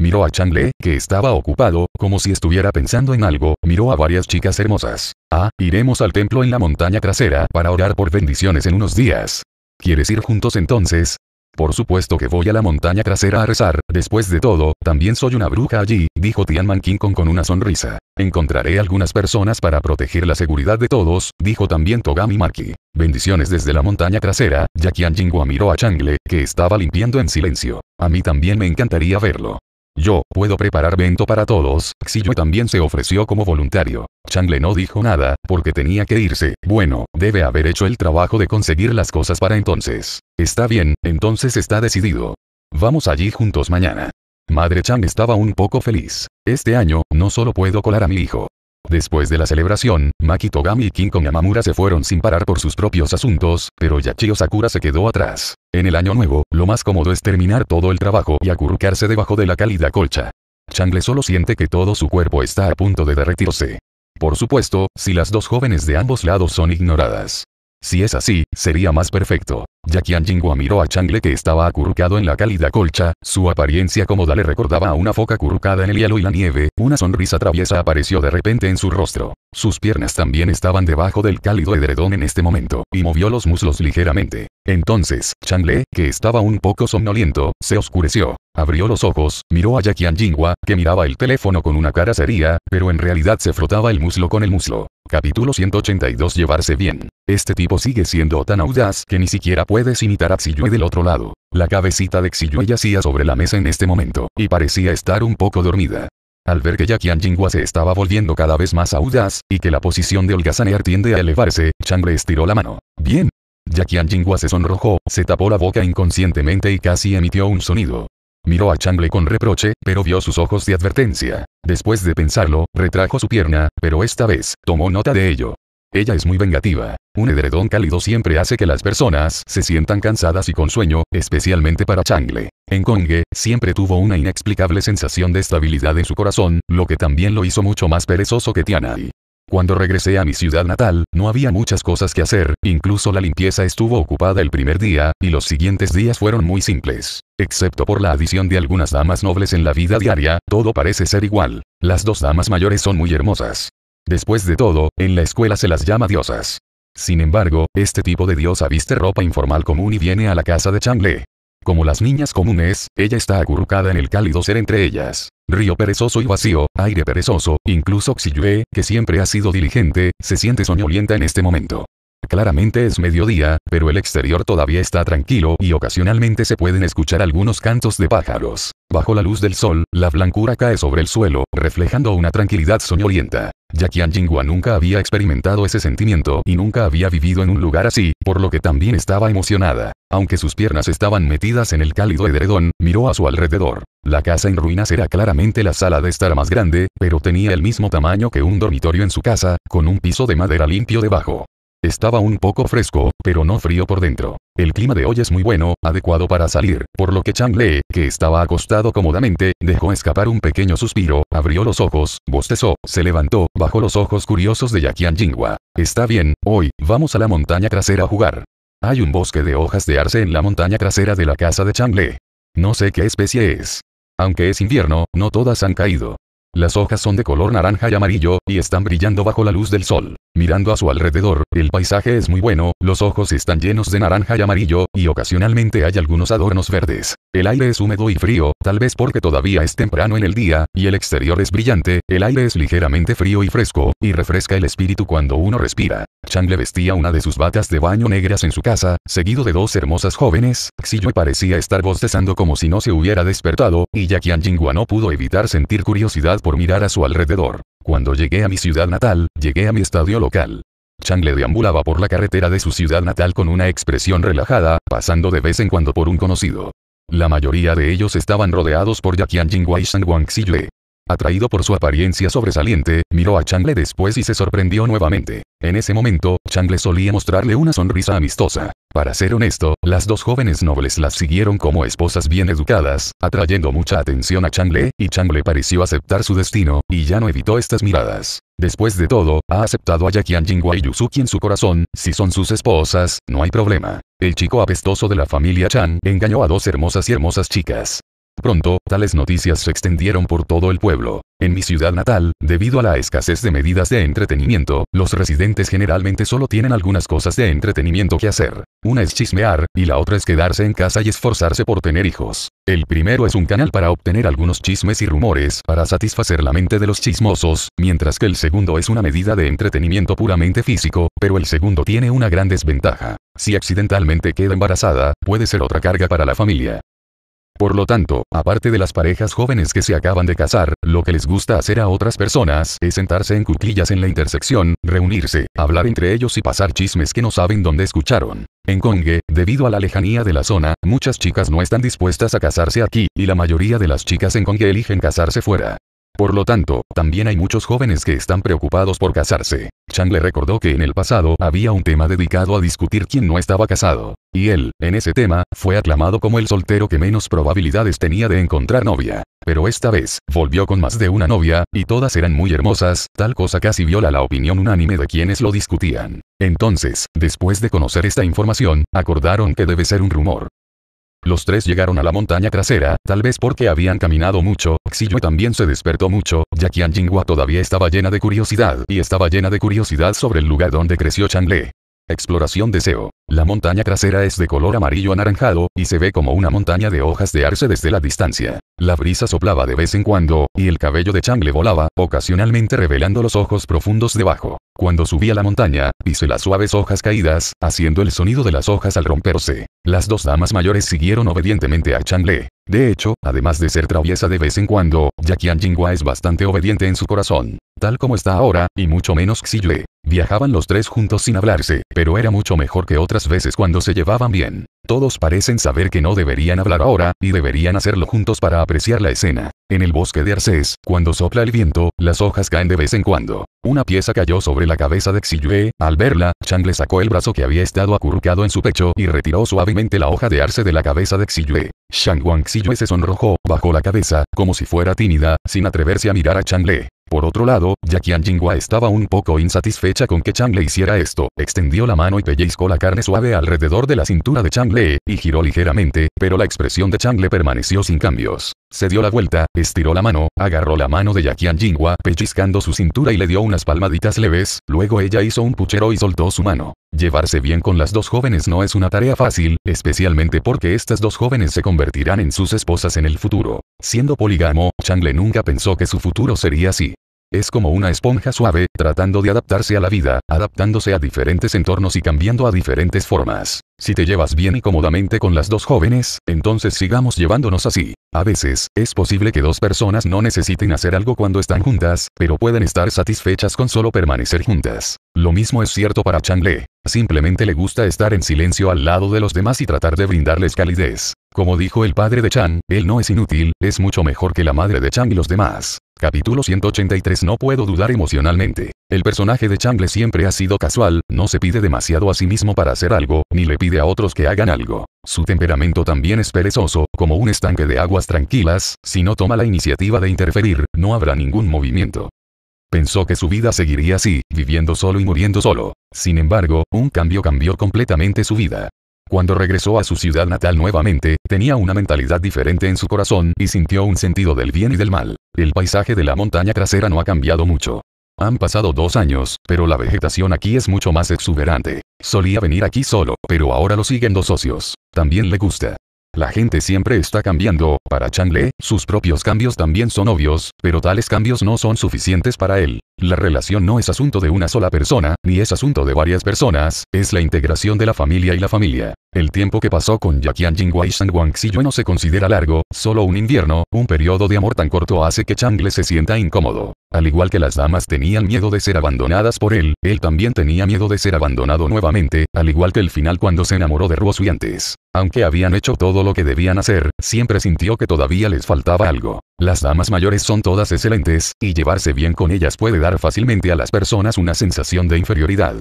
Miró a Chang Le, que estaba ocupado, como si estuviera pensando en algo, miró a varias chicas hermosas. Ah, iremos al templo en la montaña trasera para orar por bendiciones en unos días. ¿Quieres ir juntos entonces? Por supuesto que voy a la montaña trasera a rezar, después de todo, también soy una bruja allí, dijo Tian Man con una sonrisa. Encontraré algunas personas para proteger la seguridad de todos, dijo también Togami Maki. Bendiciones desde la montaña trasera, Yakian Jingua miró a Changle, que estaba limpiando en silencio. A mí también me encantaría verlo. Yo puedo preparar vento para todos, Xiyue también se ofreció como voluntario. Chang le no dijo nada, porque tenía que irse. Bueno, debe haber hecho el trabajo de conseguir las cosas para entonces. Está bien, entonces está decidido. Vamos allí juntos mañana. Madre Chang estaba un poco feliz. Este año, no solo puedo colar a mi hijo, Después de la celebración, Maki Togami y Kinko Yamamura se fueron sin parar por sus propios asuntos, pero Yachio Sakura se quedó atrás. En el año nuevo, lo más cómodo es terminar todo el trabajo y acurrucarse debajo de la cálida colcha. Changle solo siente que todo su cuerpo está a punto de derretirse. Por supuesto, si las dos jóvenes de ambos lados son ignoradas. Si es así, sería más perfecto. Jackie jinghua miró a Changle que estaba acurrucado en la cálida colcha, su apariencia cómoda le recordaba a una foca acurrucada en el hielo y la nieve, una sonrisa traviesa apareció de repente en su rostro. Sus piernas también estaban debajo del cálido edredón en este momento, y movió los muslos ligeramente. Entonces, Changle, que estaba un poco somnoliento, se oscureció. Abrió los ojos, miró a Jackie jinghua que miraba el teléfono con una cara seria, pero en realidad se frotaba el muslo con el muslo. Capítulo 182 Llevarse bien. Este tipo sigue siendo tan audaz que ni siquiera puedes imitar a Xiyue del otro lado. La cabecita de Xiyue yacía sobre la mesa en este momento, y parecía estar un poco dormida. Al ver que Yakian Jinghua se estaba volviendo cada vez más audaz, y que la posición de holgazanear tiende a elevarse, le estiró la mano. Bien. Yakian Jinghua se sonrojó, se tapó la boca inconscientemente y casi emitió un sonido. Miró a Changle con reproche, pero vio sus ojos de advertencia. Después de pensarlo, retrajo su pierna, pero esta vez, tomó nota de ello. Ella es muy vengativa. Un edredón cálido siempre hace que las personas se sientan cansadas y con sueño, especialmente para Changle. En Konge siempre tuvo una inexplicable sensación de estabilidad en su corazón, lo que también lo hizo mucho más perezoso que Tianai. Cuando regresé a mi ciudad natal, no había muchas cosas que hacer, incluso la limpieza estuvo ocupada el primer día, y los siguientes días fueron muy simples. Excepto por la adición de algunas damas nobles en la vida diaria, todo parece ser igual. Las dos damas mayores son muy hermosas. Después de todo, en la escuela se las llama diosas. Sin embargo, este tipo de diosa viste ropa informal común y viene a la casa de Changle. Como las niñas comunes, ella está acurrucada en el cálido ser entre ellas. Río perezoso y vacío, aire perezoso, incluso Xiyue, que siempre ha sido diligente, se siente soñolienta en este momento. Claramente es mediodía, pero el exterior todavía está tranquilo y ocasionalmente se pueden escuchar algunos cantos de pájaros. Bajo la luz del sol, la blancura cae sobre el suelo, reflejando una tranquilidad soñolienta ya que nunca había experimentado ese sentimiento y nunca había vivido en un lugar así, por lo que también estaba emocionada. Aunque sus piernas estaban metidas en el cálido edredón, miró a su alrededor. La casa en ruinas era claramente la sala de estar más grande, pero tenía el mismo tamaño que un dormitorio en su casa, con un piso de madera limpio debajo. Estaba un poco fresco, pero no frío por dentro. El clima de hoy es muy bueno, adecuado para salir, por lo que Chang Le, que estaba acostado cómodamente, dejó escapar un pequeño suspiro, abrió los ojos, bostezó, se levantó, bajó los ojos curiosos de Yakian Jingwa. Está bien, hoy, vamos a la montaña trasera a jugar. Hay un bosque de hojas de arce en la montaña trasera de la casa de Chang Le. No sé qué especie es. Aunque es invierno, no todas han caído. Las hojas son de color naranja y amarillo, y están brillando bajo la luz del sol. Mirando a su alrededor, el paisaje es muy bueno, los ojos están llenos de naranja y amarillo, y ocasionalmente hay algunos adornos verdes. El aire es húmedo y frío, tal vez porque todavía es temprano en el día, y el exterior es brillante, el aire es ligeramente frío y fresco, y refresca el espíritu cuando uno respira. Chang le vestía una de sus batas de baño negras en su casa, seguido de dos hermosas jóvenes, Xiyue parecía estar bostezando como si no se hubiera despertado, y que Jingua no pudo evitar sentir curiosidad por mirar a su alrededor. Cuando llegué a mi ciudad natal, llegué a mi estadio local. Chang le deambulaba por la carretera de su ciudad natal con una expresión relajada, pasando de vez en cuando por un conocido. La mayoría de ellos estaban rodeados por Yaqian Jingwei Shang Wang Xiyue. Atraído por su apariencia sobresaliente, miró a Chang Le después y se sorprendió nuevamente. En ese momento, Chang Le solía mostrarle una sonrisa amistosa. Para ser honesto, las dos jóvenes nobles las siguieron como esposas bien educadas, atrayendo mucha atención a Chang Le, y Chang Le pareció aceptar su destino, y ya no evitó estas miradas. Después de todo, ha aceptado a Yakian Jingwa y Yusuki en su corazón, si son sus esposas, no hay problema. El chico apestoso de la familia Chang engañó a dos hermosas y hermosas chicas. Pronto, tales noticias se extendieron por todo el pueblo. En mi ciudad natal, debido a la escasez de medidas de entretenimiento, los residentes generalmente solo tienen algunas cosas de entretenimiento que hacer. Una es chismear, y la otra es quedarse en casa y esforzarse por tener hijos. El primero es un canal para obtener algunos chismes y rumores para satisfacer la mente de los chismosos, mientras que el segundo es una medida de entretenimiento puramente físico, pero el segundo tiene una gran desventaja. Si accidentalmente queda embarazada, puede ser otra carga para la familia. Por lo tanto, aparte de las parejas jóvenes que se acaban de casar, lo que les gusta hacer a otras personas es sentarse en cuclillas en la intersección, reunirse, hablar entre ellos y pasar chismes que no saben dónde escucharon. En Congue, debido a la lejanía de la zona, muchas chicas no están dispuestas a casarse aquí, y la mayoría de las chicas en Congue eligen casarse fuera. Por lo tanto, también hay muchos jóvenes que están preocupados por casarse. Chang le recordó que en el pasado había un tema dedicado a discutir quién no estaba casado. Y él, en ese tema, fue aclamado como el soltero que menos probabilidades tenía de encontrar novia. Pero esta vez, volvió con más de una novia, y todas eran muy hermosas, tal cosa casi viola la opinión unánime de quienes lo discutían. Entonces, después de conocer esta información, acordaron que debe ser un rumor. Los tres llegaron a la montaña trasera, tal vez porque habían caminado mucho, Xiyue también se despertó mucho, ya que Anjinghua todavía estaba llena de curiosidad, y estaba llena de curiosidad sobre el lugar donde creció Changle. Exploración Deseo. La montaña trasera es de color amarillo anaranjado, y se ve como una montaña de hojas de arce desde la distancia. La brisa soplaba de vez en cuando, y el cabello de Chang le volaba, ocasionalmente revelando los ojos profundos debajo. Cuando subía la montaña, pisé las suaves hojas caídas, haciendo el sonido de las hojas al romperse. Las dos damas mayores siguieron obedientemente a Chang Le. De hecho, además de ser traviesa de vez en cuando, Yakian Jinghua es bastante obediente en su corazón. Tal como está ahora, y mucho menos Xile. Viajaban los tres juntos sin hablarse, pero era mucho mejor que otras veces cuando se llevaban bien. Todos parecen saber que no deberían hablar ahora, y deberían hacerlo juntos para apreciar la escena. En el bosque de Arces, cuando sopla el viento, las hojas caen de vez en cuando. Una pieza cayó sobre la cabeza de Xiyue, al verla, Chang le sacó el brazo que había estado acurrucado en su pecho y retiró suavemente la hoja de arce de la cabeza de Xiyue. Shang Wang Xiyue se sonrojó, bajó la cabeza, como si fuera tímida, sin atreverse a mirar a Chang Le. Por otro lado, ya Jinghua estaba un poco insatisfecha con que Chang le hiciera esto, extendió la mano y pellizcó la carne suave alrededor de la cintura de Chang le, y giró ligeramente, pero la expresión de Chang le permaneció sin cambios. Se dio la vuelta, estiró la mano, agarró la mano de Yakian Jinghua, pellizcando su cintura y le dio unas palmaditas leves, luego ella hizo un puchero y soltó su mano. Llevarse bien con las dos jóvenes no es una tarea fácil, especialmente porque estas dos jóvenes se convertirán en sus esposas en el futuro. Siendo polígamo, Le nunca pensó que su futuro sería así. Es como una esponja suave, tratando de adaptarse a la vida, adaptándose a diferentes entornos y cambiando a diferentes formas. Si te llevas bien y cómodamente con las dos jóvenes, entonces sigamos llevándonos así. A veces, es posible que dos personas no necesiten hacer algo cuando están juntas, pero pueden estar satisfechas con solo permanecer juntas. Lo mismo es cierto para Le. Simplemente le gusta estar en silencio al lado de los demás y tratar de brindarles calidez. Como dijo el padre de Chan, él no es inútil, es mucho mejor que la madre de Chan y los demás. Capítulo 183 No puedo dudar emocionalmente. El personaje de Changle siempre ha sido casual, no se pide demasiado a sí mismo para hacer algo, ni le pide a otros que hagan algo. Su temperamento también es perezoso, como un estanque de aguas tranquilas, si no toma la iniciativa de interferir, no habrá ningún movimiento. Pensó que su vida seguiría así, viviendo solo y muriendo solo. Sin embargo, un cambio cambió completamente su vida. Cuando regresó a su ciudad natal nuevamente, tenía una mentalidad diferente en su corazón y sintió un sentido del bien y del mal. El paisaje de la montaña trasera no ha cambiado mucho. Han pasado dos años, pero la vegetación aquí es mucho más exuberante. Solía venir aquí solo, pero ahora lo siguen dos socios. También le gusta. La gente siempre está cambiando, para Le, sus propios cambios también son obvios, pero tales cambios no son suficientes para él. La relación no es asunto de una sola persona, ni es asunto de varias personas, es la integración de la familia y la familia. El tiempo que pasó con Yaqian Jingwei San Xiyue no se considera largo, solo un invierno, un periodo de amor tan corto hace que Changle se sienta incómodo. Al igual que las damas tenían miedo de ser abandonadas por él, él también tenía miedo de ser abandonado nuevamente, al igual que el final cuando se enamoró de Ruo antes. Aunque habían hecho todo lo que debían hacer, siempre sintió que todavía les faltaba algo. Las damas mayores son todas excelentes, y llevarse bien con ellas puede dar fácilmente a las personas una sensación de inferioridad.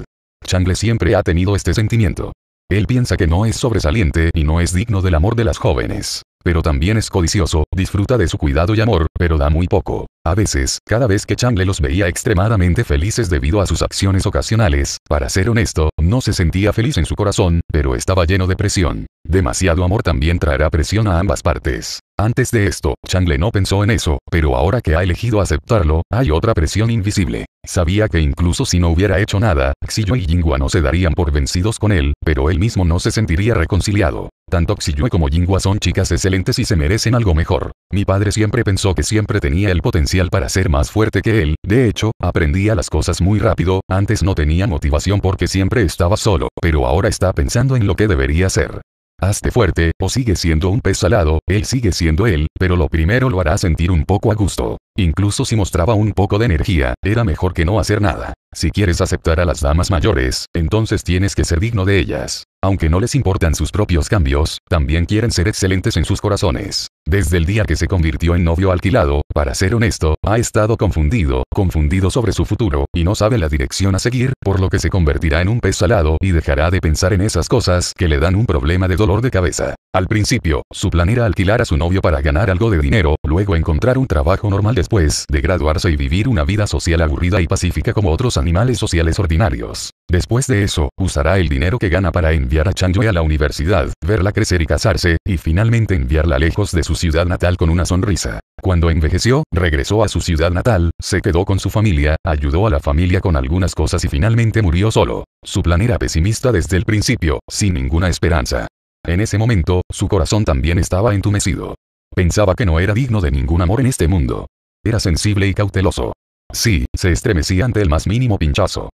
Changle siempre ha tenido este sentimiento. Él piensa que no es sobresaliente y no es digno del amor de las jóvenes. Pero también es codicioso, disfruta de su cuidado y amor, pero da muy poco. A veces, cada vez que Chang Le los veía extremadamente felices debido a sus acciones ocasionales, para ser honesto, no se sentía feliz en su corazón, pero estaba lleno de presión. Demasiado amor también traerá presión a ambas partes. Antes de esto, Chang Le no pensó en eso, pero ahora que ha elegido aceptarlo, hay otra presión invisible. Sabía que incluso si no hubiera hecho nada, Xiyue y Jingua no se darían por vencidos con él, pero él mismo no se sentiría reconciliado. Tanto Xiyue como Jingua son chicas excelentes y se merecen algo mejor. Mi padre siempre pensó que siempre tenía el potencial para ser más fuerte que él, de hecho, aprendía las cosas muy rápido, antes no tenía motivación porque siempre estaba solo, pero ahora está pensando en lo que debería hacer. Hazte fuerte, o sigue siendo un pez salado, él sigue siendo él, pero lo primero lo hará sentir un poco a gusto. Incluso si mostraba un poco de energía, era mejor que no hacer nada. Si quieres aceptar a las damas mayores, entonces tienes que ser digno de ellas. Aunque no les importan sus propios cambios, también quieren ser excelentes en sus corazones. Desde el día que se convirtió en novio alquilado, para ser honesto, ha estado confundido, confundido sobre su futuro, y no sabe la dirección a seguir, por lo que se convertirá en un pez salado y dejará de pensar en esas cosas que le dan un problema de dolor de cabeza. Al principio, su plan era alquilar a su novio para ganar algo de dinero, luego encontrar un trabajo normal después de graduarse y vivir una vida social aburrida y pacífica como otros animales sociales ordinarios. Después de eso, usará el dinero que gana para enviar a Changyue a la universidad, verla crecer y casarse, y finalmente enviarla lejos de su ciudad natal con una sonrisa. Cuando envejeció, regresó a su ciudad natal, se quedó con su familia, ayudó a la familia con algunas cosas y finalmente murió solo. Su plan era pesimista desde el principio, sin ninguna esperanza. En ese momento, su corazón también estaba entumecido. Pensaba que no era digno de ningún amor en este mundo. Era sensible y cauteloso. Sí, se estremecía ante el más mínimo pinchazo.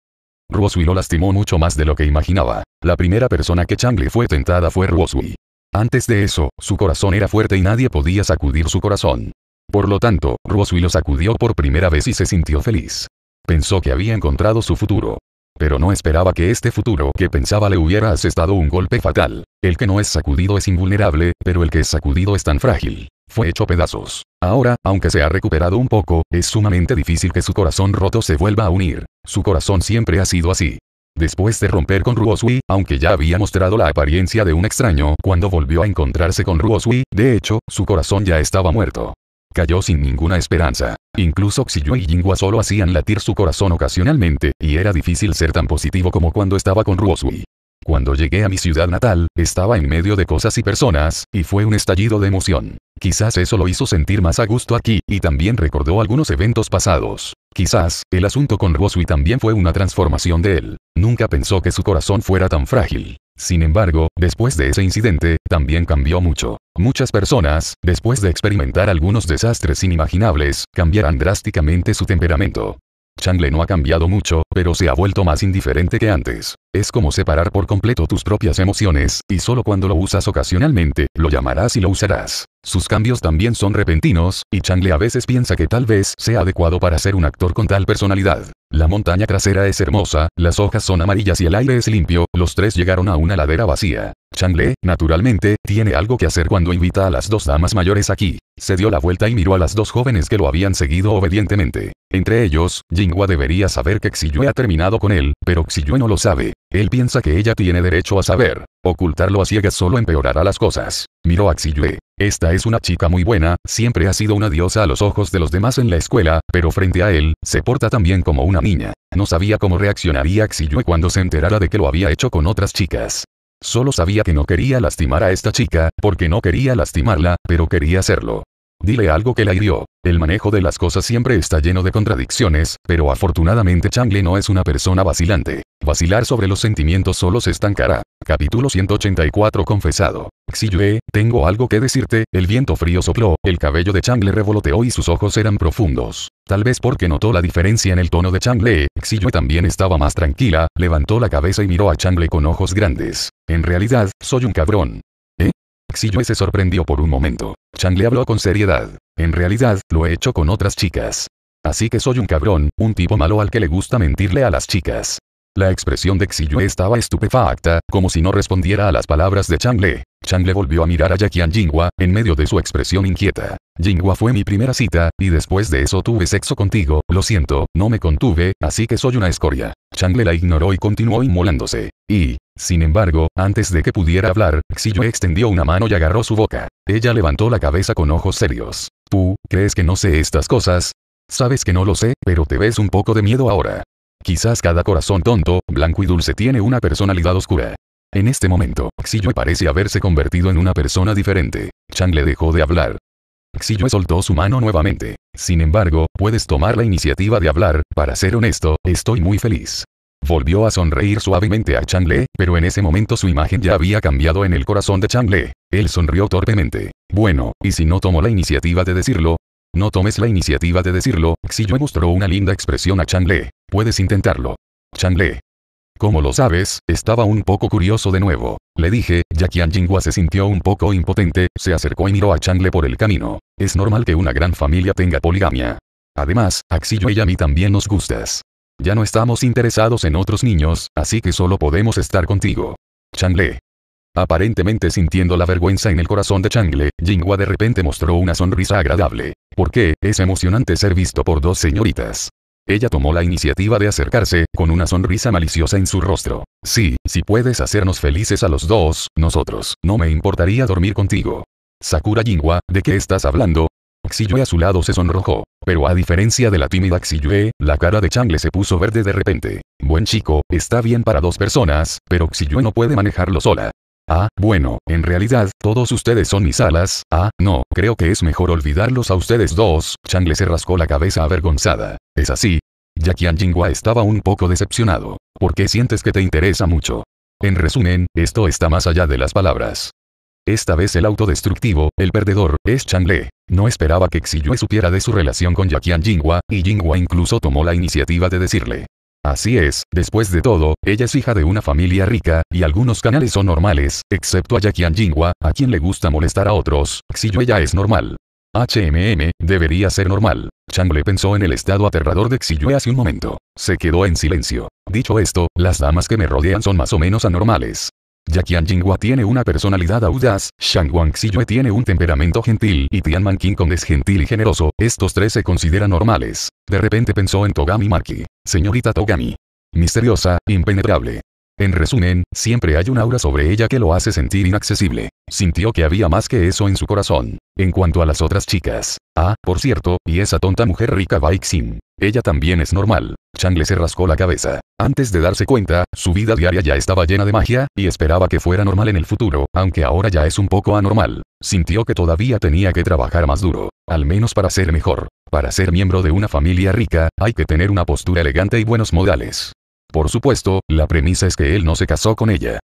Ruosui lo lastimó mucho más de lo que imaginaba. La primera persona que Changli fue tentada fue Ruosui. Antes de eso, su corazón era fuerte y nadie podía sacudir su corazón. Por lo tanto, Ruosui lo sacudió por primera vez y se sintió feliz. Pensó que había encontrado su futuro. Pero no esperaba que este futuro que pensaba le hubiera asestado un golpe fatal. El que no es sacudido es invulnerable, pero el que es sacudido es tan frágil. Fue hecho pedazos. Ahora, aunque se ha recuperado un poco, es sumamente difícil que su corazón roto se vuelva a unir. Su corazón siempre ha sido así. Después de romper con Ruosui, aunque ya había mostrado la apariencia de un extraño, cuando volvió a encontrarse con Ruosui, de hecho, su corazón ya estaba muerto. Cayó sin ninguna esperanza. Incluso Xiyue y Jingua solo hacían latir su corazón ocasionalmente, y era difícil ser tan positivo como cuando estaba con Ruosui. Cuando llegué a mi ciudad natal, estaba en medio de cosas y personas, y fue un estallido de emoción. Quizás eso lo hizo sentir más a gusto aquí, y también recordó algunos eventos pasados. Quizás, el asunto con Rosui también fue una transformación de él. Nunca pensó que su corazón fuera tan frágil. Sin embargo, después de ese incidente, también cambió mucho. Muchas personas, después de experimentar algunos desastres inimaginables, cambiarán drásticamente su temperamento. Changle no ha cambiado mucho, pero se ha vuelto más indiferente que antes. Es como separar por completo tus propias emociones, y solo cuando lo usas ocasionalmente, lo llamarás y lo usarás. Sus cambios también son repentinos, y Le a veces piensa que tal vez sea adecuado para ser un actor con tal personalidad. La montaña trasera es hermosa, las hojas son amarillas y el aire es limpio, los tres llegaron a una ladera vacía. Le, naturalmente, tiene algo que hacer cuando invita a las dos damas mayores aquí. Se dio la vuelta y miró a las dos jóvenes que lo habían seguido obedientemente. Entre ellos, Jinghua debería saber que Xiyue ha terminado con él, pero Xiyue no lo sabe. Él piensa que ella tiene derecho a saber. Ocultarlo a ciegas solo empeorará las cosas. Miró a Xiyue. Esta es una chica muy buena, siempre ha sido una diosa a los ojos de los demás en la escuela, pero frente a él, se porta también como una niña. No sabía cómo reaccionaría Xiyue cuando se enterara de que lo había hecho con otras chicas. Solo sabía que no quería lastimar a esta chica, porque no quería lastimarla, pero quería hacerlo. Dile algo que la hirió. El manejo de las cosas siempre está lleno de contradicciones, pero afortunadamente Changle no es una persona vacilante. Vacilar sobre los sentimientos solo se estancará. Capítulo 184 Confesado. Xiyue, tengo algo que decirte, el viento frío sopló, el cabello de Changle revoloteó y sus ojos eran profundos. Tal vez porque notó la diferencia en el tono de Changle, Xiyue también estaba más tranquila, levantó la cabeza y miró a Changle con ojos grandes. En realidad, soy un cabrón. Xiyue se sorprendió por un momento. Chang le habló con seriedad. En realidad, lo he hecho con otras chicas. Así que soy un cabrón, un tipo malo al que le gusta mentirle a las chicas. La expresión de Xiyue estaba estupefacta, como si no respondiera a las palabras de Chang Le volvió a mirar a yakian Jinghua, en medio de su expresión inquieta. Jinghua fue mi primera cita, y después de eso tuve sexo contigo, lo siento, no me contuve, así que soy una escoria. Le la ignoró y continuó inmolándose. Y, sin embargo, antes de que pudiera hablar, Xiyue extendió una mano y agarró su boca. Ella levantó la cabeza con ojos serios. ¿Tú, crees que no sé estas cosas? Sabes que no lo sé, pero te ves un poco de miedo ahora. Quizás cada corazón tonto, blanco y dulce tiene una personalidad oscura. En este momento, Xiyue parece haberse convertido en una persona diferente. Chang le dejó de hablar. Xiyue soltó su mano nuevamente. Sin embargo, puedes tomar la iniciativa de hablar, para ser honesto, estoy muy feliz. Volvió a sonreír suavemente a Chang Le, pero en ese momento su imagen ya había cambiado en el corazón de Chang Le. Él sonrió torpemente. Bueno, ¿y si no tomo la iniciativa de decirlo? No tomes la iniciativa de decirlo, Xiyue mostró una linda expresión a Chang Le. Puedes intentarlo. Chang Le. Como lo sabes, estaba un poco curioso de nuevo. Le dije, ya que Jinghua se sintió un poco impotente, se acercó y miró a Chang Le por el camino. Es normal que una gran familia tenga poligamia. Además, a Xiyue y a mí también nos gustas. Ya no estamos interesados en otros niños, así que solo podemos estar contigo. Changle. Aparentemente sintiendo la vergüenza en el corazón de Changle, Jinghua de repente mostró una sonrisa agradable. ¿Por qué? Es emocionante ser visto por dos señoritas. Ella tomó la iniciativa de acercarse, con una sonrisa maliciosa en su rostro. Sí, si puedes hacernos felices a los dos, nosotros, no me importaría dormir contigo. Sakura Jinghua, ¿de qué estás hablando? Xiyue a su lado se sonrojó. Pero a diferencia de la tímida Xiyue, la cara de Chang le se puso verde de repente. Buen chico, está bien para dos personas, pero Xiyue no puede manejarlo sola. Ah, bueno, en realidad, todos ustedes son mis alas, ah, no, creo que es mejor olvidarlos a ustedes dos, Chang le se rascó la cabeza avergonzada. ¿Es así? Ya Jinghua estaba un poco decepcionado. ¿Por qué sientes que te interesa mucho? En resumen, esto está más allá de las palabras. Esta vez el autodestructivo, el perdedor, es Chang Le. No esperaba que Xiyue supiera de su relación con Yaqian Jinghua, y Jinghua incluso tomó la iniciativa de decirle. Así es, después de todo, ella es hija de una familia rica, y algunos canales son normales, excepto a Yaqian Jinghua, a quien le gusta molestar a otros, Xiyue ya es normal. HMM, debería ser normal. Chang Le pensó en el estado aterrador de Xiyue hace un momento. Se quedó en silencio. Dicho esto, las damas que me rodean son más o menos anormales. Ya Jinghua tiene una personalidad audaz, Shang Yue tiene un temperamento gentil y Tian Kong es gentil y generoso, estos tres se consideran normales. De repente pensó en Togami Maki. Señorita Togami. Misteriosa, impenetrable. En resumen, siempre hay un aura sobre ella que lo hace sentir inaccesible. Sintió que había más que eso en su corazón. En cuanto a las otras chicas. Ah, por cierto, y esa tonta mujer rica Bai Ella también es normal. Chang le se rascó la cabeza. Antes de darse cuenta, su vida diaria ya estaba llena de magia, y esperaba que fuera normal en el futuro, aunque ahora ya es un poco anormal. Sintió que todavía tenía que trabajar más duro, al menos para ser mejor. Para ser miembro de una familia rica, hay que tener una postura elegante y buenos modales. Por supuesto, la premisa es que él no se casó con ella.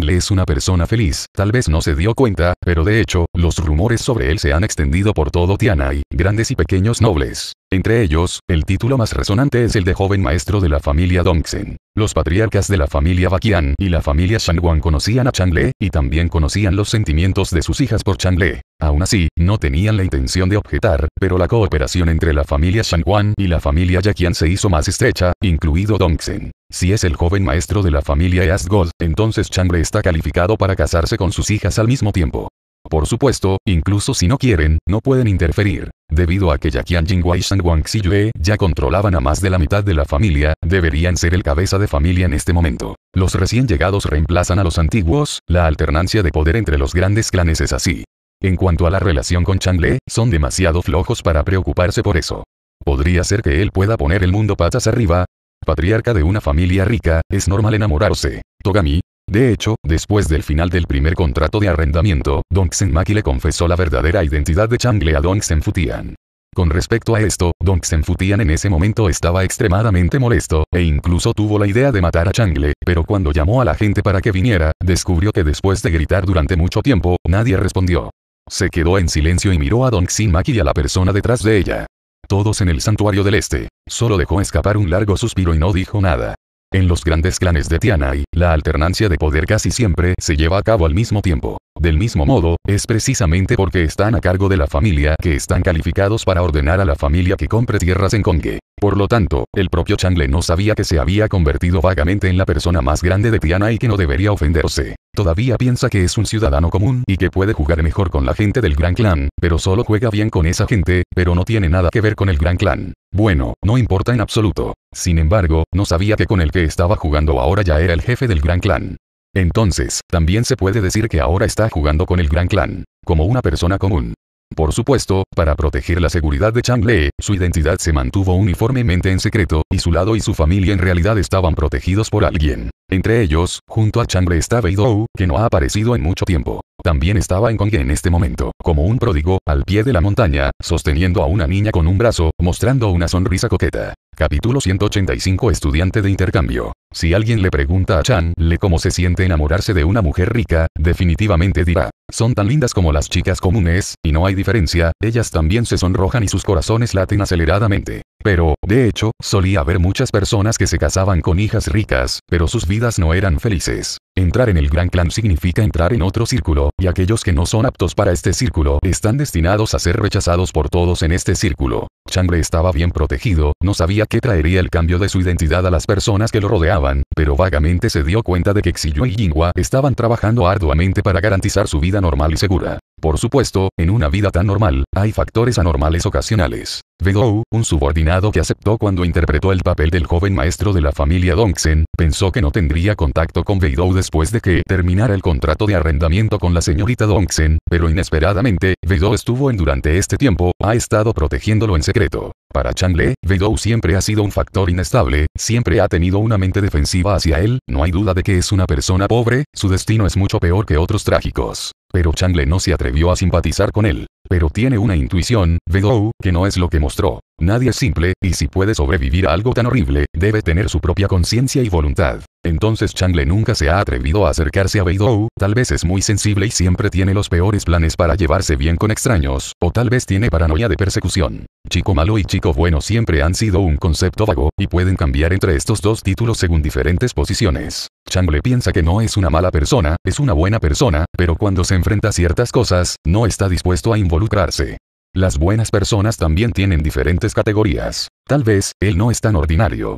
Le es una persona feliz, tal vez no se dio cuenta, pero de hecho, los rumores sobre él se han extendido por todo Tianai, grandes y pequeños nobles. Entre ellos, el título más resonante es el de joven maestro de la familia Dongxen. Los patriarcas de la familia Bakian y la familia Shangwan conocían a Chang Le, y también conocían los sentimientos de sus hijas por Chang Le. Aún así, no tenían la intención de objetar, pero la cooperación entre la familia Shangwan y la familia Yaqian se hizo más estrecha, incluido Dongxen. Si es el joven maestro de la familia East Gold, entonces Le está calificado para casarse con sus hijas al mismo tiempo. Por supuesto, incluso si no quieren, no pueden interferir. Debido a que Yaqian Jingwei y Wang Xiyue ya controlaban a más de la mitad de la familia, deberían ser el cabeza de familia en este momento. Los recién llegados reemplazan a los antiguos, la alternancia de poder entre los grandes clanes es así. En cuanto a la relación con Changle, son demasiado flojos para preocuparse por eso. ¿Podría ser que él pueda poner el mundo patas arriba? Patriarca de una familia rica, es normal enamorarse. Togami, de hecho, después del final del primer contrato de arrendamiento, Don Maki le confesó la verdadera identidad de Changle a Fu Futian. Con respecto a esto, Fu Futian en ese momento estaba extremadamente molesto, e incluso tuvo la idea de matar a Changle, pero cuando llamó a la gente para que viniera, descubrió que después de gritar durante mucho tiempo, nadie respondió. Se quedó en silencio y miró a Xin Maki y a la persona detrás de ella. Todos en el santuario del este. Solo dejó escapar un largo suspiro y no dijo nada. En los grandes clanes de Tianai, la alternancia de poder casi siempre se lleva a cabo al mismo tiempo. Del mismo modo, es precisamente porque están a cargo de la familia que están calificados para ordenar a la familia que compre tierras en Congue. Por lo tanto, el propio Changle no sabía que se había convertido vagamente en la persona más grande de Tiana y que no debería ofenderse. Todavía piensa que es un ciudadano común y que puede jugar mejor con la gente del Gran Clan, pero solo juega bien con esa gente, pero no tiene nada que ver con el Gran Clan. Bueno, no importa en absoluto. Sin embargo, no sabía que con el que estaba jugando ahora ya era el jefe del Gran Clan. Entonces, también se puede decir que ahora está jugando con el Gran Clan, como una persona común. Por supuesto, para proteger la seguridad de Chang Le, su identidad se mantuvo uniformemente en secreto, y su lado y su familia en realidad estaban protegidos por alguien. Entre ellos, junto a Chang Le estaba Idou, que no ha aparecido en mucho tiempo. También estaba en Kong en este momento, como un pródigo, al pie de la montaña, sosteniendo a una niña con un brazo, mostrando una sonrisa coqueta. Capítulo 185 Estudiante de intercambio. Si alguien le pregunta a Chan Le cómo se siente enamorarse de una mujer rica, definitivamente dirá, son tan lindas como las chicas comunes, y no hay diferencia, ellas también se sonrojan y sus corazones laten aceleradamente. Pero, de hecho, solía haber muchas personas que se casaban con hijas ricas, pero sus vidas no eran felices. Entrar en el gran clan significa entrar en otro círculo, y aquellos que no son aptos para este círculo están destinados a ser rechazados por todos en este círculo. Changre estaba bien protegido, no sabía qué traería el cambio de su identidad a las personas que lo rodeaban, pero vagamente se dio cuenta de que Xiyue y Jinghua estaban trabajando arduamente para garantizar su vida normal y segura. Por supuesto, en una vida tan normal, hay factores anormales ocasionales. Veidou, un subordinado que aceptó cuando interpretó el papel del joven maestro de la familia Dongsen, pensó que no tendría contacto con Veidou después de que terminara el contrato de arrendamiento con la señorita Dongsen, pero inesperadamente, Veidou estuvo en durante este tiempo, ha estado protegiéndolo en secreto. Para Chanle, Veidou siempre ha sido un factor inestable, siempre ha tenido una mente defensiva hacia él, no hay duda de que es una persona pobre, su destino es mucho peor que otros trágicos. Pero Changle no se atrevió a simpatizar con él. Pero tiene una intuición, Bedou, que no es lo que mostró. Nadie es simple, y si puede sobrevivir a algo tan horrible, debe tener su propia conciencia y voluntad. Entonces Changle nunca se ha atrevido a acercarse a Beidou, tal vez es muy sensible y siempre tiene los peores planes para llevarse bien con extraños, o tal vez tiene paranoia de persecución. Chico malo y chico bueno siempre han sido un concepto vago, y pueden cambiar entre estos dos títulos según diferentes posiciones. Changle piensa que no es una mala persona, es una buena persona, pero cuando se enfrenta a ciertas cosas, no está dispuesto a involucrarse. Las buenas personas también tienen diferentes categorías. Tal vez, él no es tan ordinario.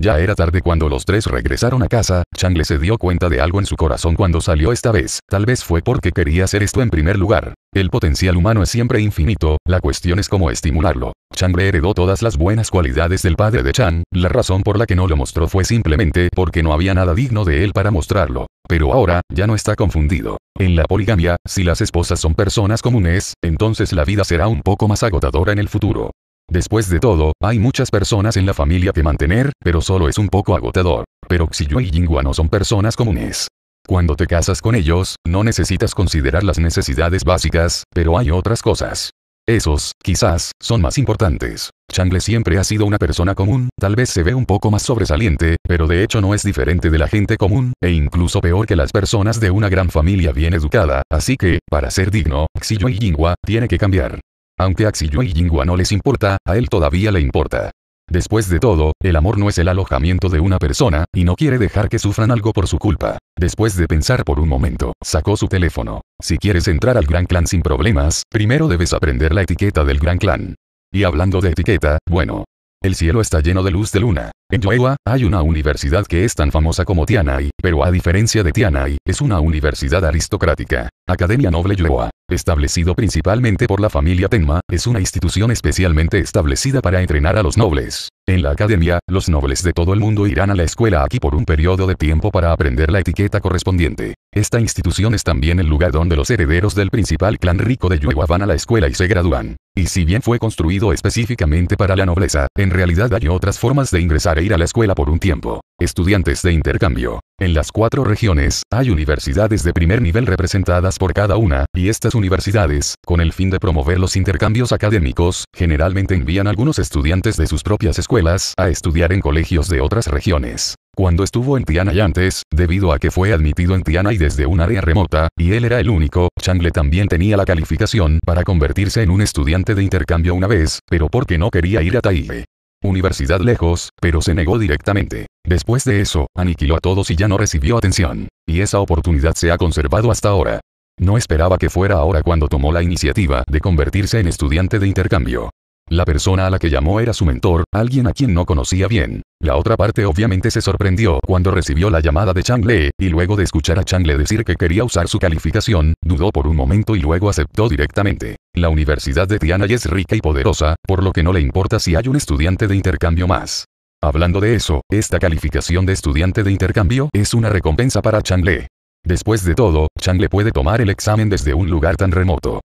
Ya era tarde cuando los tres regresaron a casa, Chang le se dio cuenta de algo en su corazón cuando salió esta vez, tal vez fue porque quería hacer esto en primer lugar. El potencial humano es siempre infinito, la cuestión es cómo estimularlo. le heredó todas las buenas cualidades del padre de Chan, la razón por la que no lo mostró fue simplemente porque no había nada digno de él para mostrarlo. Pero ahora, ya no está confundido. En la poligamia, si las esposas son personas comunes, entonces la vida será un poco más agotadora en el futuro. Después de todo, hay muchas personas en la familia que mantener, pero solo es un poco agotador. Pero Xiyue y Jingua no son personas comunes. Cuando te casas con ellos, no necesitas considerar las necesidades básicas, pero hay otras cosas. Esos, quizás, son más importantes. Changle siempre ha sido una persona común, tal vez se ve un poco más sobresaliente, pero de hecho no es diferente de la gente común, e incluso peor que las personas de una gran familia bien educada, así que, para ser digno, Xiyue y Jingua, tiene que cambiar. Aunque a Xiyue y Jingua no les importa, a él todavía le importa. Después de todo, el amor no es el alojamiento de una persona, y no quiere dejar que sufran algo por su culpa. Después de pensar por un momento, sacó su teléfono. Si quieres entrar al Gran Clan sin problemas, primero debes aprender la etiqueta del Gran Clan. Y hablando de etiqueta, bueno. El cielo está lleno de luz de luna. En Yuehua, hay una universidad que es tan famosa como Tianai, pero a diferencia de Tianai, es una universidad aristocrática. Academia Noble Yuehua. establecido principalmente por la familia Tenma, es una institución especialmente establecida para entrenar a los nobles. En la academia, los nobles de todo el mundo irán a la escuela aquí por un periodo de tiempo para aprender la etiqueta correspondiente. Esta institución es también el lugar donde los herederos del principal clan rico de Yuehua van a la escuela y se gradúan. Y si bien fue construido específicamente para la nobleza, en realidad hay otras formas de ingresar para ir a la escuela por un tiempo. Estudiantes de intercambio. En las cuatro regiones, hay universidades de primer nivel representadas por cada una, y estas universidades, con el fin de promover los intercambios académicos, generalmente envían algunos estudiantes de sus propias escuelas a estudiar en colegios de otras regiones. Cuando estuvo en Tiana y antes, debido a que fue admitido en Tiana y desde un área remota, y él era el único, Changle también tenía la calificación para convertirse en un estudiante de intercambio una vez, pero porque no quería ir a Taibe universidad lejos, pero se negó directamente. Después de eso, aniquiló a todos y ya no recibió atención. Y esa oportunidad se ha conservado hasta ahora. No esperaba que fuera ahora cuando tomó la iniciativa de convertirse en estudiante de intercambio. La persona a la que llamó era su mentor, alguien a quien no conocía bien. La otra parte obviamente se sorprendió cuando recibió la llamada de Chang Le, y luego de escuchar a Chang Le decir que quería usar su calificación, dudó por un momento y luego aceptó directamente. La Universidad de Tiananmen es rica y poderosa, por lo que no le importa si hay un estudiante de intercambio más. Hablando de eso, esta calificación de estudiante de intercambio es una recompensa para Chang Le. Después de todo, Chang Le puede tomar el examen desde un lugar tan remoto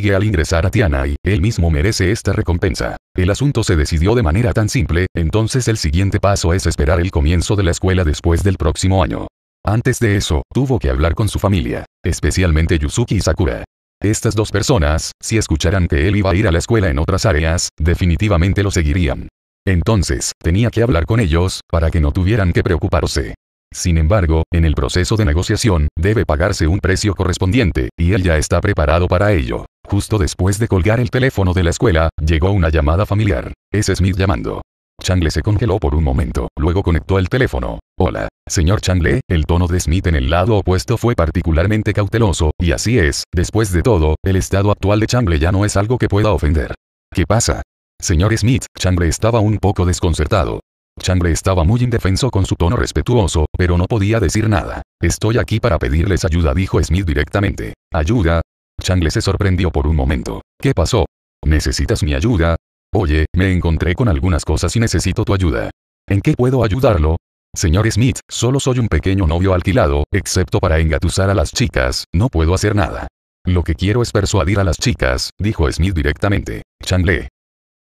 que al ingresar a y él mismo merece esta recompensa. El asunto se decidió de manera tan simple, entonces el siguiente paso es esperar el comienzo de la escuela después del próximo año. Antes de eso, tuvo que hablar con su familia, especialmente Yuzuki y Sakura. Estas dos personas, si escucharan que él iba a ir a la escuela en otras áreas, definitivamente lo seguirían. Entonces, tenía que hablar con ellos, para que no tuvieran que preocuparse. Sin embargo, en el proceso de negociación, debe pagarse un precio correspondiente, y él ya está preparado para ello. Justo después de colgar el teléfono de la escuela, llegó una llamada familiar. Es Smith llamando. Changle se congeló por un momento, luego conectó el teléfono. Hola, señor Changle, el tono de Smith en el lado opuesto fue particularmente cauteloso, y así es, después de todo, el estado actual de Changle ya no es algo que pueda ofender. ¿Qué pasa? Señor Smith, Changle estaba un poco desconcertado. Changle estaba muy indefenso con su tono respetuoso, pero no podía decir nada. Estoy aquí para pedirles ayuda, dijo Smith directamente. ¿Ayuda? Changle se sorprendió por un momento. ¿Qué pasó? ¿Necesitas mi ayuda? Oye, me encontré con algunas cosas y necesito tu ayuda. ¿En qué puedo ayudarlo? Señor Smith, solo soy un pequeño novio alquilado, excepto para engatusar a las chicas, no puedo hacer nada. Lo que quiero es persuadir a las chicas, dijo Smith directamente. Changle.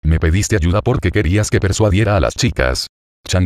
Me pediste ayuda porque querías que persuadiera a las chicas,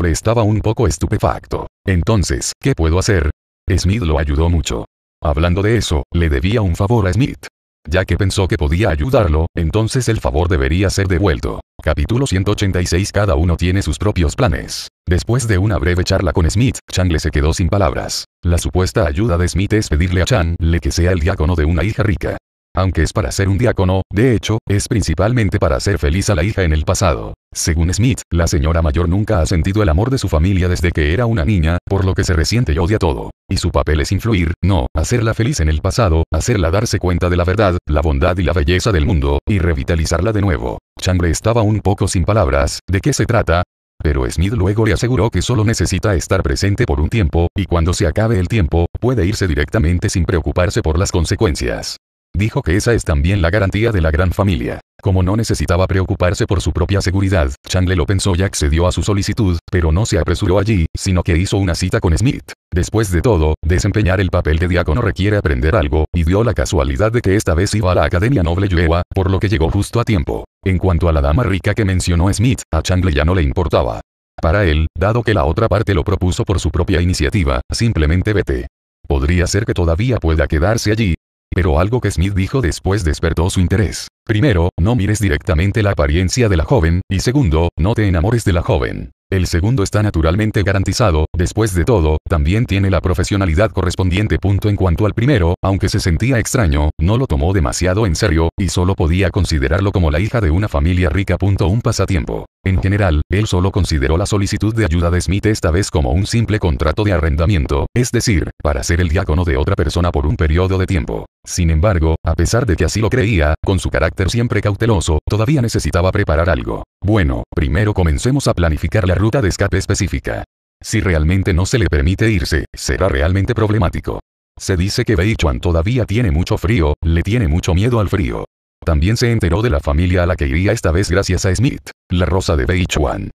le estaba un poco estupefacto. Entonces, ¿qué puedo hacer? Smith lo ayudó mucho. Hablando de eso, le debía un favor a Smith. Ya que pensó que podía ayudarlo, entonces el favor debería ser devuelto. Capítulo 186 Cada uno tiene sus propios planes. Después de una breve charla con Smith, le se quedó sin palabras. La supuesta ayuda de Smith es pedirle a le que sea el diácono de una hija rica. Aunque es para ser un diácono, de hecho, es principalmente para hacer feliz a la hija en el pasado. Según Smith, la señora mayor nunca ha sentido el amor de su familia desde que era una niña, por lo que se resiente y odia todo. Y su papel es influir, no, hacerla feliz en el pasado, hacerla darse cuenta de la verdad, la bondad y la belleza del mundo, y revitalizarla de nuevo. Changre estaba un poco sin palabras, ¿de qué se trata? pero Smith luego le aseguró que solo necesita estar presente por un tiempo, y cuando se acabe el tiempo, puede irse directamente sin preocuparse por las consecuencias. Dijo que esa es también la garantía de la gran familia. Como no necesitaba preocuparse por su propia seguridad, Chandler lo pensó y accedió a su solicitud, pero no se apresuró allí, sino que hizo una cita con Smith. Después de todo, desempeñar el papel de diácono requiere aprender algo, y dio la casualidad de que esta vez iba a la Academia Noble Yuewa, por lo que llegó justo a tiempo. En cuanto a la dama rica que mencionó Smith, a Chandler ya no le importaba. Para él, dado que la otra parte lo propuso por su propia iniciativa, simplemente vete. Podría ser que todavía pueda quedarse allí, pero algo que Smith dijo después despertó su interés. Primero, no mires directamente la apariencia de la joven, y segundo, no te enamores de la joven. El segundo está naturalmente garantizado, después de todo, también tiene la profesionalidad correspondiente. Punto en cuanto al primero, aunque se sentía extraño, no lo tomó demasiado en serio, y solo podía considerarlo como la hija de una familia rica. Punto un pasatiempo. En general, él solo consideró la solicitud de ayuda de Smith esta vez como un simple contrato de arrendamiento, es decir, para ser el diácono de otra persona por un periodo de tiempo. Sin embargo, a pesar de que así lo creía, con su carácter siempre cauteloso, todavía necesitaba preparar algo. Bueno, primero comencemos a planificar la ruta de escape específica. Si realmente no se le permite irse, será realmente problemático. Se dice que Beichuan todavía tiene mucho frío, le tiene mucho miedo al frío. También se enteró de la familia a la que iría esta vez gracias a Smith, la rosa de Beichuan.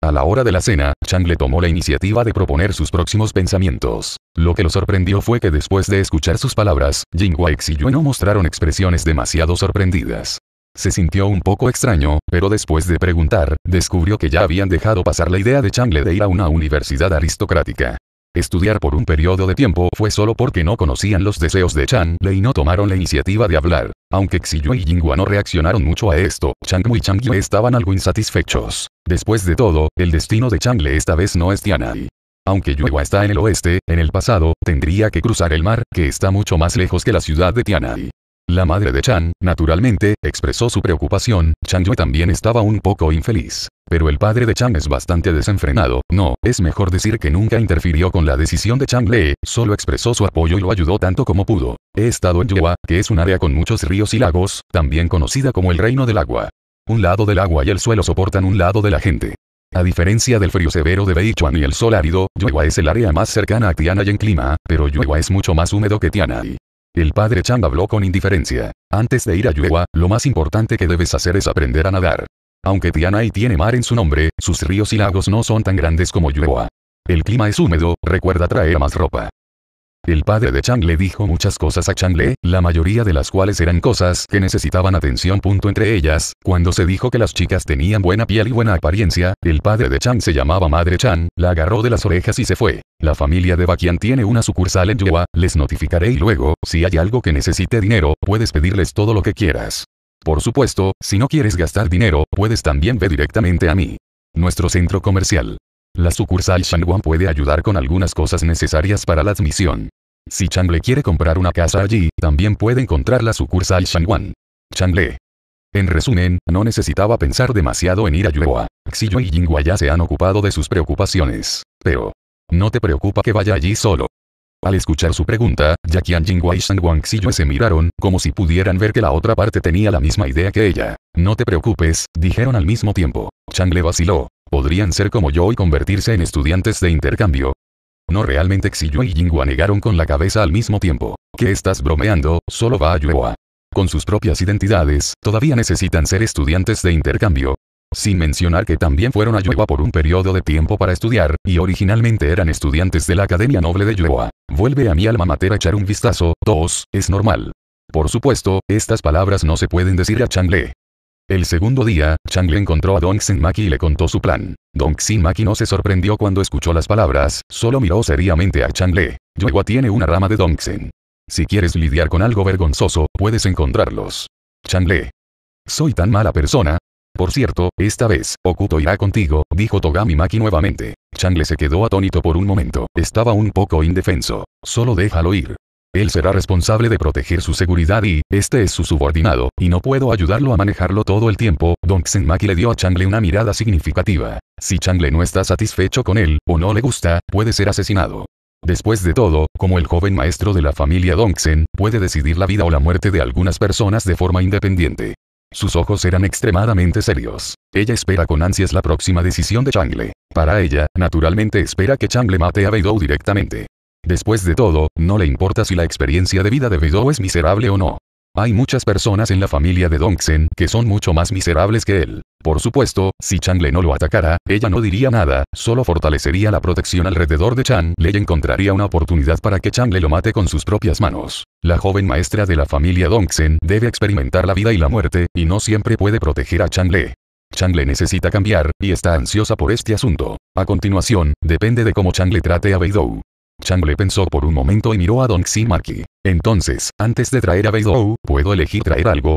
A la hora de la cena, Chang le tomó la iniciativa de proponer sus próximos pensamientos. Lo que lo sorprendió fue que después de escuchar sus palabras, Jing Wax y Yue no mostraron expresiones demasiado sorprendidas. Se sintió un poco extraño, pero después de preguntar, descubrió que ya habían dejado pasar la idea de Changle de ir a una universidad aristocrática. Estudiar por un periodo de tiempo fue solo porque no conocían los deseos de Changle y no tomaron la iniciativa de hablar. Aunque Xiyue y Jingua no reaccionaron mucho a esto, Changmu y Changyue estaban algo insatisfechos. Después de todo, el destino de Chang Le esta vez no es Tianai. Aunque Yuehua está en el oeste, en el pasado, tendría que cruzar el mar, que está mucho más lejos que la ciudad de Tianai. La madre de Chan, naturalmente, expresó su preocupación, Chan Yue también estaba un poco infeliz. Pero el padre de Chan es bastante desenfrenado, no, es mejor decir que nunca interfirió con la decisión de Chang Le, solo expresó su apoyo y lo ayudó tanto como pudo. He estado en Yua, que es un área con muchos ríos y lagos, también conocida como el reino del agua. Un lado del agua y el suelo soportan un lado de la gente. A diferencia del frío severo de Beichuan y el sol árido, Yuehua es el área más cercana a y en clima, pero Yuewa es mucho más húmedo que y. El padre Chang habló con indiferencia. Antes de ir a Yuehua, lo más importante que debes hacer es aprender a nadar. Aunque Tianai tiene mar en su nombre, sus ríos y lagos no son tan grandes como Yuehua. El clima es húmedo, recuerda traer más ropa. El padre de Chang le dijo muchas cosas a Chang Le, la mayoría de las cuales eran cosas que necesitaban atención. Punto entre ellas, cuando se dijo que las chicas tenían buena piel y buena apariencia, el padre de Chang se llamaba Madre Chang, la agarró de las orejas y se fue. La familia de Bakian tiene una sucursal en Yua, les notificaré y luego, si hay algo que necesite dinero, puedes pedirles todo lo que quieras. Por supuesto, si no quieres gastar dinero, puedes también ver directamente a mí. Nuestro centro comercial. La sucursal Shangwan puede ayudar con algunas cosas necesarias para la admisión. Si Changle quiere comprar una casa allí, también puede encontrar la sucursal Chang Le. En resumen, no necesitaba pensar demasiado en ir a Yuehua. Xiyue y Jinghua ya se han ocupado de sus preocupaciones. Pero. No te preocupa que vaya allí solo. Al escuchar su pregunta, Yakian Jinghua y Shangwan Xiyue se miraron, como si pudieran ver que la otra parte tenía la misma idea que ella. No te preocupes, dijeron al mismo tiempo. Chang Le vaciló. Podrían ser como yo y convertirse en estudiantes de intercambio. No realmente Xiyue y Jingua negaron con la cabeza al mismo tiempo. ¿Qué estás bromeando? Solo va a Yuehua. Con sus propias identidades, todavía necesitan ser estudiantes de intercambio. Sin mencionar que también fueron a Yuehua por un periodo de tiempo para estudiar, y originalmente eran estudiantes de la Academia Noble de Yuehua. Vuelve a mi alma mater a echar un vistazo, Dos, es normal. Por supuesto, estas palabras no se pueden decir a Changle. El segundo día, Changle encontró a Dong Senmaki y le contó su plan. Don Maki no se sorprendió cuando escuchó las palabras, solo miró seriamente a Le. Yuehua tiene una rama de Dongxin. Si quieres lidiar con algo vergonzoso, puedes encontrarlos. Le, Soy tan mala persona. Por cierto, esta vez, Okuto irá contigo, dijo Togami Maki nuevamente. Le se quedó atónito por un momento, estaba un poco indefenso. Solo déjalo ir. Él será responsable de proteger su seguridad y, este es su subordinado, y no puedo ayudarlo a manejarlo todo el tiempo. Dong Maki le dio a Changle una mirada significativa. Si Changle no está satisfecho con él, o no le gusta, puede ser asesinado. Después de todo, como el joven maestro de la familia Dongsen, puede decidir la vida o la muerte de algunas personas de forma independiente. Sus ojos eran extremadamente serios. Ella espera con ansias la próxima decisión de Changle. Para ella, naturalmente espera que Changle mate a Beidou directamente. Después de todo, no le importa si la experiencia de vida de Beidou es miserable o no. Hay muchas personas en la familia de Dongxen que son mucho más miserables que él. Por supuesto, si Changle no lo atacara, ella no diría nada, solo fortalecería la protección alrededor de Chan, le encontraría una oportunidad para que Le lo mate con sus propias manos. La joven maestra de la familia Dongxen debe experimentar la vida y la muerte, y no siempre puede proteger a Chang Le necesita cambiar, y está ansiosa por este asunto. A continuación, depende de cómo Le trate a Beidou. Chang le pensó por un momento y miró a Don Ximaki. Entonces, antes de traer a Beidou, ¿puedo elegir traer algo?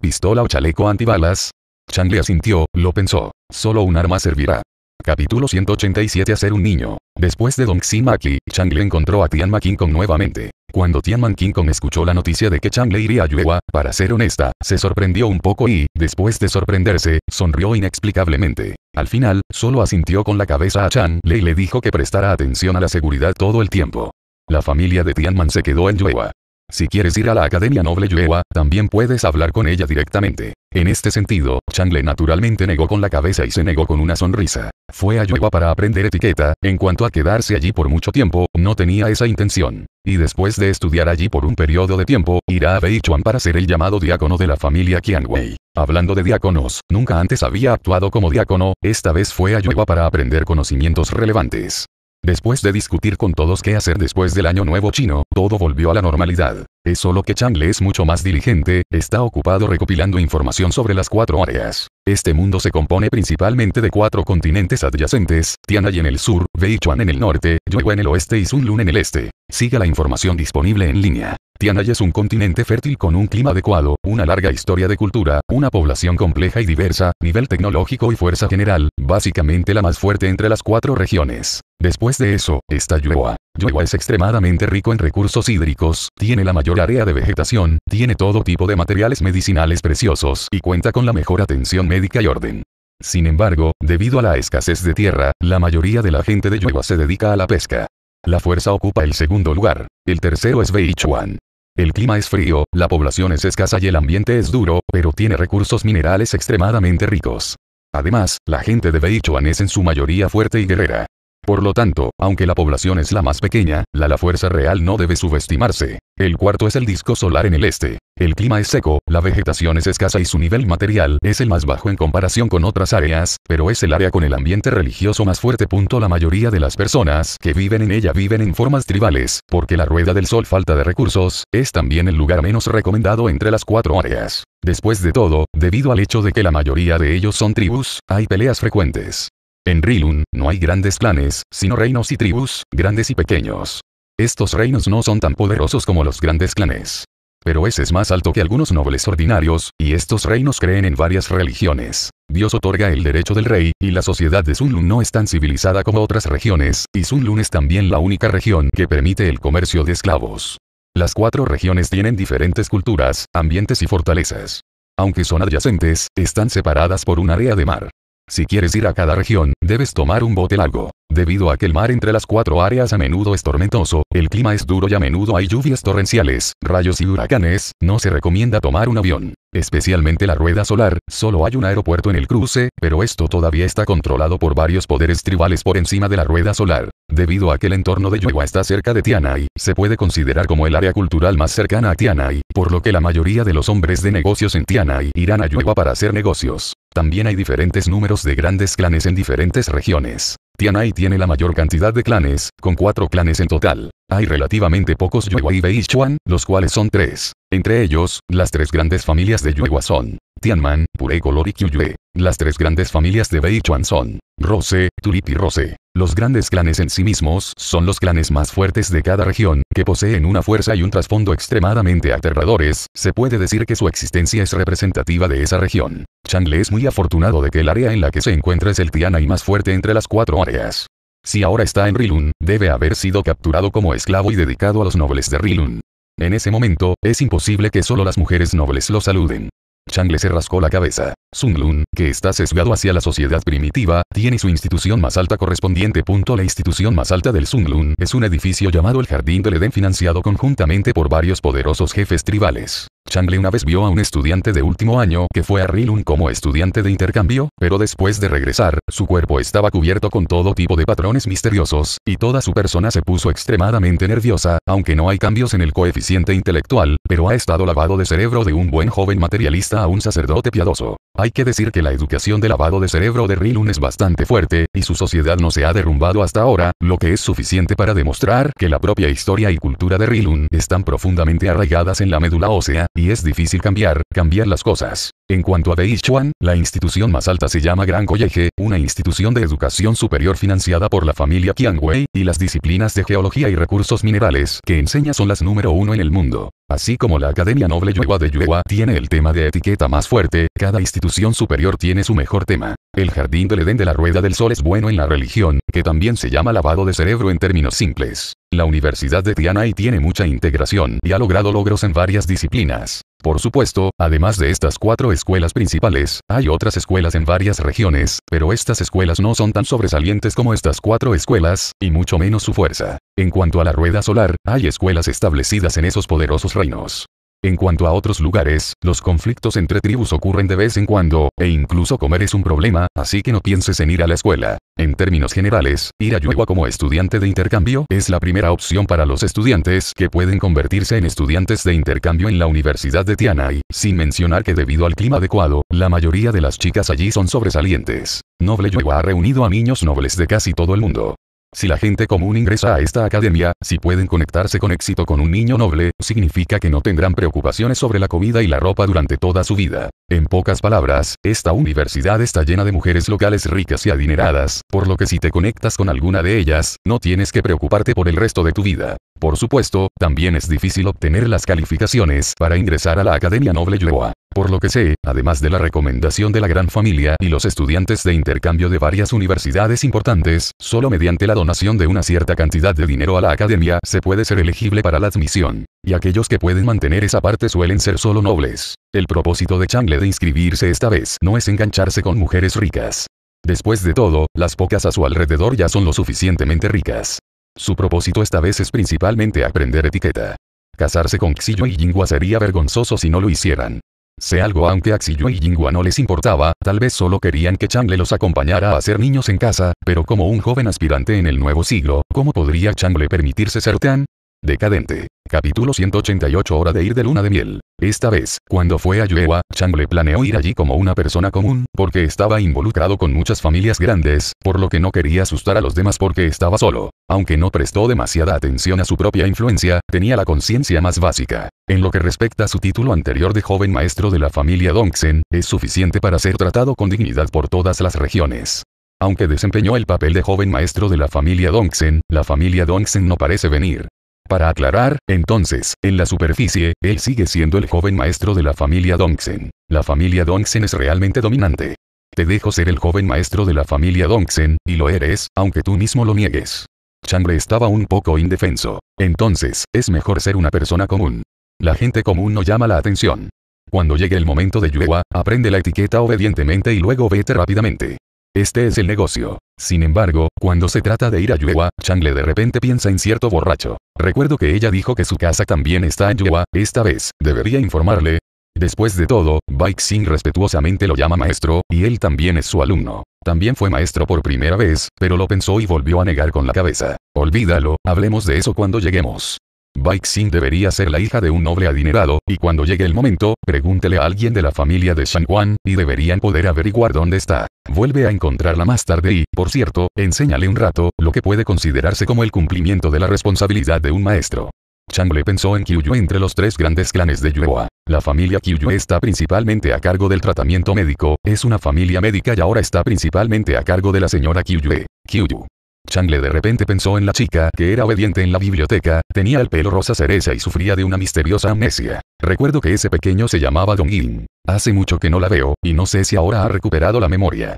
¿Pistola o chaleco antibalas? Chang le asintió, lo pensó. Solo un arma servirá. Capítulo 187 Ser un niño. Después de Don Ximaki, le encontró a Tian Makin Kong nuevamente. Cuando King Kong escuchó la noticia de que Chang le iría a Yuehua, para ser honesta, se sorprendió un poco y, después de sorprenderse, sonrió inexplicablemente. Al final, solo asintió con la cabeza a Chang Lei y le dijo que prestara atención a la seguridad todo el tiempo. La familia de Tianman se quedó en Yuehua. Si quieres ir a la Academia Noble Yuehua, también puedes hablar con ella directamente. En este sentido, Chang Le naturalmente negó con la cabeza y se negó con una sonrisa. Fue a Yuehua para aprender etiqueta, en cuanto a quedarse allí por mucho tiempo, no tenía esa intención. Y después de estudiar allí por un periodo de tiempo, irá a Beichuan para ser el llamado diácono de la familia Qianwei. Hablando de diáconos, nunca antes había actuado como diácono, esta vez fue a Yuehua para aprender conocimientos relevantes. Después de discutir con todos qué hacer después del año nuevo chino, todo volvió a la normalidad. Es solo que Chang Le es mucho más diligente, está ocupado recopilando información sobre las cuatro áreas. Este mundo se compone principalmente de cuatro continentes adyacentes, Tianhai en el sur, Beichuan en el norte, Yuehua en el oeste y Sunlun en el este. Siga la información disponible en línea. Tianhai es un continente fértil con un clima adecuado, una larga historia de cultura, una población compleja y diversa, nivel tecnológico y fuerza general, básicamente la más fuerte entre las cuatro regiones. Después de eso, está Yuehua yueva es extremadamente rico en recursos hídricos, tiene la mayor área de vegetación, tiene todo tipo de materiales medicinales preciosos y cuenta con la mejor atención médica y orden. Sin embargo, debido a la escasez de tierra, la mayoría de la gente de yueva se dedica a la pesca. La fuerza ocupa el segundo lugar. El tercero es Beichuan. El clima es frío, la población es escasa y el ambiente es duro, pero tiene recursos minerales extremadamente ricos. Además, la gente de Beichuan es en su mayoría fuerte y guerrera. Por lo tanto, aunque la población es la más pequeña, la, la fuerza real no debe subestimarse. El cuarto es el disco solar en el este. El clima es seco, la vegetación es escasa y su nivel material es el más bajo en comparación con otras áreas, pero es el área con el ambiente religioso más fuerte. La mayoría de las personas que viven en ella viven en formas tribales, porque la rueda del sol falta de recursos, es también el lugar menos recomendado entre las cuatro áreas. Después de todo, debido al hecho de que la mayoría de ellos son tribus, hay peleas frecuentes. En Rilun, no hay grandes clanes, sino reinos y tribus, grandes y pequeños. Estos reinos no son tan poderosos como los grandes clanes. Pero ese es más alto que algunos nobles ordinarios, y estos reinos creen en varias religiones. Dios otorga el derecho del rey, y la sociedad de Sunlun no es tan civilizada como otras regiones, y Sunlun es también la única región que permite el comercio de esclavos. Las cuatro regiones tienen diferentes culturas, ambientes y fortalezas. Aunque son adyacentes, están separadas por un área de mar. Si quieres ir a cada región, debes tomar un bote largo. Debido a que el mar entre las cuatro áreas a menudo es tormentoso, el clima es duro y a menudo hay lluvias torrenciales, rayos y huracanes, no se recomienda tomar un avión. Especialmente la rueda solar, solo hay un aeropuerto en el cruce, pero esto todavía está controlado por varios poderes tribales por encima de la rueda solar. Debido a que el entorno de Yueva está cerca de Tianai, se puede considerar como el área cultural más cercana a Tianai, por lo que la mayoría de los hombres de negocios en Tianai irán a Yueva para hacer negocios. También hay diferentes números de grandes clanes en diferentes regiones. tiananmen tiene la mayor cantidad de clanes, con cuatro clanes en total. Hay relativamente pocos Yuehua y Beichuan, los cuales son tres. Entre ellos, las tres grandes familias de Yuehua son Tianman, Color y Kyuyue. Las tres grandes familias de Bei Chuan son Rose, Tulip y Rose. Los grandes clanes en sí mismos son los clanes más fuertes de cada región, que poseen una fuerza y un trasfondo extremadamente aterradores, se puede decir que su existencia es representativa de esa región. Le es muy afortunado de que el área en la que se encuentra es el Tiana y más fuerte entre las cuatro áreas. Si ahora está en Rilun, debe haber sido capturado como esclavo y dedicado a los nobles de Rilun. En ese momento, es imposible que solo las mujeres nobles lo saluden le se rascó la cabeza. Sunglun, que está sesgado hacia la sociedad primitiva, tiene su institución más alta correspondiente. la institución más alta del Sunglun es un edificio llamado el Jardín del Edén financiado conjuntamente por varios poderosos jefes tribales. Changli una vez vio a un estudiante de último año que fue a Rilun como estudiante de intercambio, pero después de regresar, su cuerpo estaba cubierto con todo tipo de patrones misteriosos, y toda su persona se puso extremadamente nerviosa, aunque no hay cambios en el coeficiente intelectual, pero ha estado lavado de cerebro de un buen joven materialista a un sacerdote piadoso. Hay que decir que la educación de lavado de cerebro de Rilun es bastante fuerte, y su sociedad no se ha derrumbado hasta ahora, lo que es suficiente para demostrar que la propia historia y cultura de Rilun están profundamente arraigadas en la médula ósea, y es difícil cambiar, cambiar las cosas. En cuanto a Beichuan, la institución más alta se llama Gran College, una institución de educación superior financiada por la familia Wei, y las disciplinas de geología y recursos minerales que enseña son las número uno en el mundo. Así como la Academia Noble Yuehua de Yuehua tiene el tema de etiqueta más fuerte, cada institución superior tiene su mejor tema. El jardín del Edén de la Rueda del Sol es bueno en la religión, que también se llama lavado de cerebro en términos simples. La Universidad de Tianai tiene mucha integración y ha logrado logros en varias disciplinas. Por supuesto, además de estas cuatro escuelas principales, hay otras escuelas en varias regiones, pero estas escuelas no son tan sobresalientes como estas cuatro escuelas, y mucho menos su fuerza. En cuanto a la rueda solar, hay escuelas establecidas en esos poderosos en cuanto a otros lugares, los conflictos entre tribus ocurren de vez en cuando, e incluso comer es un problema, así que no pienses en ir a la escuela. En términos generales, ir a Yuewa como estudiante de intercambio es la primera opción para los estudiantes que pueden convertirse en estudiantes de intercambio en la Universidad de Tianai, sin mencionar que debido al clima adecuado, la mayoría de las chicas allí son sobresalientes. Noble Yuewa ha reunido a niños nobles de casi todo el mundo. Si la gente común ingresa a esta academia, si pueden conectarse con éxito con un niño noble, significa que no tendrán preocupaciones sobre la comida y la ropa durante toda su vida. En pocas palabras, esta universidad está llena de mujeres locales ricas y adineradas, por lo que si te conectas con alguna de ellas, no tienes que preocuparte por el resto de tu vida. Por supuesto, también es difícil obtener las calificaciones para ingresar a la Academia Noble Lua. Por lo que sé, además de la recomendación de la gran familia y los estudiantes de intercambio de varias universidades importantes, solo mediante la donación de una cierta cantidad de dinero a la academia se puede ser elegible para la admisión. Y aquellos que pueden mantener esa parte suelen ser solo nobles. El propósito de Changle de inscribirse esta vez no es engancharse con mujeres ricas. Después de todo, las pocas a su alrededor ya son lo suficientemente ricas. Su propósito esta vez es principalmente aprender etiqueta. Casarse con Xiyo y Jingua sería vergonzoso si no lo hicieran. Sé algo aunque a Xiyue y Jingua no les importaba, tal vez solo querían que Changle los acompañara a ser niños en casa, pero como un joven aspirante en el nuevo siglo, ¿cómo podría Changle permitirse ser tan Decadente. Capítulo 188 Hora de ir de luna de miel. Esta vez, cuando fue a Yuewa, Chang le planeó ir allí como una persona común, porque estaba involucrado con muchas familias grandes, por lo que no quería asustar a los demás porque estaba solo. Aunque no prestó demasiada atención a su propia influencia, tenía la conciencia más básica. En lo que respecta a su título anterior de joven maestro de la familia Dongxen, es suficiente para ser tratado con dignidad por todas las regiones. Aunque desempeñó el papel de joven maestro de la familia Dongxen, la familia Dongxen no parece venir para aclarar, entonces, en la superficie, él sigue siendo el joven maestro de la familia Dongsen. La familia Dongsen es realmente dominante. Te dejo ser el joven maestro de la familia Dongsen, y lo eres, aunque tú mismo lo niegues. Changre estaba un poco indefenso. Entonces, es mejor ser una persona común. La gente común no llama la atención. Cuando llegue el momento de Yuewa, aprende la etiqueta obedientemente y luego vete rápidamente. Este es el negocio. Sin embargo, cuando se trata de ir a Chang le de repente piensa en cierto borracho. Recuerdo que ella dijo que su casa también está en Yuewa, esta vez, debería informarle. Después de todo, Xing respetuosamente lo llama maestro, y él también es su alumno. También fue maestro por primera vez, pero lo pensó y volvió a negar con la cabeza. Olvídalo, hablemos de eso cuando lleguemos. Bai Xin debería ser la hija de un noble adinerado, y cuando llegue el momento, pregúntele a alguien de la familia de Shang Juan, y deberían poder averiguar dónde está. Vuelve a encontrarla más tarde y, por cierto, enséñale un rato, lo que puede considerarse como el cumplimiento de la responsabilidad de un maestro. Chang le pensó en Kyuyu entre los tres grandes clanes de Yuehua. La familia Kyuyu está principalmente a cargo del tratamiento médico, es una familia médica y ahora está principalmente a cargo de la señora Kyuyue. Kyuyu Chang le de repente pensó en la chica que era obediente en la biblioteca, tenía el pelo rosa cereza y sufría de una misteriosa amnesia. Recuerdo que ese pequeño se llamaba Dong Yin. Hace mucho que no la veo, y no sé si ahora ha recuperado la memoria.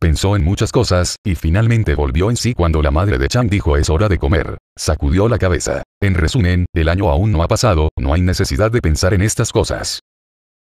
Pensó en muchas cosas, y finalmente volvió en sí cuando la madre de Chang dijo es hora de comer. Sacudió la cabeza. En resumen, el año aún no ha pasado, no hay necesidad de pensar en estas cosas.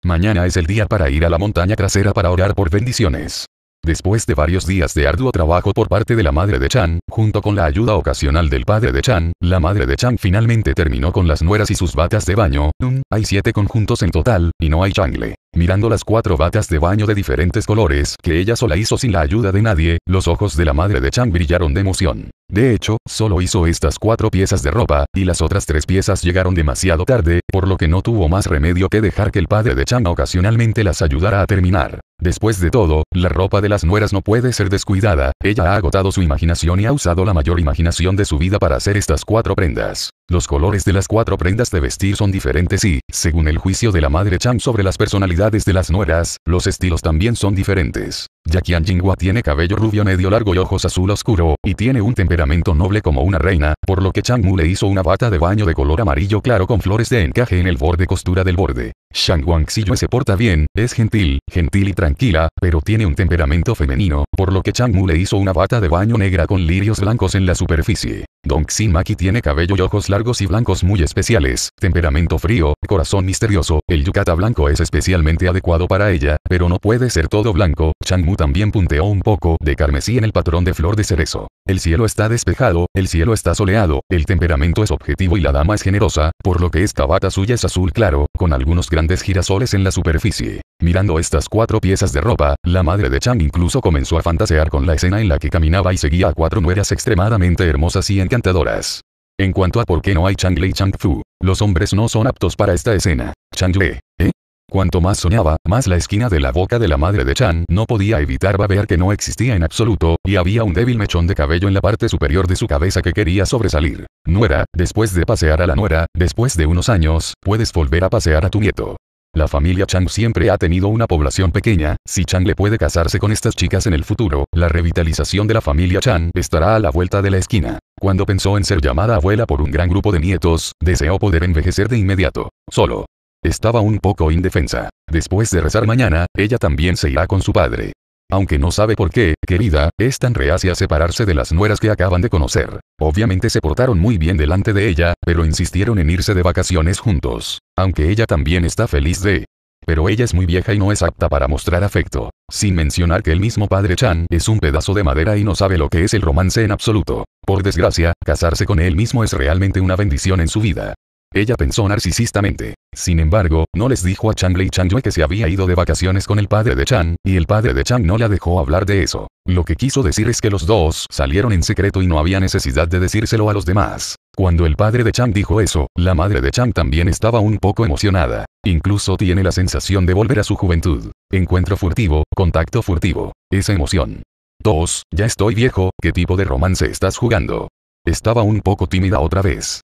Mañana es el día para ir a la montaña trasera para orar por bendiciones. Después de varios días de arduo trabajo por parte de la madre de Chan, junto con la ayuda ocasional del padre de Chan, la madre de Chan finalmente terminó con las nueras y sus batas de baño. hay siete conjuntos en total, y no hay Changle. Mirando las cuatro batas de baño de diferentes colores que ella sola hizo sin la ayuda de nadie, los ojos de la madre de Chan brillaron de emoción. De hecho, solo hizo estas cuatro piezas de ropa, y las otras tres piezas llegaron demasiado tarde, por lo que no tuvo más remedio que dejar que el padre de Chang ocasionalmente las ayudara a terminar. Después de todo, la ropa de las nueras no puede ser descuidada, ella ha agotado su imaginación y ha usado la mayor imaginación de su vida para hacer estas cuatro prendas. Los colores de las cuatro prendas de vestir son diferentes y, según el juicio de la madre Chang sobre las personalidades de las nueras, los estilos también son diferentes. Ya Jinghua tiene cabello rubio medio largo y ojos azul oscuro, y tiene un temperamento noble como una reina, por lo que Mu le hizo una bata de baño de color amarillo claro con flores de encaje en el borde costura del borde. Shang Xiyue se porta bien, es gentil, gentil y tranquila, pero tiene un temperamento femenino, por lo que Chang Mu le hizo una bata de baño negra con lirios blancos en la superficie. Dong Maki tiene cabello y ojos largos y blancos muy especiales, temperamento frío, corazón misterioso, el yukata blanco es especialmente adecuado para ella, pero no puede ser todo blanco, Chang Mu también punteó un poco de carmesí en el patrón de flor de cerezo. El cielo está despejado, el cielo está soleado, el temperamento es objetivo y la dama es generosa, por lo que esta bata suya es azul claro, con algunos grandes de girasoles en la superficie. Mirando estas cuatro piezas de ropa, la madre de Chang incluso comenzó a fantasear con la escena en la que caminaba y seguía a cuatro nueras extremadamente hermosas y encantadoras. En cuanto a por qué no hay Chang Li y Chang Fu, los hombres no son aptos para esta escena. Chang Lei, ¿eh? Cuanto más soñaba, más la esquina de la boca de la madre de Chan no podía evitar babear que no existía en absoluto, y había un débil mechón de cabello en la parte superior de su cabeza que quería sobresalir. Nuera, después de pasear a la nuera, después de unos años, puedes volver a pasear a tu nieto. La familia Chang siempre ha tenido una población pequeña, si Chang le puede casarse con estas chicas en el futuro, la revitalización de la familia Chan estará a la vuelta de la esquina. Cuando pensó en ser llamada abuela por un gran grupo de nietos, deseó poder envejecer de inmediato. Solo. Estaba un poco indefensa. Después de rezar mañana, ella también se irá con su padre. Aunque no sabe por qué, querida, es tan reacia a separarse de las nueras que acaban de conocer. Obviamente se portaron muy bien delante de ella, pero insistieron en irse de vacaciones juntos. Aunque ella también está feliz de... Pero ella es muy vieja y no es apta para mostrar afecto. Sin mencionar que el mismo padre Chan es un pedazo de madera y no sabe lo que es el romance en absoluto. Por desgracia, casarse con él mismo es realmente una bendición en su vida. Ella pensó narcisistamente. Sin embargo, no les dijo a Chang Lei Chang Yue que se había ido de vacaciones con el padre de Chang, y el padre de Chang no la dejó hablar de eso. Lo que quiso decir es que los dos salieron en secreto y no había necesidad de decírselo a los demás. Cuando el padre de Chang dijo eso, la madre de Chang también estaba un poco emocionada. Incluso tiene la sensación de volver a su juventud. Encuentro furtivo, contacto furtivo. Esa emoción. 2. Ya estoy viejo, ¿qué tipo de romance estás jugando? Estaba un poco tímida otra vez.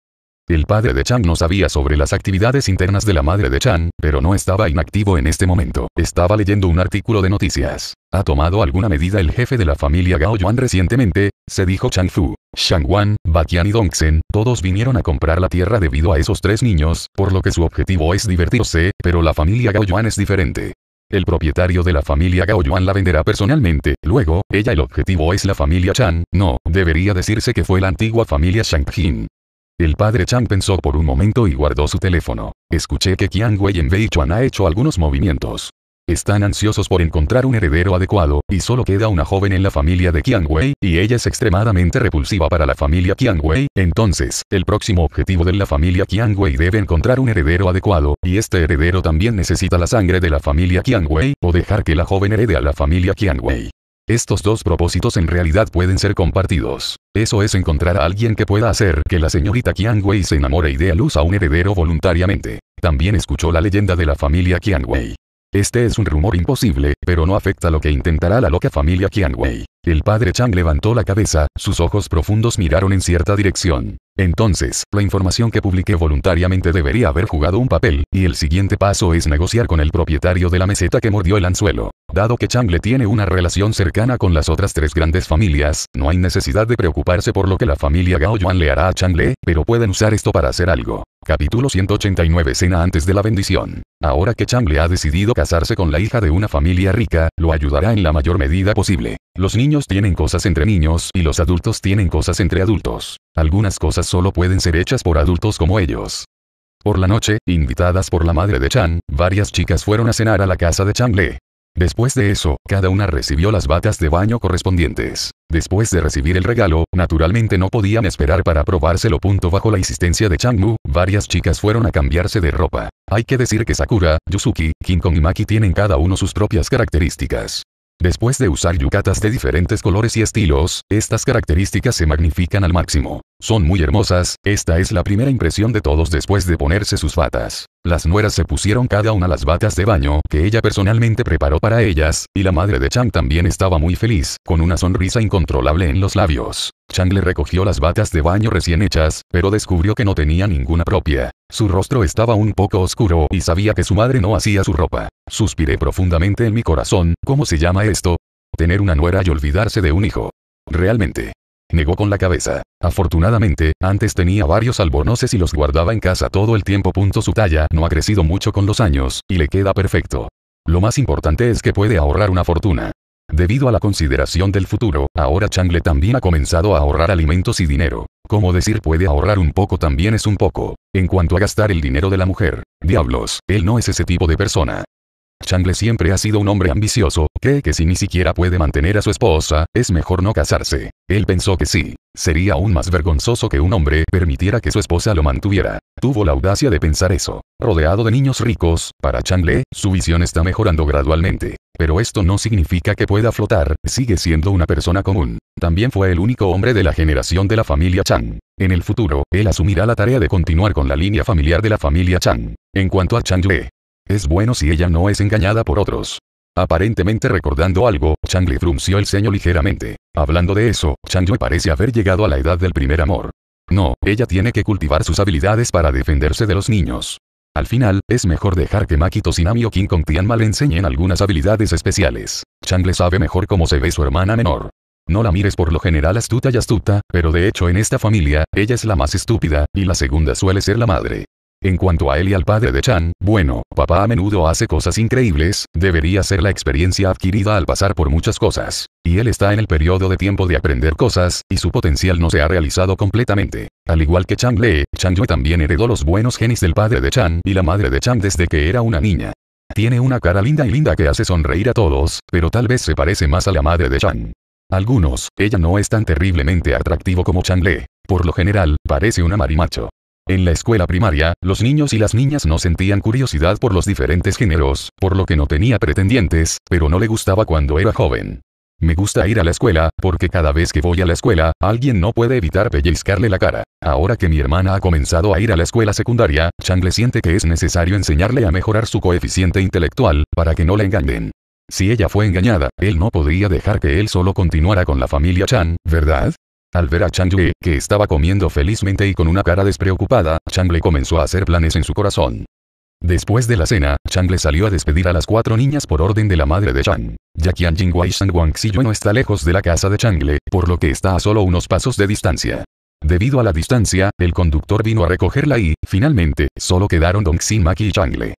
El padre de Chang no sabía sobre las actividades internas de la madre de Chan, pero no estaba inactivo en este momento. Estaba leyendo un artículo de noticias. ¿Ha tomado alguna medida el jefe de la familia Gao Yuan recientemente? Se dijo Chang Fu. Shang Wan, Qian y Dongxen, todos vinieron a comprar la tierra debido a esos tres niños, por lo que su objetivo es divertirse, pero la familia Gao Yuan es diferente. El propietario de la familia Gao Yuan la venderá personalmente. Luego, ella el objetivo es la familia Chan. No, debería decirse que fue la antigua familia Shang Jin. El padre Chang pensó por un momento y guardó su teléfono. Escuché que Qian Wei en Beichuan ha hecho algunos movimientos. Están ansiosos por encontrar un heredero adecuado, y solo queda una joven en la familia de Qian Wei, y ella es extremadamente repulsiva para la familia Qian Wei, entonces, el próximo objetivo de la familia Qian Wei debe encontrar un heredero adecuado, y este heredero también necesita la sangre de la familia Qian Wei, o dejar que la joven herede a la familia Qian Wei. Estos dos propósitos en realidad pueden ser compartidos. Eso es encontrar a alguien que pueda hacer que la señorita Wei se enamore y dé a luz a un heredero voluntariamente. También escuchó la leyenda de la familia Wei. Este es un rumor imposible, pero no afecta lo que intentará la loca familia Wei. El padre Chang levantó la cabeza, sus ojos profundos miraron en cierta dirección. Entonces, la información que publiqué voluntariamente debería haber jugado un papel, y el siguiente paso es negociar con el propietario de la meseta que mordió el anzuelo. Dado que Chang Le tiene una relación cercana con las otras tres grandes familias, no hay necesidad de preocuparse por lo que la familia Gao Yuan le hará a Chang Le, pero pueden usar esto para hacer algo. Capítulo 189 Cena antes de la bendición. Ahora que Changle ha decidido casarse con la hija de una familia rica, lo ayudará en la mayor medida posible. Los niños tienen cosas entre niños y los adultos tienen cosas entre adultos. Algunas cosas solo pueden ser hechas por adultos como ellos. Por la noche, invitadas por la madre de Chan, varias chicas fueron a cenar a la casa de Changle. Después de eso, cada una recibió las batas de baño correspondientes. Después de recibir el regalo, naturalmente no podían esperar para probárselo. bajo la insistencia de Changmu, varias chicas fueron a cambiarse de ropa. Hay que decir que Sakura, Yusuki, King Kong y Maki tienen cada uno sus propias características. Después de usar yukatas de diferentes colores y estilos, estas características se magnifican al máximo. Son muy hermosas, esta es la primera impresión de todos después de ponerse sus batas. Las nueras se pusieron cada una las batas de baño, que ella personalmente preparó para ellas, y la madre de Chang también estaba muy feliz, con una sonrisa incontrolable en los labios. Chang le recogió las batas de baño recién hechas, pero descubrió que no tenía ninguna propia. Su rostro estaba un poco oscuro y sabía que su madre no hacía su ropa. Suspiré profundamente en mi corazón, ¿cómo se llama esto? Tener una nuera y olvidarse de un hijo. Realmente. Negó con la cabeza. Afortunadamente, antes tenía varios albornoces y los guardaba en casa todo el tiempo. Su talla no ha crecido mucho con los años, y le queda perfecto. Lo más importante es que puede ahorrar una fortuna. Debido a la consideración del futuro, ahora Changle también ha comenzado a ahorrar alimentos y dinero. Como decir puede ahorrar un poco también es un poco. En cuanto a gastar el dinero de la mujer, diablos, él no es ese tipo de persona. Le siempre ha sido un hombre ambicioso, cree que si ni siquiera puede mantener a su esposa, es mejor no casarse. Él pensó que sí. Sería aún más vergonzoso que un hombre permitiera que su esposa lo mantuviera. Tuvo la audacia de pensar eso. Rodeado de niños ricos, para Le, su visión está mejorando gradualmente. Pero esto no significa que pueda flotar, sigue siendo una persona común. También fue el único hombre de la generación de la familia Chang. En el futuro, él asumirá la tarea de continuar con la línea familiar de la familia Chang. En cuanto a Chang Le, es bueno si ella no es engañada por otros. Aparentemente recordando algo, Chang li frunció el ceño ligeramente. Hablando de eso, Chang Yue parece haber llegado a la edad del primer amor. No, ella tiene que cultivar sus habilidades para defenderse de los niños. Al final, es mejor dejar que Makito Sinami o King Kong Tianma le enseñen algunas habilidades especiales. Chang le sabe mejor cómo se ve su hermana menor. No la mires por lo general astuta y astuta, pero de hecho en esta familia, ella es la más estúpida, y la segunda suele ser la madre. En cuanto a él y al padre de Chan, bueno, papá a menudo hace cosas increíbles, debería ser la experiencia adquirida al pasar por muchas cosas. Y él está en el periodo de tiempo de aprender cosas, y su potencial no se ha realizado completamente. Al igual que Chang Le, Chang Yue también heredó los buenos genes del padre de Chan y la madre de Chan desde que era una niña. Tiene una cara linda y linda que hace sonreír a todos, pero tal vez se parece más a la madre de Chan. Algunos, ella no es tan terriblemente atractivo como Chang Le. Por lo general, parece una marimacho. En la escuela primaria, los niños y las niñas no sentían curiosidad por los diferentes géneros, por lo que no tenía pretendientes, pero no le gustaba cuando era joven. Me gusta ir a la escuela, porque cada vez que voy a la escuela, alguien no puede evitar pellizcarle la cara. Ahora que mi hermana ha comenzado a ir a la escuela secundaria, Chang le siente que es necesario enseñarle a mejorar su coeficiente intelectual, para que no le engañen. Si ella fue engañada, él no podría dejar que él solo continuara con la familia Chan, ¿verdad? Al ver a chang que estaba comiendo felizmente y con una cara despreocupada, Chang-Le comenzó a hacer planes en su corazón. Después de la cena, Chang le salió a despedir a las cuatro niñas por orden de la madre de Chang. Ya que Jingwei Shang no está lejos de la casa de Changle, por lo que está a solo unos pasos de distancia. Debido a la distancia, el conductor vino a recogerla y, finalmente, solo quedaron Dong Maki y Changle.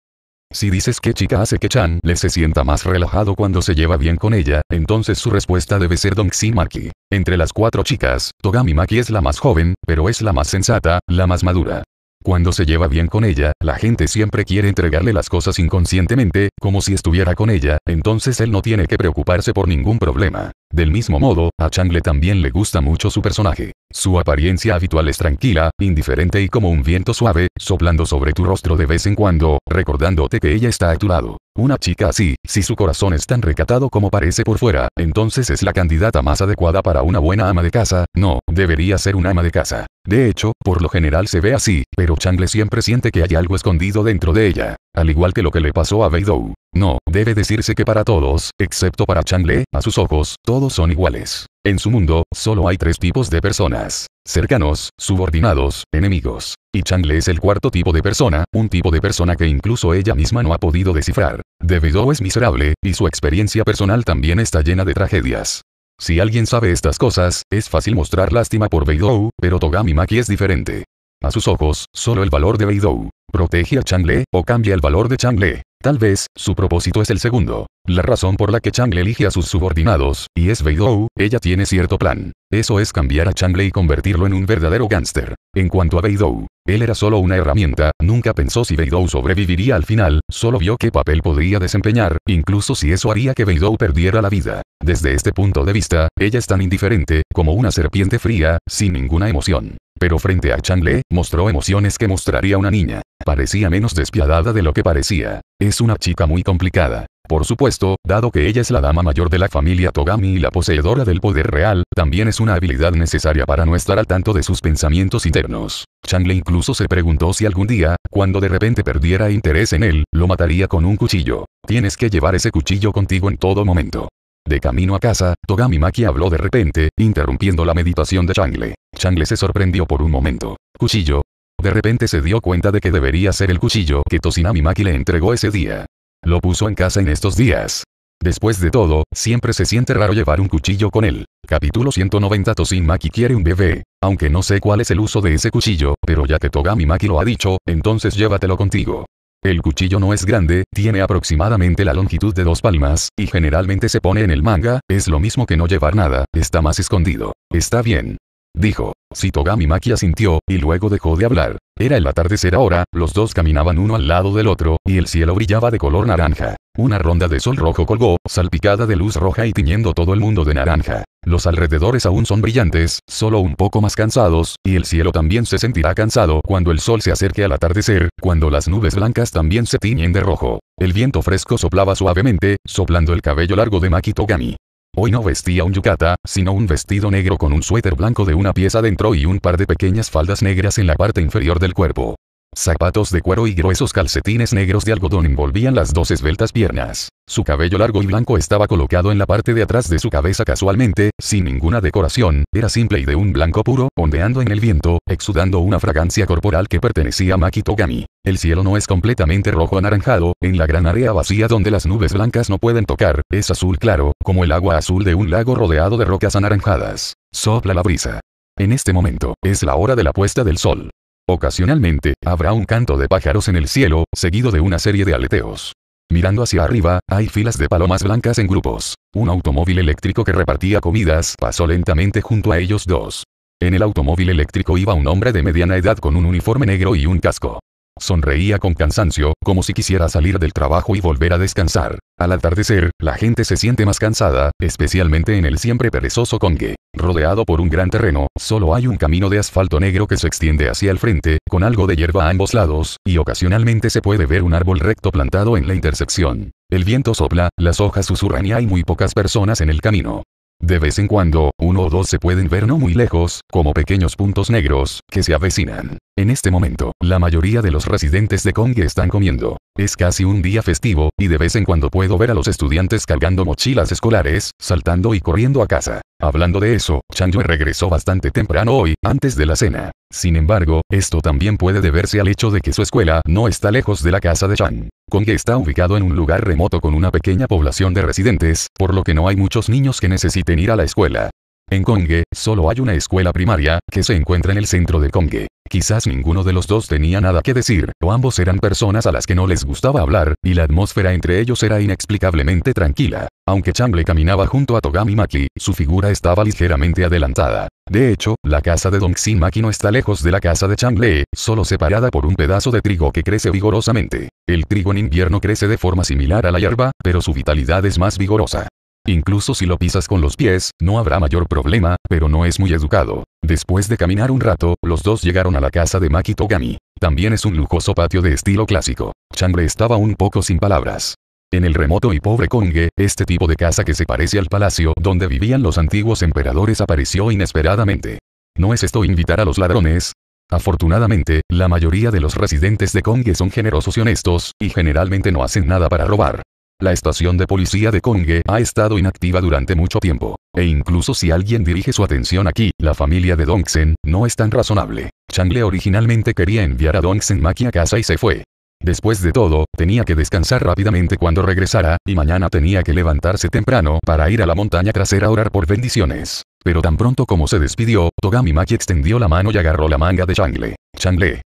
Si dices que chica hace que Chan le se sienta más relajado cuando se lleva bien con ella, entonces su respuesta debe ser Donxi Maki. Entre las cuatro chicas, Togami Maki es la más joven, pero es la más sensata, la más madura. Cuando se lleva bien con ella, la gente siempre quiere entregarle las cosas inconscientemente, como si estuviera con ella, entonces él no tiene que preocuparse por ningún problema. Del mismo modo, a Changle también le gusta mucho su personaje. Su apariencia habitual es tranquila, indiferente y como un viento suave, soplando sobre tu rostro de vez en cuando, recordándote que ella está a tu lado. Una chica así, si su corazón es tan recatado como parece por fuera, entonces es la candidata más adecuada para una buena ama de casa, no, debería ser una ama de casa. De hecho, por lo general se ve así, pero Changle siempre siente que hay algo escondido dentro de ella, al igual que lo que le pasó a Beidou. No, debe decirse que para todos, excepto para Le, a sus ojos, todos son iguales. En su mundo, solo hay tres tipos de personas. Cercanos, subordinados, enemigos. Y Le es el cuarto tipo de persona, un tipo de persona que incluso ella misma no ha podido descifrar. Beidou es miserable, y su experiencia personal también está llena de tragedias. Si alguien sabe estas cosas, es fácil mostrar lástima por Beidou, pero Togami Maki es diferente. A sus ojos, solo el valor de Beidou protege a Le, o cambia el valor de Le? Tal vez, su propósito es el segundo. La razón por la que Le elige a sus subordinados, y es Beidou, ella tiene cierto plan. Eso es cambiar a Changle y convertirlo en un verdadero gángster. En cuanto a Beidou, él era solo una herramienta, nunca pensó si Beidou sobreviviría al final, solo vio qué papel podría desempeñar, incluso si eso haría que Beidou perdiera la vida. Desde este punto de vista, ella es tan indiferente, como una serpiente fría, sin ninguna emoción. Pero frente a Chang Le, mostró emociones que mostraría una niña. Parecía menos despiadada de lo que parecía. Es una chica muy complicada. Por supuesto, dado que ella es la dama mayor de la familia Togami y la poseedora del poder real, también es una habilidad necesaria para no estar al tanto de sus pensamientos internos. Chang Le incluso se preguntó si algún día, cuando de repente perdiera interés en él, lo mataría con un cuchillo. Tienes que llevar ese cuchillo contigo en todo momento. De camino a casa, Togami Maki habló de repente, interrumpiendo la meditación de Changle. Changle se sorprendió por un momento. ¿Cuchillo? De repente se dio cuenta de que debería ser el cuchillo que Tosinami Maki le entregó ese día. Lo puso en casa en estos días. Después de todo, siempre se siente raro llevar un cuchillo con él. Capítulo 190 Tosin Maki quiere un bebé. Aunque no sé cuál es el uso de ese cuchillo, pero ya que Togami Maki lo ha dicho, entonces llévatelo contigo. El cuchillo no es grande, tiene aproximadamente la longitud de dos palmas, y generalmente se pone en el manga, es lo mismo que no llevar nada, está más escondido. Está bien dijo. Sitogami Maki asintió, y luego dejó de hablar. Era el atardecer ahora, los dos caminaban uno al lado del otro, y el cielo brillaba de color naranja. Una ronda de sol rojo colgó, salpicada de luz roja y tiñendo todo el mundo de naranja. Los alrededores aún son brillantes, solo un poco más cansados, y el cielo también se sentirá cansado cuando el sol se acerque al atardecer, cuando las nubes blancas también se tiñen de rojo. El viento fresco soplaba suavemente, soplando el cabello largo de Maki Togami. Hoy no vestía un yucata, sino un vestido negro con un suéter blanco de una pieza dentro y un par de pequeñas faldas negras en la parte inferior del cuerpo. Zapatos de cuero y gruesos calcetines negros de algodón envolvían las dos esbeltas piernas. Su cabello largo y blanco estaba colocado en la parte de atrás de su cabeza casualmente, sin ninguna decoración, era simple y de un blanco puro, ondeando en el viento, exudando una fragancia corporal que pertenecía a Maki Togami. El cielo no es completamente rojo anaranjado, en la gran área vacía donde las nubes blancas no pueden tocar, es azul claro, como el agua azul de un lago rodeado de rocas anaranjadas. Sopla la brisa. En este momento, es la hora de la puesta del sol. Ocasionalmente, habrá un canto de pájaros en el cielo, seguido de una serie de aleteos. Mirando hacia arriba, hay filas de palomas blancas en grupos. Un automóvil eléctrico que repartía comidas pasó lentamente junto a ellos dos. En el automóvil eléctrico iba un hombre de mediana edad con un uniforme negro y un casco. Sonreía con cansancio, como si quisiera salir del trabajo y volver a descansar. Al atardecer, la gente se siente más cansada, especialmente en el siempre perezoso Congue. Rodeado por un gran terreno, solo hay un camino de asfalto negro que se extiende hacia el frente, con algo de hierba a ambos lados, y ocasionalmente se puede ver un árbol recto plantado en la intersección. El viento sopla, las hojas susurran y hay muy pocas personas en el camino. De vez en cuando, uno o dos se pueden ver no muy lejos, como pequeños puntos negros, que se avecinan. En este momento, la mayoría de los residentes de Kong están comiendo. Es casi un día festivo, y de vez en cuando puedo ver a los estudiantes cargando mochilas escolares, saltando y corriendo a casa. Hablando de eso, Changyue regresó bastante temprano hoy, antes de la cena. Sin embargo, esto también puede deberse al hecho de que su escuela no está lejos de la casa de Chang. Kong está ubicado en un lugar remoto con una pequeña población de residentes, por lo que no hay muchos niños que necesiten ir a la escuela. En Kongue, solo hay una escuela primaria, que se encuentra en el centro de Kongue. Quizás ninguno de los dos tenía nada que decir, o ambos eran personas a las que no les gustaba hablar, y la atmósfera entre ellos era inexplicablemente tranquila. Aunque Changle caminaba junto a Togami Maki, su figura estaba ligeramente adelantada. De hecho, la casa de Xin Maki no está lejos de la casa de Changle, solo separada por un pedazo de trigo que crece vigorosamente. El trigo en invierno crece de forma similar a la hierba, pero su vitalidad es más vigorosa. Incluso si lo pisas con los pies, no habrá mayor problema, pero no es muy educado. Después de caminar un rato, los dos llegaron a la casa de Maki Togami. También es un lujoso patio de estilo clásico. Changle estaba un poco sin palabras. En el remoto y pobre Konge, este tipo de casa que se parece al palacio donde vivían los antiguos emperadores apareció inesperadamente. ¿No es esto invitar a los ladrones? Afortunadamente, la mayoría de los residentes de Konge son generosos y honestos, y generalmente no hacen nada para robar. La estación de policía de Konge ha estado inactiva durante mucho tiempo, e incluso si alguien dirige su atención aquí, la familia de Dongsen, no es tan razonable. Changle originalmente quería enviar a Dongsen Maki a casa y se fue. Después de todo, tenía que descansar rápidamente cuando regresara, y mañana tenía que levantarse temprano para ir a la montaña trasera a orar por bendiciones. Pero tan pronto como se despidió, Togami Maki extendió la mano y agarró la manga de Changle. Changle.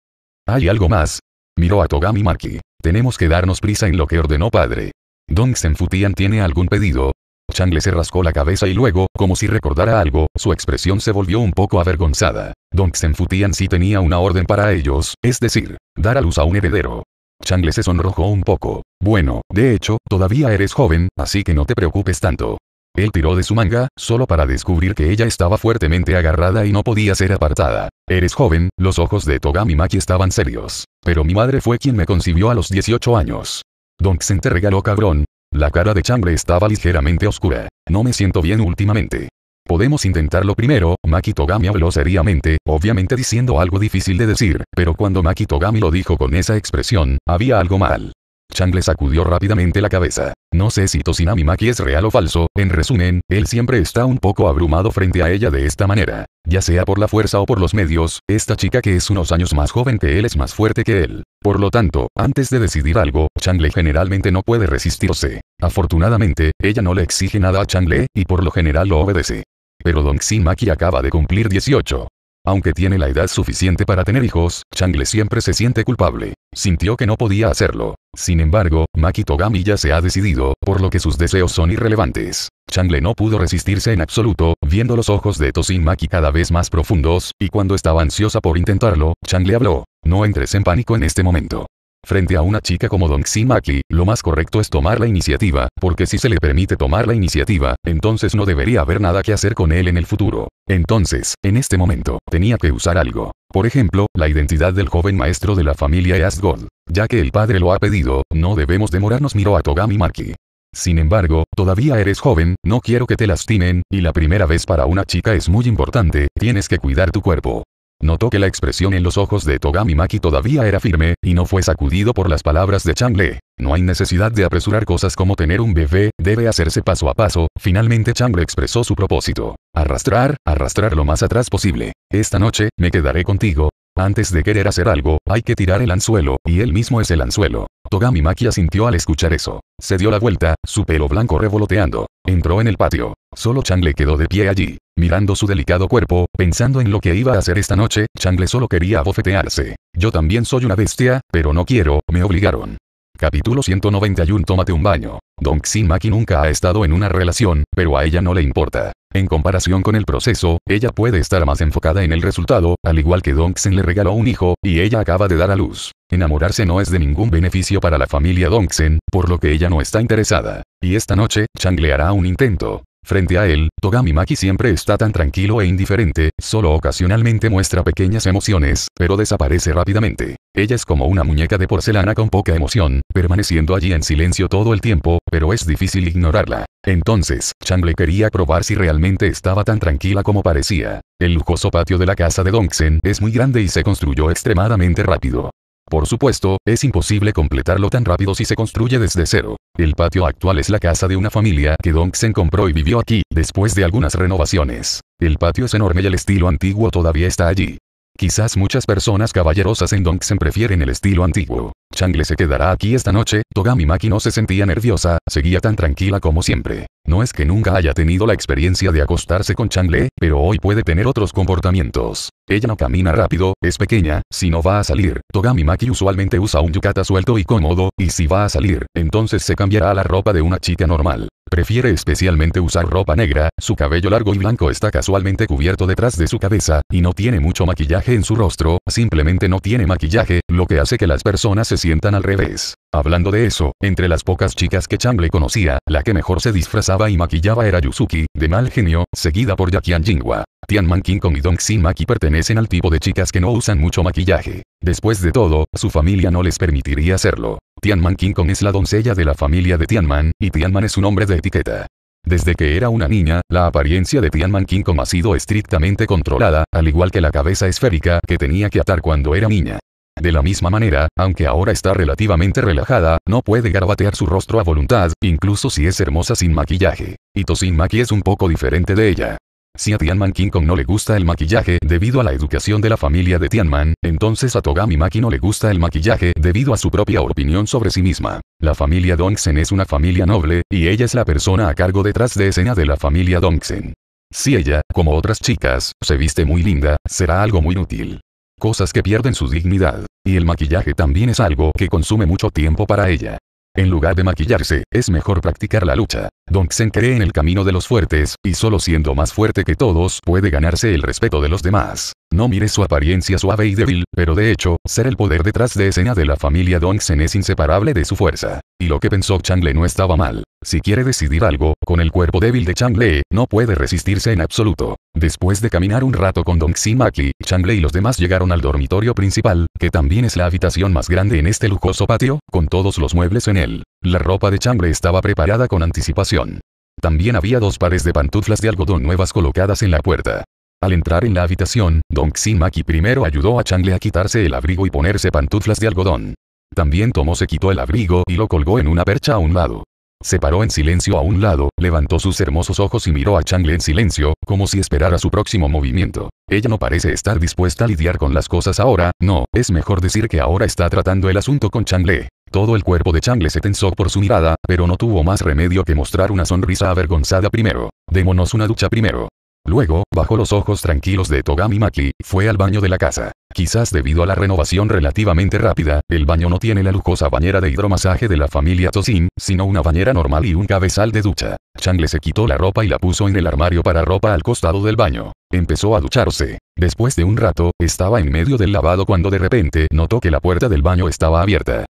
¿Hay algo más? Miró a Togami Maki. Tenemos que darnos prisa en lo que ordenó padre. Dong Senfutian tiene algún pedido. Changle se rascó la cabeza y luego, como si recordara algo, su expresión se volvió un poco avergonzada. Dong Senfutian sí tenía una orden para ellos, es decir, dar a luz a un heredero. Changle se sonrojó un poco. Bueno, de hecho, todavía eres joven, así que no te preocupes tanto. Él tiró de su manga, solo para descubrir que ella estaba fuertemente agarrada y no podía ser apartada. Eres joven, los ojos de Togami Maki estaban serios. Pero mi madre fue quien me concibió a los 18 años. Don te regaló cabrón. La cara de Changle estaba ligeramente oscura. No me siento bien últimamente. Podemos intentarlo primero, Maki Togami habló seriamente, obviamente diciendo algo difícil de decir, pero cuando Maki Togami lo dijo con esa expresión, había algo mal. Chang le sacudió rápidamente la cabeza. No sé si Tosinami Maki es real o falso, en resumen, él siempre está un poco abrumado frente a ella de esta manera. Ya sea por la fuerza o por los medios, esta chica que es unos años más joven que él es más fuerte que él. Por lo tanto, antes de decidir algo, Changle generalmente no puede resistirse. Afortunadamente, ella no le exige nada a Changle, y por lo general lo obedece pero Don Maki acaba de cumplir 18. Aunque tiene la edad suficiente para tener hijos, Changle siempre se siente culpable. Sintió que no podía hacerlo. Sin embargo, Maki Togami ya se ha decidido, por lo que sus deseos son irrelevantes. Changle no pudo resistirse en absoluto, viendo los ojos de Tosin Maki cada vez más profundos, y cuando estaba ansiosa por intentarlo, Changle habló. No entres en pánico en este momento. Frente a una chica como Don Maki, lo más correcto es tomar la iniciativa, porque si se le permite tomar la iniciativa, entonces no debería haber nada que hacer con él en el futuro. Entonces, en este momento, tenía que usar algo. Por ejemplo, la identidad del joven maestro de la familia Asgold. Ya que el padre lo ha pedido, no debemos demorarnos miró a Togami Maki. Sin embargo, todavía eres joven, no quiero que te lastimen, y la primera vez para una chica es muy importante, tienes que cuidar tu cuerpo. Notó que la expresión en los ojos de Togami Maki todavía era firme, y no fue sacudido por las palabras de Changle. No hay necesidad de apresurar cosas como tener un bebé, debe hacerse paso a paso. Finalmente Changle expresó su propósito. Arrastrar, arrastrar lo más atrás posible. Esta noche, me quedaré contigo. Antes de querer hacer algo, hay que tirar el anzuelo, y él mismo es el anzuelo. Togami Maki asintió al escuchar eso. Se dio la vuelta, su pelo blanco revoloteando. Entró en el patio. Solo le quedó de pie allí, mirando su delicado cuerpo, pensando en lo que iba a hacer esta noche, le solo quería abofetearse. Yo también soy una bestia, pero no quiero, me obligaron. Capítulo 191 Tómate un baño. Xin Maki nunca ha estado en una relación, pero a ella no le importa. En comparación con el proceso, ella puede estar más enfocada en el resultado, al igual que Dong le regaló un hijo, y ella acaba de dar a luz. Enamorarse no es de ningún beneficio para la familia Dong por lo que ella no está interesada. Y esta noche, Chang le hará un intento. Frente a él, Togami Maki siempre está tan tranquilo e indiferente, solo ocasionalmente muestra pequeñas emociones, pero desaparece rápidamente. Ella es como una muñeca de porcelana con poca emoción, permaneciendo allí en silencio todo el tiempo, pero es difícil ignorarla. Entonces, Changle quería probar si realmente estaba tan tranquila como parecía. El lujoso patio de la casa de Dongxen es muy grande y se construyó extremadamente rápido. Por supuesto, es imposible completarlo tan rápido si se construye desde cero. El patio actual es la casa de una familia que Dongsen compró y vivió aquí, después de algunas renovaciones. El patio es enorme y el estilo antiguo todavía está allí. Quizás muchas personas caballerosas en Dongsen prefieren el estilo antiguo. Changle se quedará aquí esta noche, Togami Maki no se sentía nerviosa, seguía tan tranquila como siempre. No es que nunca haya tenido la experiencia de acostarse con Changle, pero hoy puede tener otros comportamientos. Ella no camina rápido, es pequeña, si no va a salir. Togami Maki usualmente usa un yukata suelto y cómodo, y si va a salir, entonces se cambiará a la ropa de una chica normal. Prefiere especialmente usar ropa negra, su cabello largo y blanco está casualmente cubierto detrás de su cabeza, y no tiene mucho maquillaje en su rostro, simplemente no tiene maquillaje, lo que hace que las personas se sientan al revés. Hablando de eso, entre las pocas chicas que Chamble conocía, la que mejor se disfrazaba y maquillaba era Yuzuki, de mal genio, seguida por Yakian Jingwa. Tianman King Kong y Dong Xin Maki pertenecen al tipo de chicas que no usan mucho maquillaje. Después de todo, su familia no les permitiría hacerlo. Tianman King Kong es la doncella de la familia de Tianman, y Tianman es un hombre de etiqueta. Desde que era una niña, la apariencia de Tianman King Kong ha sido estrictamente controlada, al igual que la cabeza esférica que tenía que atar cuando era niña. De la misma manera, aunque ahora está relativamente relajada, no puede garabatear su rostro a voluntad, incluso si es hermosa sin maquillaje. Y tosin maki es un poco diferente de ella. Si a Tianman King Kong no le gusta el maquillaje debido a la educación de la familia de Tianman, entonces a Togami Maki no le gusta el maquillaje debido a su propia opinión sobre sí misma. La familia Dongsen es una familia noble, y ella es la persona a cargo detrás de escena de la familia Dongsen. Si ella, como otras chicas, se viste muy linda, será algo muy útil cosas que pierden su dignidad. Y el maquillaje también es algo que consume mucho tiempo para ella. En lugar de maquillarse, es mejor practicar la lucha. Don Xen cree en el camino de los fuertes, y solo siendo más fuerte que todos puede ganarse el respeto de los demás. No mire su apariencia suave y débil, pero de hecho, ser el poder detrás de escena de la familia Dongsen es inseparable de su fuerza. Y lo que pensó Chang Le no estaba mal. Si quiere decidir algo, con el cuerpo débil de Chang Le, no puede resistirse en absoluto. Después de caminar un rato con Dong Maki, Le y los demás llegaron al dormitorio principal, que también es la habitación más grande en este lujoso patio, con todos los muebles en él. La ropa de Chang Le estaba preparada con anticipación. También había dos pares de pantuflas de algodón nuevas colocadas en la puerta. Al entrar en la habitación, Don Ximaki primero ayudó a Changle a quitarse el abrigo y ponerse pantuflas de algodón. También Tomo se quitó el abrigo y lo colgó en una percha a un lado. Se paró en silencio a un lado, levantó sus hermosos ojos y miró a Changle en silencio, como si esperara su próximo movimiento. Ella no parece estar dispuesta a lidiar con las cosas ahora, no, es mejor decir que ahora está tratando el asunto con Changle. Todo el cuerpo de Changle se tensó por su mirada, pero no tuvo más remedio que mostrar una sonrisa avergonzada primero. Démonos una ducha primero. Luego, bajo los ojos tranquilos de Togami Maki, fue al baño de la casa. Quizás debido a la renovación relativamente rápida, el baño no tiene la lujosa bañera de hidromasaje de la familia Tosin, sino una bañera normal y un cabezal de ducha. le se quitó la ropa y la puso en el armario para ropa al costado del baño. Empezó a ducharse. Después de un rato, estaba en medio del lavado cuando de repente notó que la puerta del baño estaba abierta.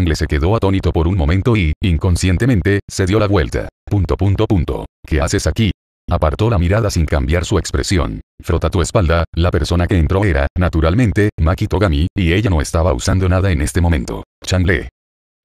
le se quedó atónito por un momento y, inconscientemente, se dio la vuelta. Punto punto punto. ¿Qué haces aquí? Apartó la mirada sin cambiar su expresión. Frota tu espalda, la persona que entró era, naturalmente, Maki Togami, y ella no estaba usando nada en este momento. Chang-le.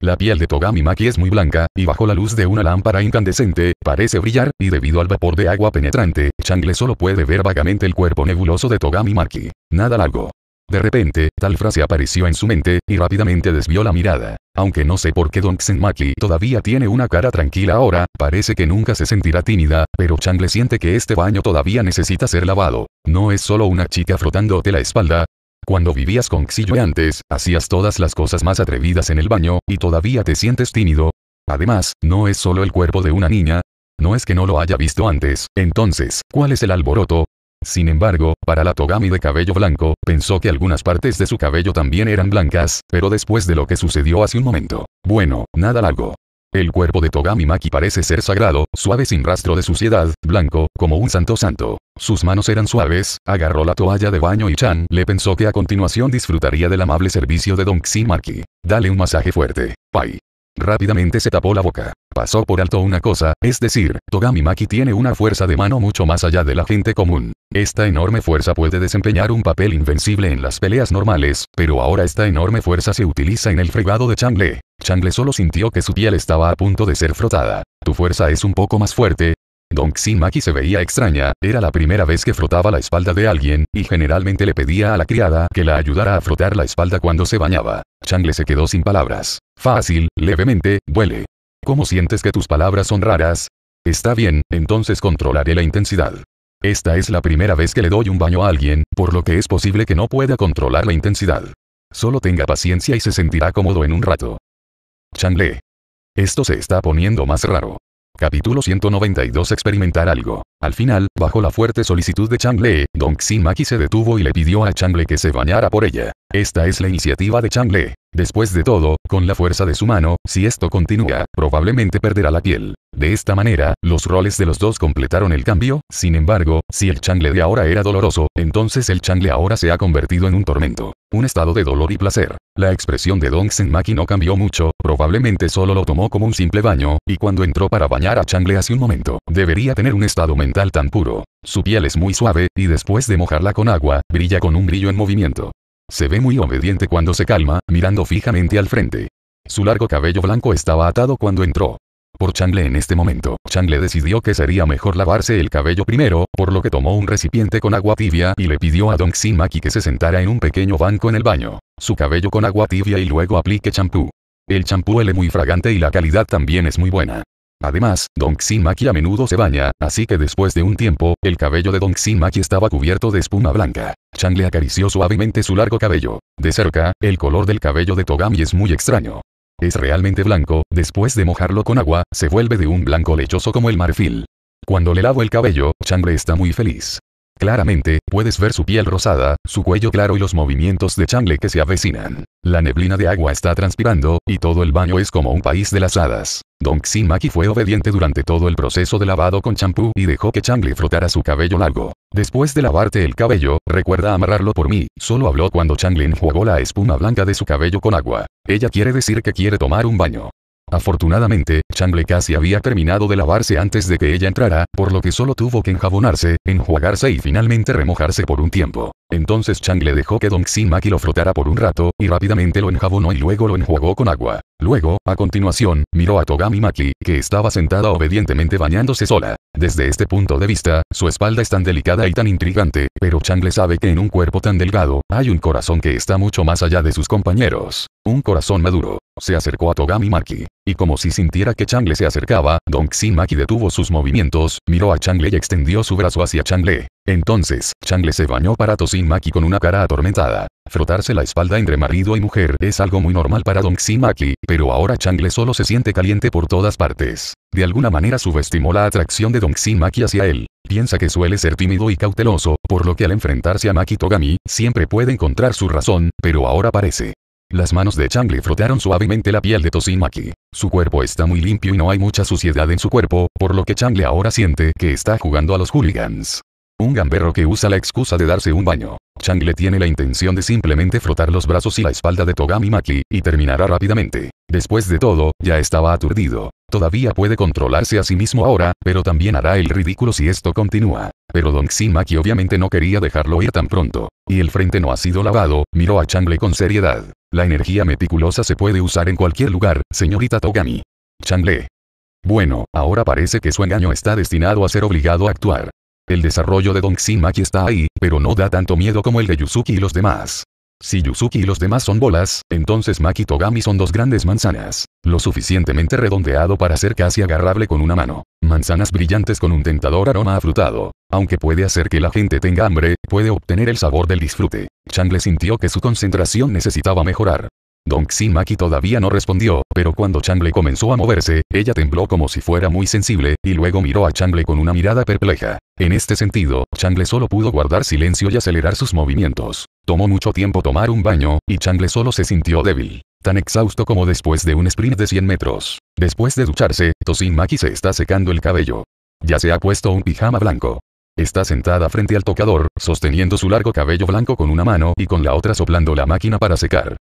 La piel de Togami Maki es muy blanca, y bajo la luz de una lámpara incandescente, parece brillar, y debido al vapor de agua penetrante, Changle solo puede ver vagamente el cuerpo nebuloso de Togami Maki. Nada largo. De repente, tal frase apareció en su mente, y rápidamente desvió la mirada. Aunque no sé por qué Don Xenmaki todavía tiene una cara tranquila ahora, parece que nunca se sentirá tímida, pero Chang le siente que este baño todavía necesita ser lavado. No es solo una chica frotándote la espalda, cuando vivías con Xiyue antes, hacías todas las cosas más atrevidas en el baño, y todavía te sientes tímido. Además, no es solo el cuerpo de una niña. No es que no lo haya visto antes, entonces, ¿cuál es el alboroto? Sin embargo, para la Togami de cabello blanco, pensó que algunas partes de su cabello también eran blancas, pero después de lo que sucedió hace un momento. Bueno, nada largo. El cuerpo de Togami Maki parece ser sagrado, suave sin rastro de suciedad, blanco, como un santo santo. Sus manos eran suaves, agarró la toalla de baño y Chan le pensó que a continuación disfrutaría del amable servicio de Don Xi Maki. Dale un masaje fuerte. Pai. Rápidamente se tapó la boca. Pasó por alto una cosa, es decir, Togami Maki tiene una fuerza de mano mucho más allá de la gente común. Esta enorme fuerza puede desempeñar un papel invencible en las peleas normales, pero ahora esta enorme fuerza se utiliza en el fregado de Changle. Changle solo sintió que su piel estaba a punto de ser frotada. Tu fuerza es un poco más fuerte, Don Maki se veía extraña, era la primera vez que frotaba la espalda de alguien, y generalmente le pedía a la criada que la ayudara a frotar la espalda cuando se bañaba. Changle se quedó sin palabras. Fácil, levemente, huele. ¿Cómo sientes que tus palabras son raras? Está bien, entonces controlaré la intensidad. Esta es la primera vez que le doy un baño a alguien, por lo que es posible que no pueda controlar la intensidad. Solo tenga paciencia y se sentirá cómodo en un rato. Changle. Esto se está poniendo más raro. Capítulo 192 Experimentar algo. Al final, bajo la fuerte solicitud de Chang-Li, dong Xin Maki se detuvo y le pidió a chang Le que se bañara por ella. Esta es la iniciativa de chang Le. Después de todo, con la fuerza de su mano, si esto continúa, probablemente perderá la piel. De esta manera, los roles de los dos completaron el cambio, sin embargo, si el Changle de ahora era doloroso, entonces el chang Le ahora se ha convertido en un tormento. Un estado de dolor y placer. La expresión de Dong Maki no cambió mucho, probablemente solo lo tomó como un simple baño, y cuando entró para bañar a chang Changle hace un momento, debería tener un estado mental tan puro. Su piel es muy suave, y después de mojarla con agua, brilla con un brillo en movimiento. Se ve muy obediente cuando se calma, mirando fijamente al frente. Su largo cabello blanco estaba atado cuando entró. Por Changle en este momento, Changle decidió que sería mejor lavarse el cabello primero, por lo que tomó un recipiente con agua tibia y le pidió a Don Maki que se sentara en un pequeño banco en el baño. Su cabello con agua tibia y luego aplique champú. El champú huele muy fragante y la calidad también es muy buena. Además, Don Maki a menudo se baña, así que después de un tiempo, el cabello de Don Maki estaba cubierto de espuma blanca. Chang le acarició suavemente su largo cabello. De cerca, el color del cabello de Togami es muy extraño. Es realmente blanco, después de mojarlo con agua, se vuelve de un blanco lechoso como el marfil. Cuando le lavo el cabello, Chang está muy feliz. Claramente, puedes ver su piel rosada, su cuello claro y los movimientos de Changle que se avecinan. La neblina de agua está transpirando, y todo el baño es como un país de las hadas. Don maki fue obediente durante todo el proceso de lavado con champú y dejó que Changle frotara su cabello largo. Después de lavarte el cabello, recuerda amarrarlo por mí, solo habló cuando Changle jugó la espuma blanca de su cabello con agua. Ella quiere decir que quiere tomar un baño. Afortunadamente, le casi había terminado de lavarse antes de que ella entrara, por lo que solo tuvo que enjabonarse, enjuagarse y finalmente remojarse por un tiempo. Entonces Chang le dejó que Don Maki lo frotara por un rato, y rápidamente lo enjabonó y luego lo enjuagó con agua. Luego, a continuación, miró a Togami Maki, que estaba sentada obedientemente bañándose sola. Desde este punto de vista, su espalda es tan delicada y tan intrigante, pero Le sabe que en un cuerpo tan delgado, hay un corazón que está mucho más allá de sus compañeros. Un corazón maduro. Se acercó a Togami Maki. Y como si sintiera que Le se acercaba, Don Xin Maki detuvo sus movimientos, miró a Le y extendió su brazo hacia Le. Entonces, Changle se bañó para Tosin Maki con una cara atormentada. Frotarse la espalda entre marido y mujer es algo muy normal para Don Maki, pero ahora Changle solo se siente caliente por todas partes. De alguna manera subestimó la atracción de Don Maki hacia él. Piensa que suele ser tímido y cauteloso, por lo que al enfrentarse a Maki Togami, siempre puede encontrar su razón, pero ahora parece. Las manos de Changle frotaron suavemente la piel de Maki. Su cuerpo está muy limpio y no hay mucha suciedad en su cuerpo, por lo que Changle ahora siente que está jugando a los hooligans. Un gamberro que usa la excusa de darse un baño. Chang le tiene la intención de simplemente frotar los brazos y la espalda de Togami Maki, y terminará rápidamente. Después de todo, ya estaba aturdido. Todavía puede controlarse a sí mismo ahora, pero también hará el ridículo si esto continúa. Pero Don Maki obviamente no quería dejarlo ir tan pronto. Y el frente no ha sido lavado, miró a Changle con seriedad. La energía meticulosa se puede usar en cualquier lugar, señorita Togami. Changle. Bueno, ahora parece que su engaño está destinado a ser obligado a actuar. El desarrollo de Don Maki está ahí, pero no da tanto miedo como el de Yusuki y los demás. Si Yuzuki y los demás son bolas, entonces Maki Togami son dos grandes manzanas. Lo suficientemente redondeado para ser casi agarrable con una mano. Manzanas brillantes con un tentador aroma afrutado. Aunque puede hacer que la gente tenga hambre, puede obtener el sabor del disfrute. Chang le sintió que su concentración necesitaba mejorar. Don Xin Maki todavía no respondió, pero cuando Changle comenzó a moverse, ella tembló como si fuera muy sensible, y luego miró a Changle con una mirada perpleja. En este sentido, Changle solo pudo guardar silencio y acelerar sus movimientos. Tomó mucho tiempo tomar un baño, y Changle solo se sintió débil. Tan exhausto como después de un sprint de 100 metros. Después de ducharse, Tosin Maki se está secando el cabello. Ya se ha puesto un pijama blanco. Está sentada frente al tocador, sosteniendo su largo cabello blanco con una mano y con la otra soplando la máquina para secar.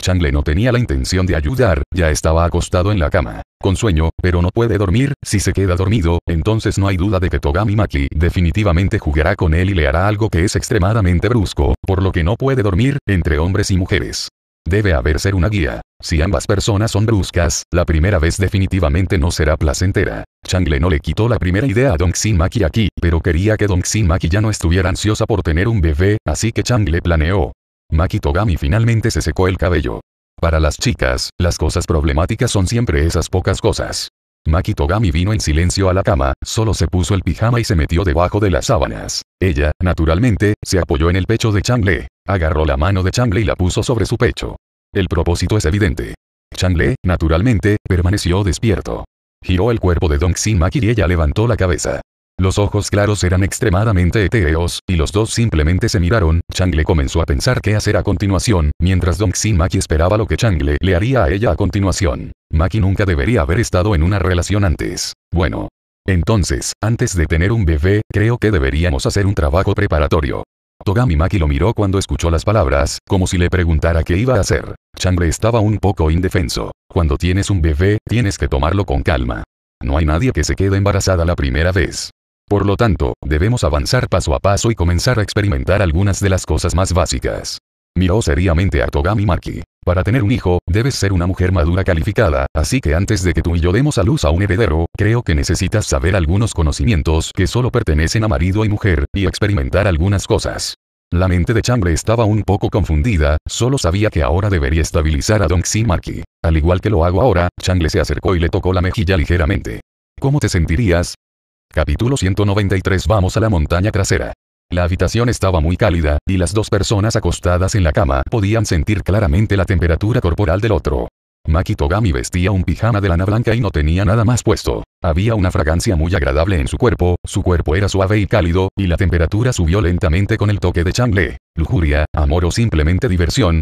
Changle no tenía la intención de ayudar, ya estaba acostado en la cama. Con sueño, pero no puede dormir, si se queda dormido, entonces no hay duda de que Togami Maki definitivamente jugará con él y le hará algo que es extremadamente brusco, por lo que no puede dormir, entre hombres y mujeres. Debe haber ser una guía. Si ambas personas son bruscas, la primera vez definitivamente no será placentera. Changle no le quitó la primera idea a Xin Maki aquí, pero quería que Xin Maki ya no estuviera ansiosa por tener un bebé, así que Changle planeó, Maki Togami finalmente se secó el cabello. Para las chicas, las cosas problemáticas son siempre esas pocas cosas. Maki Togami vino en silencio a la cama, solo se puso el pijama y se metió debajo de las sábanas. Ella, naturalmente, se apoyó en el pecho de Changle, agarró la mano de Changle y la puso sobre su pecho. El propósito es evidente. Changle, naturalmente, permaneció despierto. Giró el cuerpo de Dong Xin Maki y ella levantó la cabeza. Los ojos claros eran extremadamente etéreos, y los dos simplemente se miraron. Changle comenzó a pensar qué hacer a continuación, mientras Dong Xin Maki esperaba lo que Changle le haría a ella a continuación. Maki nunca debería haber estado en una relación antes. Bueno. Entonces, antes de tener un bebé, creo que deberíamos hacer un trabajo preparatorio. Togami Maki lo miró cuando escuchó las palabras, como si le preguntara qué iba a hacer. Changle estaba un poco indefenso. Cuando tienes un bebé, tienes que tomarlo con calma. No hay nadie que se quede embarazada la primera vez. Por lo tanto, debemos avanzar paso a paso y comenzar a experimentar algunas de las cosas más básicas. Miró seriamente a Togami Maki. Para tener un hijo, debes ser una mujer madura calificada, así que antes de que tú y yo demos a luz a un heredero, creo que necesitas saber algunos conocimientos que solo pertenecen a marido y mujer, y experimentar algunas cosas. La mente de Chambre estaba un poco confundida, solo sabía que ahora debería estabilizar a Don Maki. Al igual que lo hago ahora, Changle se acercó y le tocó la mejilla ligeramente. ¿Cómo te sentirías? Capítulo 193 Vamos a la montaña trasera. La habitación estaba muy cálida, y las dos personas acostadas en la cama podían sentir claramente la temperatura corporal del otro. Maki Togami vestía un pijama de lana blanca y no tenía nada más puesto. Había una fragancia muy agradable en su cuerpo, su cuerpo era suave y cálido, y la temperatura subió lentamente con el toque de Changle. Lujuria, amor o simplemente diversión,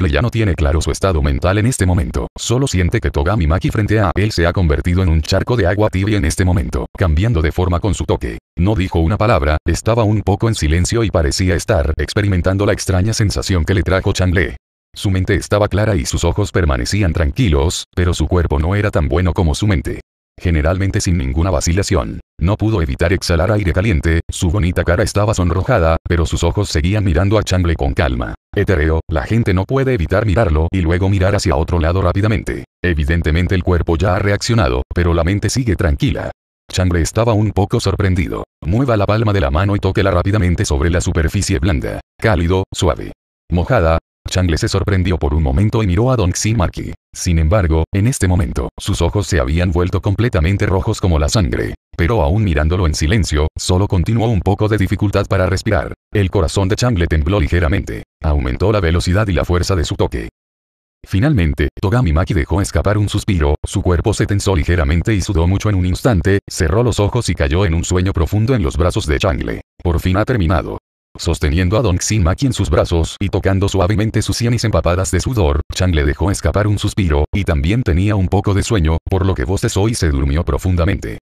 le ya no tiene claro su estado mental en este momento, solo siente que Togami Maki frente a él se ha convertido en un charco de agua tibia en este momento, cambiando de forma con su toque. No dijo una palabra, estaba un poco en silencio y parecía estar experimentando la extraña sensación que le trajo Le. Su mente estaba clara y sus ojos permanecían tranquilos, pero su cuerpo no era tan bueno como su mente. Generalmente sin ninguna vacilación. No pudo evitar exhalar aire caliente, su bonita cara estaba sonrojada, pero sus ojos seguían mirando a Le con calma etéreo, la gente no puede evitar mirarlo y luego mirar hacia otro lado rápidamente. Evidentemente el cuerpo ya ha reaccionado, pero la mente sigue tranquila. Le estaba un poco sorprendido. Mueva la palma de la mano y tóquela rápidamente sobre la superficie blanda, cálido, suave. Mojada, Changle se sorprendió por un momento y miró a Don Ximaki. Sin embargo, en este momento, sus ojos se habían vuelto completamente rojos como la sangre. Pero aún mirándolo en silencio, solo continuó un poco de dificultad para respirar. El corazón de Chang le tembló ligeramente. Aumentó la velocidad y la fuerza de su toque. Finalmente, Togami Maki dejó escapar un suspiro, su cuerpo se tensó ligeramente y sudó mucho en un instante, cerró los ojos y cayó en un sueño profundo en los brazos de Changle. Por fin ha terminado. Sosteniendo a Don Xin Maki en sus brazos y tocando suavemente sus sienes empapadas de sudor, Changle dejó escapar un suspiro, y también tenía un poco de sueño, por lo que bostezó y se durmió profundamente.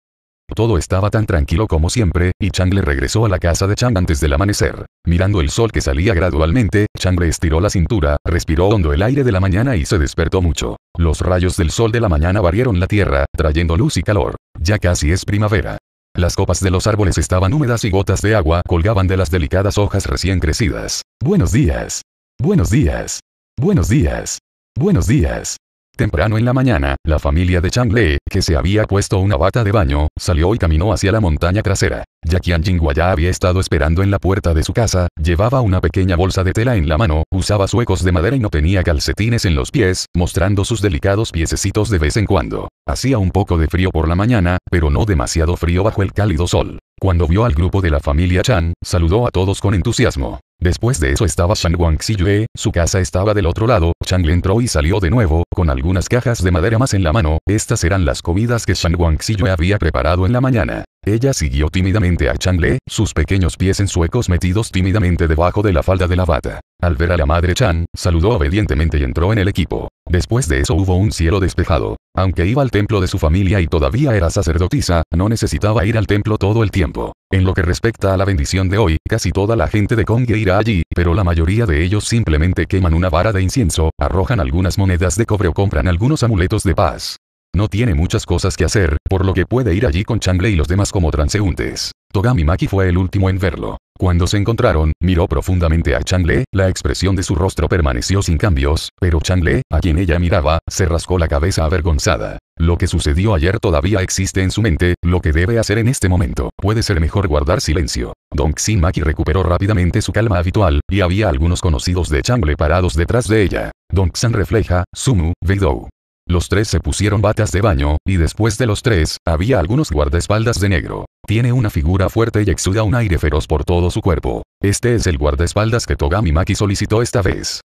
Todo estaba tan tranquilo como siempre, y Chang le regresó a la casa de Chang antes del amanecer. Mirando el sol que salía gradualmente, Chang le estiró la cintura, respiró hondo el aire de la mañana y se despertó mucho. Los rayos del sol de la mañana barrieron la tierra, trayendo luz y calor. Ya casi es primavera. Las copas de los árboles estaban húmedas y gotas de agua colgaban de las delicadas hojas recién crecidas. Buenos días. Buenos días. Buenos días. Buenos días. Temprano en la mañana, la familia de Chang Le, que se había puesto una bata de baño, salió y caminó hacia la montaña trasera. Ya que ya había estado esperando en la puerta de su casa, llevaba una pequeña bolsa de tela en la mano, usaba suecos de madera y no tenía calcetines en los pies, mostrando sus delicados piececitos de vez en cuando. Hacía un poco de frío por la mañana, pero no demasiado frío bajo el cálido sol. Cuando vio al grupo de la familia Chan, saludó a todos con entusiasmo. Después de eso estaba Shang Xiyue, su casa estaba del otro lado, Chang le entró y salió de nuevo, con algunas cajas de madera más en la mano, estas eran las comidas que Shang Yue había preparado en la mañana. Ella siguió tímidamente a le, sus pequeños pies en suecos metidos tímidamente debajo de la falda de la bata. Al ver a la madre Chan, saludó obedientemente y entró en el equipo. Después de eso hubo un cielo despejado. Aunque iba al templo de su familia y todavía era sacerdotisa, no necesitaba ir al templo todo el tiempo. En lo que respecta a la bendición de hoy, casi toda la gente de Kongue irá allí, pero la mayoría de ellos simplemente queman una vara de incienso, arrojan algunas monedas de cobre o compran algunos amuletos de paz. No tiene muchas cosas que hacer, por lo que puede ir allí con Changle y los demás como transeúntes. Togami Maki fue el último en verlo. Cuando se encontraron, miró profundamente a Changle, la expresión de su rostro permaneció sin cambios, pero Changle, a quien ella miraba, se rascó la cabeza avergonzada. Lo que sucedió ayer todavía existe en su mente, lo que debe hacer en este momento, puede ser mejor guardar silencio. Dong Xin Maki recuperó rápidamente su calma habitual, y había algunos conocidos de Changle parados detrás de ella. Dong Xan refleja, Sumu, Veidou. Los tres se pusieron batas de baño, y después de los tres, había algunos guardaespaldas de negro. Tiene una figura fuerte y exuda un aire feroz por todo su cuerpo. Este es el guardaespaldas que Togami Maki solicitó esta vez.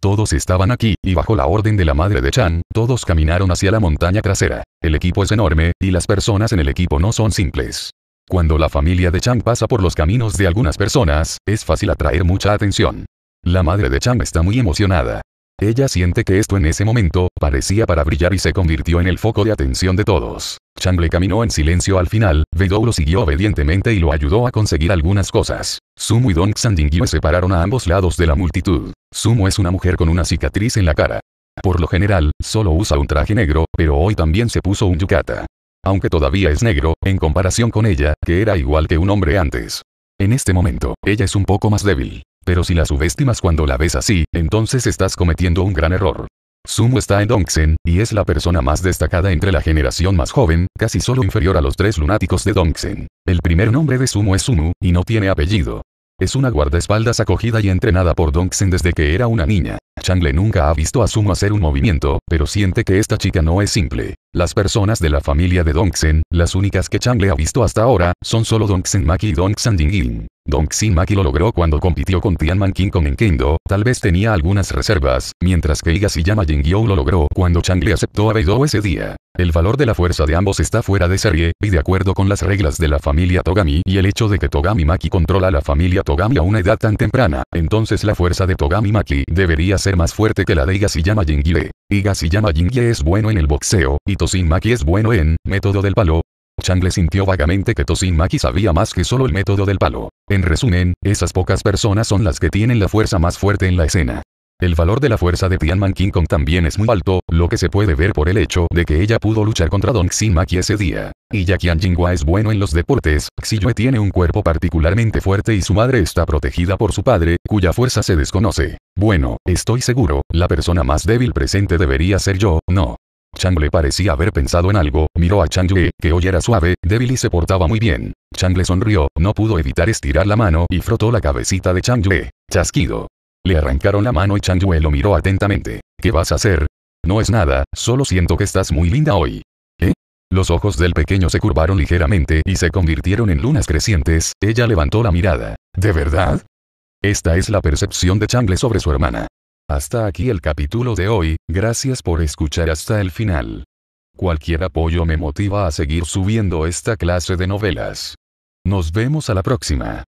Todos estaban aquí, y bajo la orden de la madre de Chan, todos caminaron hacia la montaña trasera. El equipo es enorme, y las personas en el equipo no son simples. Cuando la familia de Chan pasa por los caminos de algunas personas, es fácil atraer mucha atención. La madre de Chan está muy emocionada. Ella siente que esto en ese momento, parecía para brillar y se convirtió en el foco de atención de todos. le caminó en silencio al final, Dou lo siguió obedientemente y lo ayudó a conseguir algunas cosas. Sumo y Dong Xandingyu se separaron a ambos lados de la multitud. Sumo es una mujer con una cicatriz en la cara. Por lo general, solo usa un traje negro, pero hoy también se puso un yukata. Aunque todavía es negro, en comparación con ella, que era igual que un hombre antes. En este momento, ella es un poco más débil. Pero si la subestimas cuando la ves así, entonces estás cometiendo un gran error. Sumo está en Dongsen, y es la persona más destacada entre la generación más joven, casi solo inferior a los tres lunáticos de Dongsen. El primer nombre de Sumo es Sumu, y no tiene apellido. Es una guardaespaldas acogida y entrenada por Dongsen desde que era una niña. Changle nunca ha visto a Sumu hacer un movimiento, pero siente que esta chica no es simple. Las personas de la familia de Dongsen, las únicas que Changle ha visto hasta ahora, son solo Dongsen Maki y Dongsen Dingin. Don Maki lo logró cuando compitió con Tianman King con en tal vez tenía algunas reservas, mientras que Higashiyama Jingyo lo logró cuando Changli aceptó a Beidou ese día. El valor de la fuerza de ambos está fuera de serie, y de acuerdo con las reglas de la familia Togami y el hecho de que Togami Maki controla la familia Togami a una edad tan temprana, entonces la fuerza de Togami Maki debería ser más fuerte que la de Higashiyama Jingye. Higashiyama Jingye es bueno en el boxeo, y Tosin Maki es bueno en método del palo. le sintió vagamente que Tosin Maki sabía más que solo el método del palo. En resumen, esas pocas personas son las que tienen la fuerza más fuerte en la escena. El valor de la fuerza de Man King Kong también es muy alto, lo que se puede ver por el hecho de que ella pudo luchar contra Don Maki ese día. Y ya que Jinghua es bueno en los deportes, Xiyue tiene un cuerpo particularmente fuerte y su madre está protegida por su padre, cuya fuerza se desconoce. Bueno, estoy seguro, la persona más débil presente debería ser yo, ¿no? Chang parecía haber pensado en algo, miró a Chang Yue, que hoy era suave, débil y se portaba muy bien. Chang le sonrió, no pudo evitar estirar la mano y frotó la cabecita de Chang Yue. Chasquido. Le arrancaron la mano y Chang Yue lo miró atentamente. ¿Qué vas a hacer? No es nada, solo siento que estás muy linda hoy. ¿Eh? Los ojos del pequeño se curvaron ligeramente y se convirtieron en lunas crecientes, ella levantó la mirada. ¿De verdad? Esta es la percepción de Changle sobre su hermana. Hasta aquí el capítulo de hoy, gracias por escuchar hasta el final. Cualquier apoyo me motiva a seguir subiendo esta clase de novelas. Nos vemos a la próxima.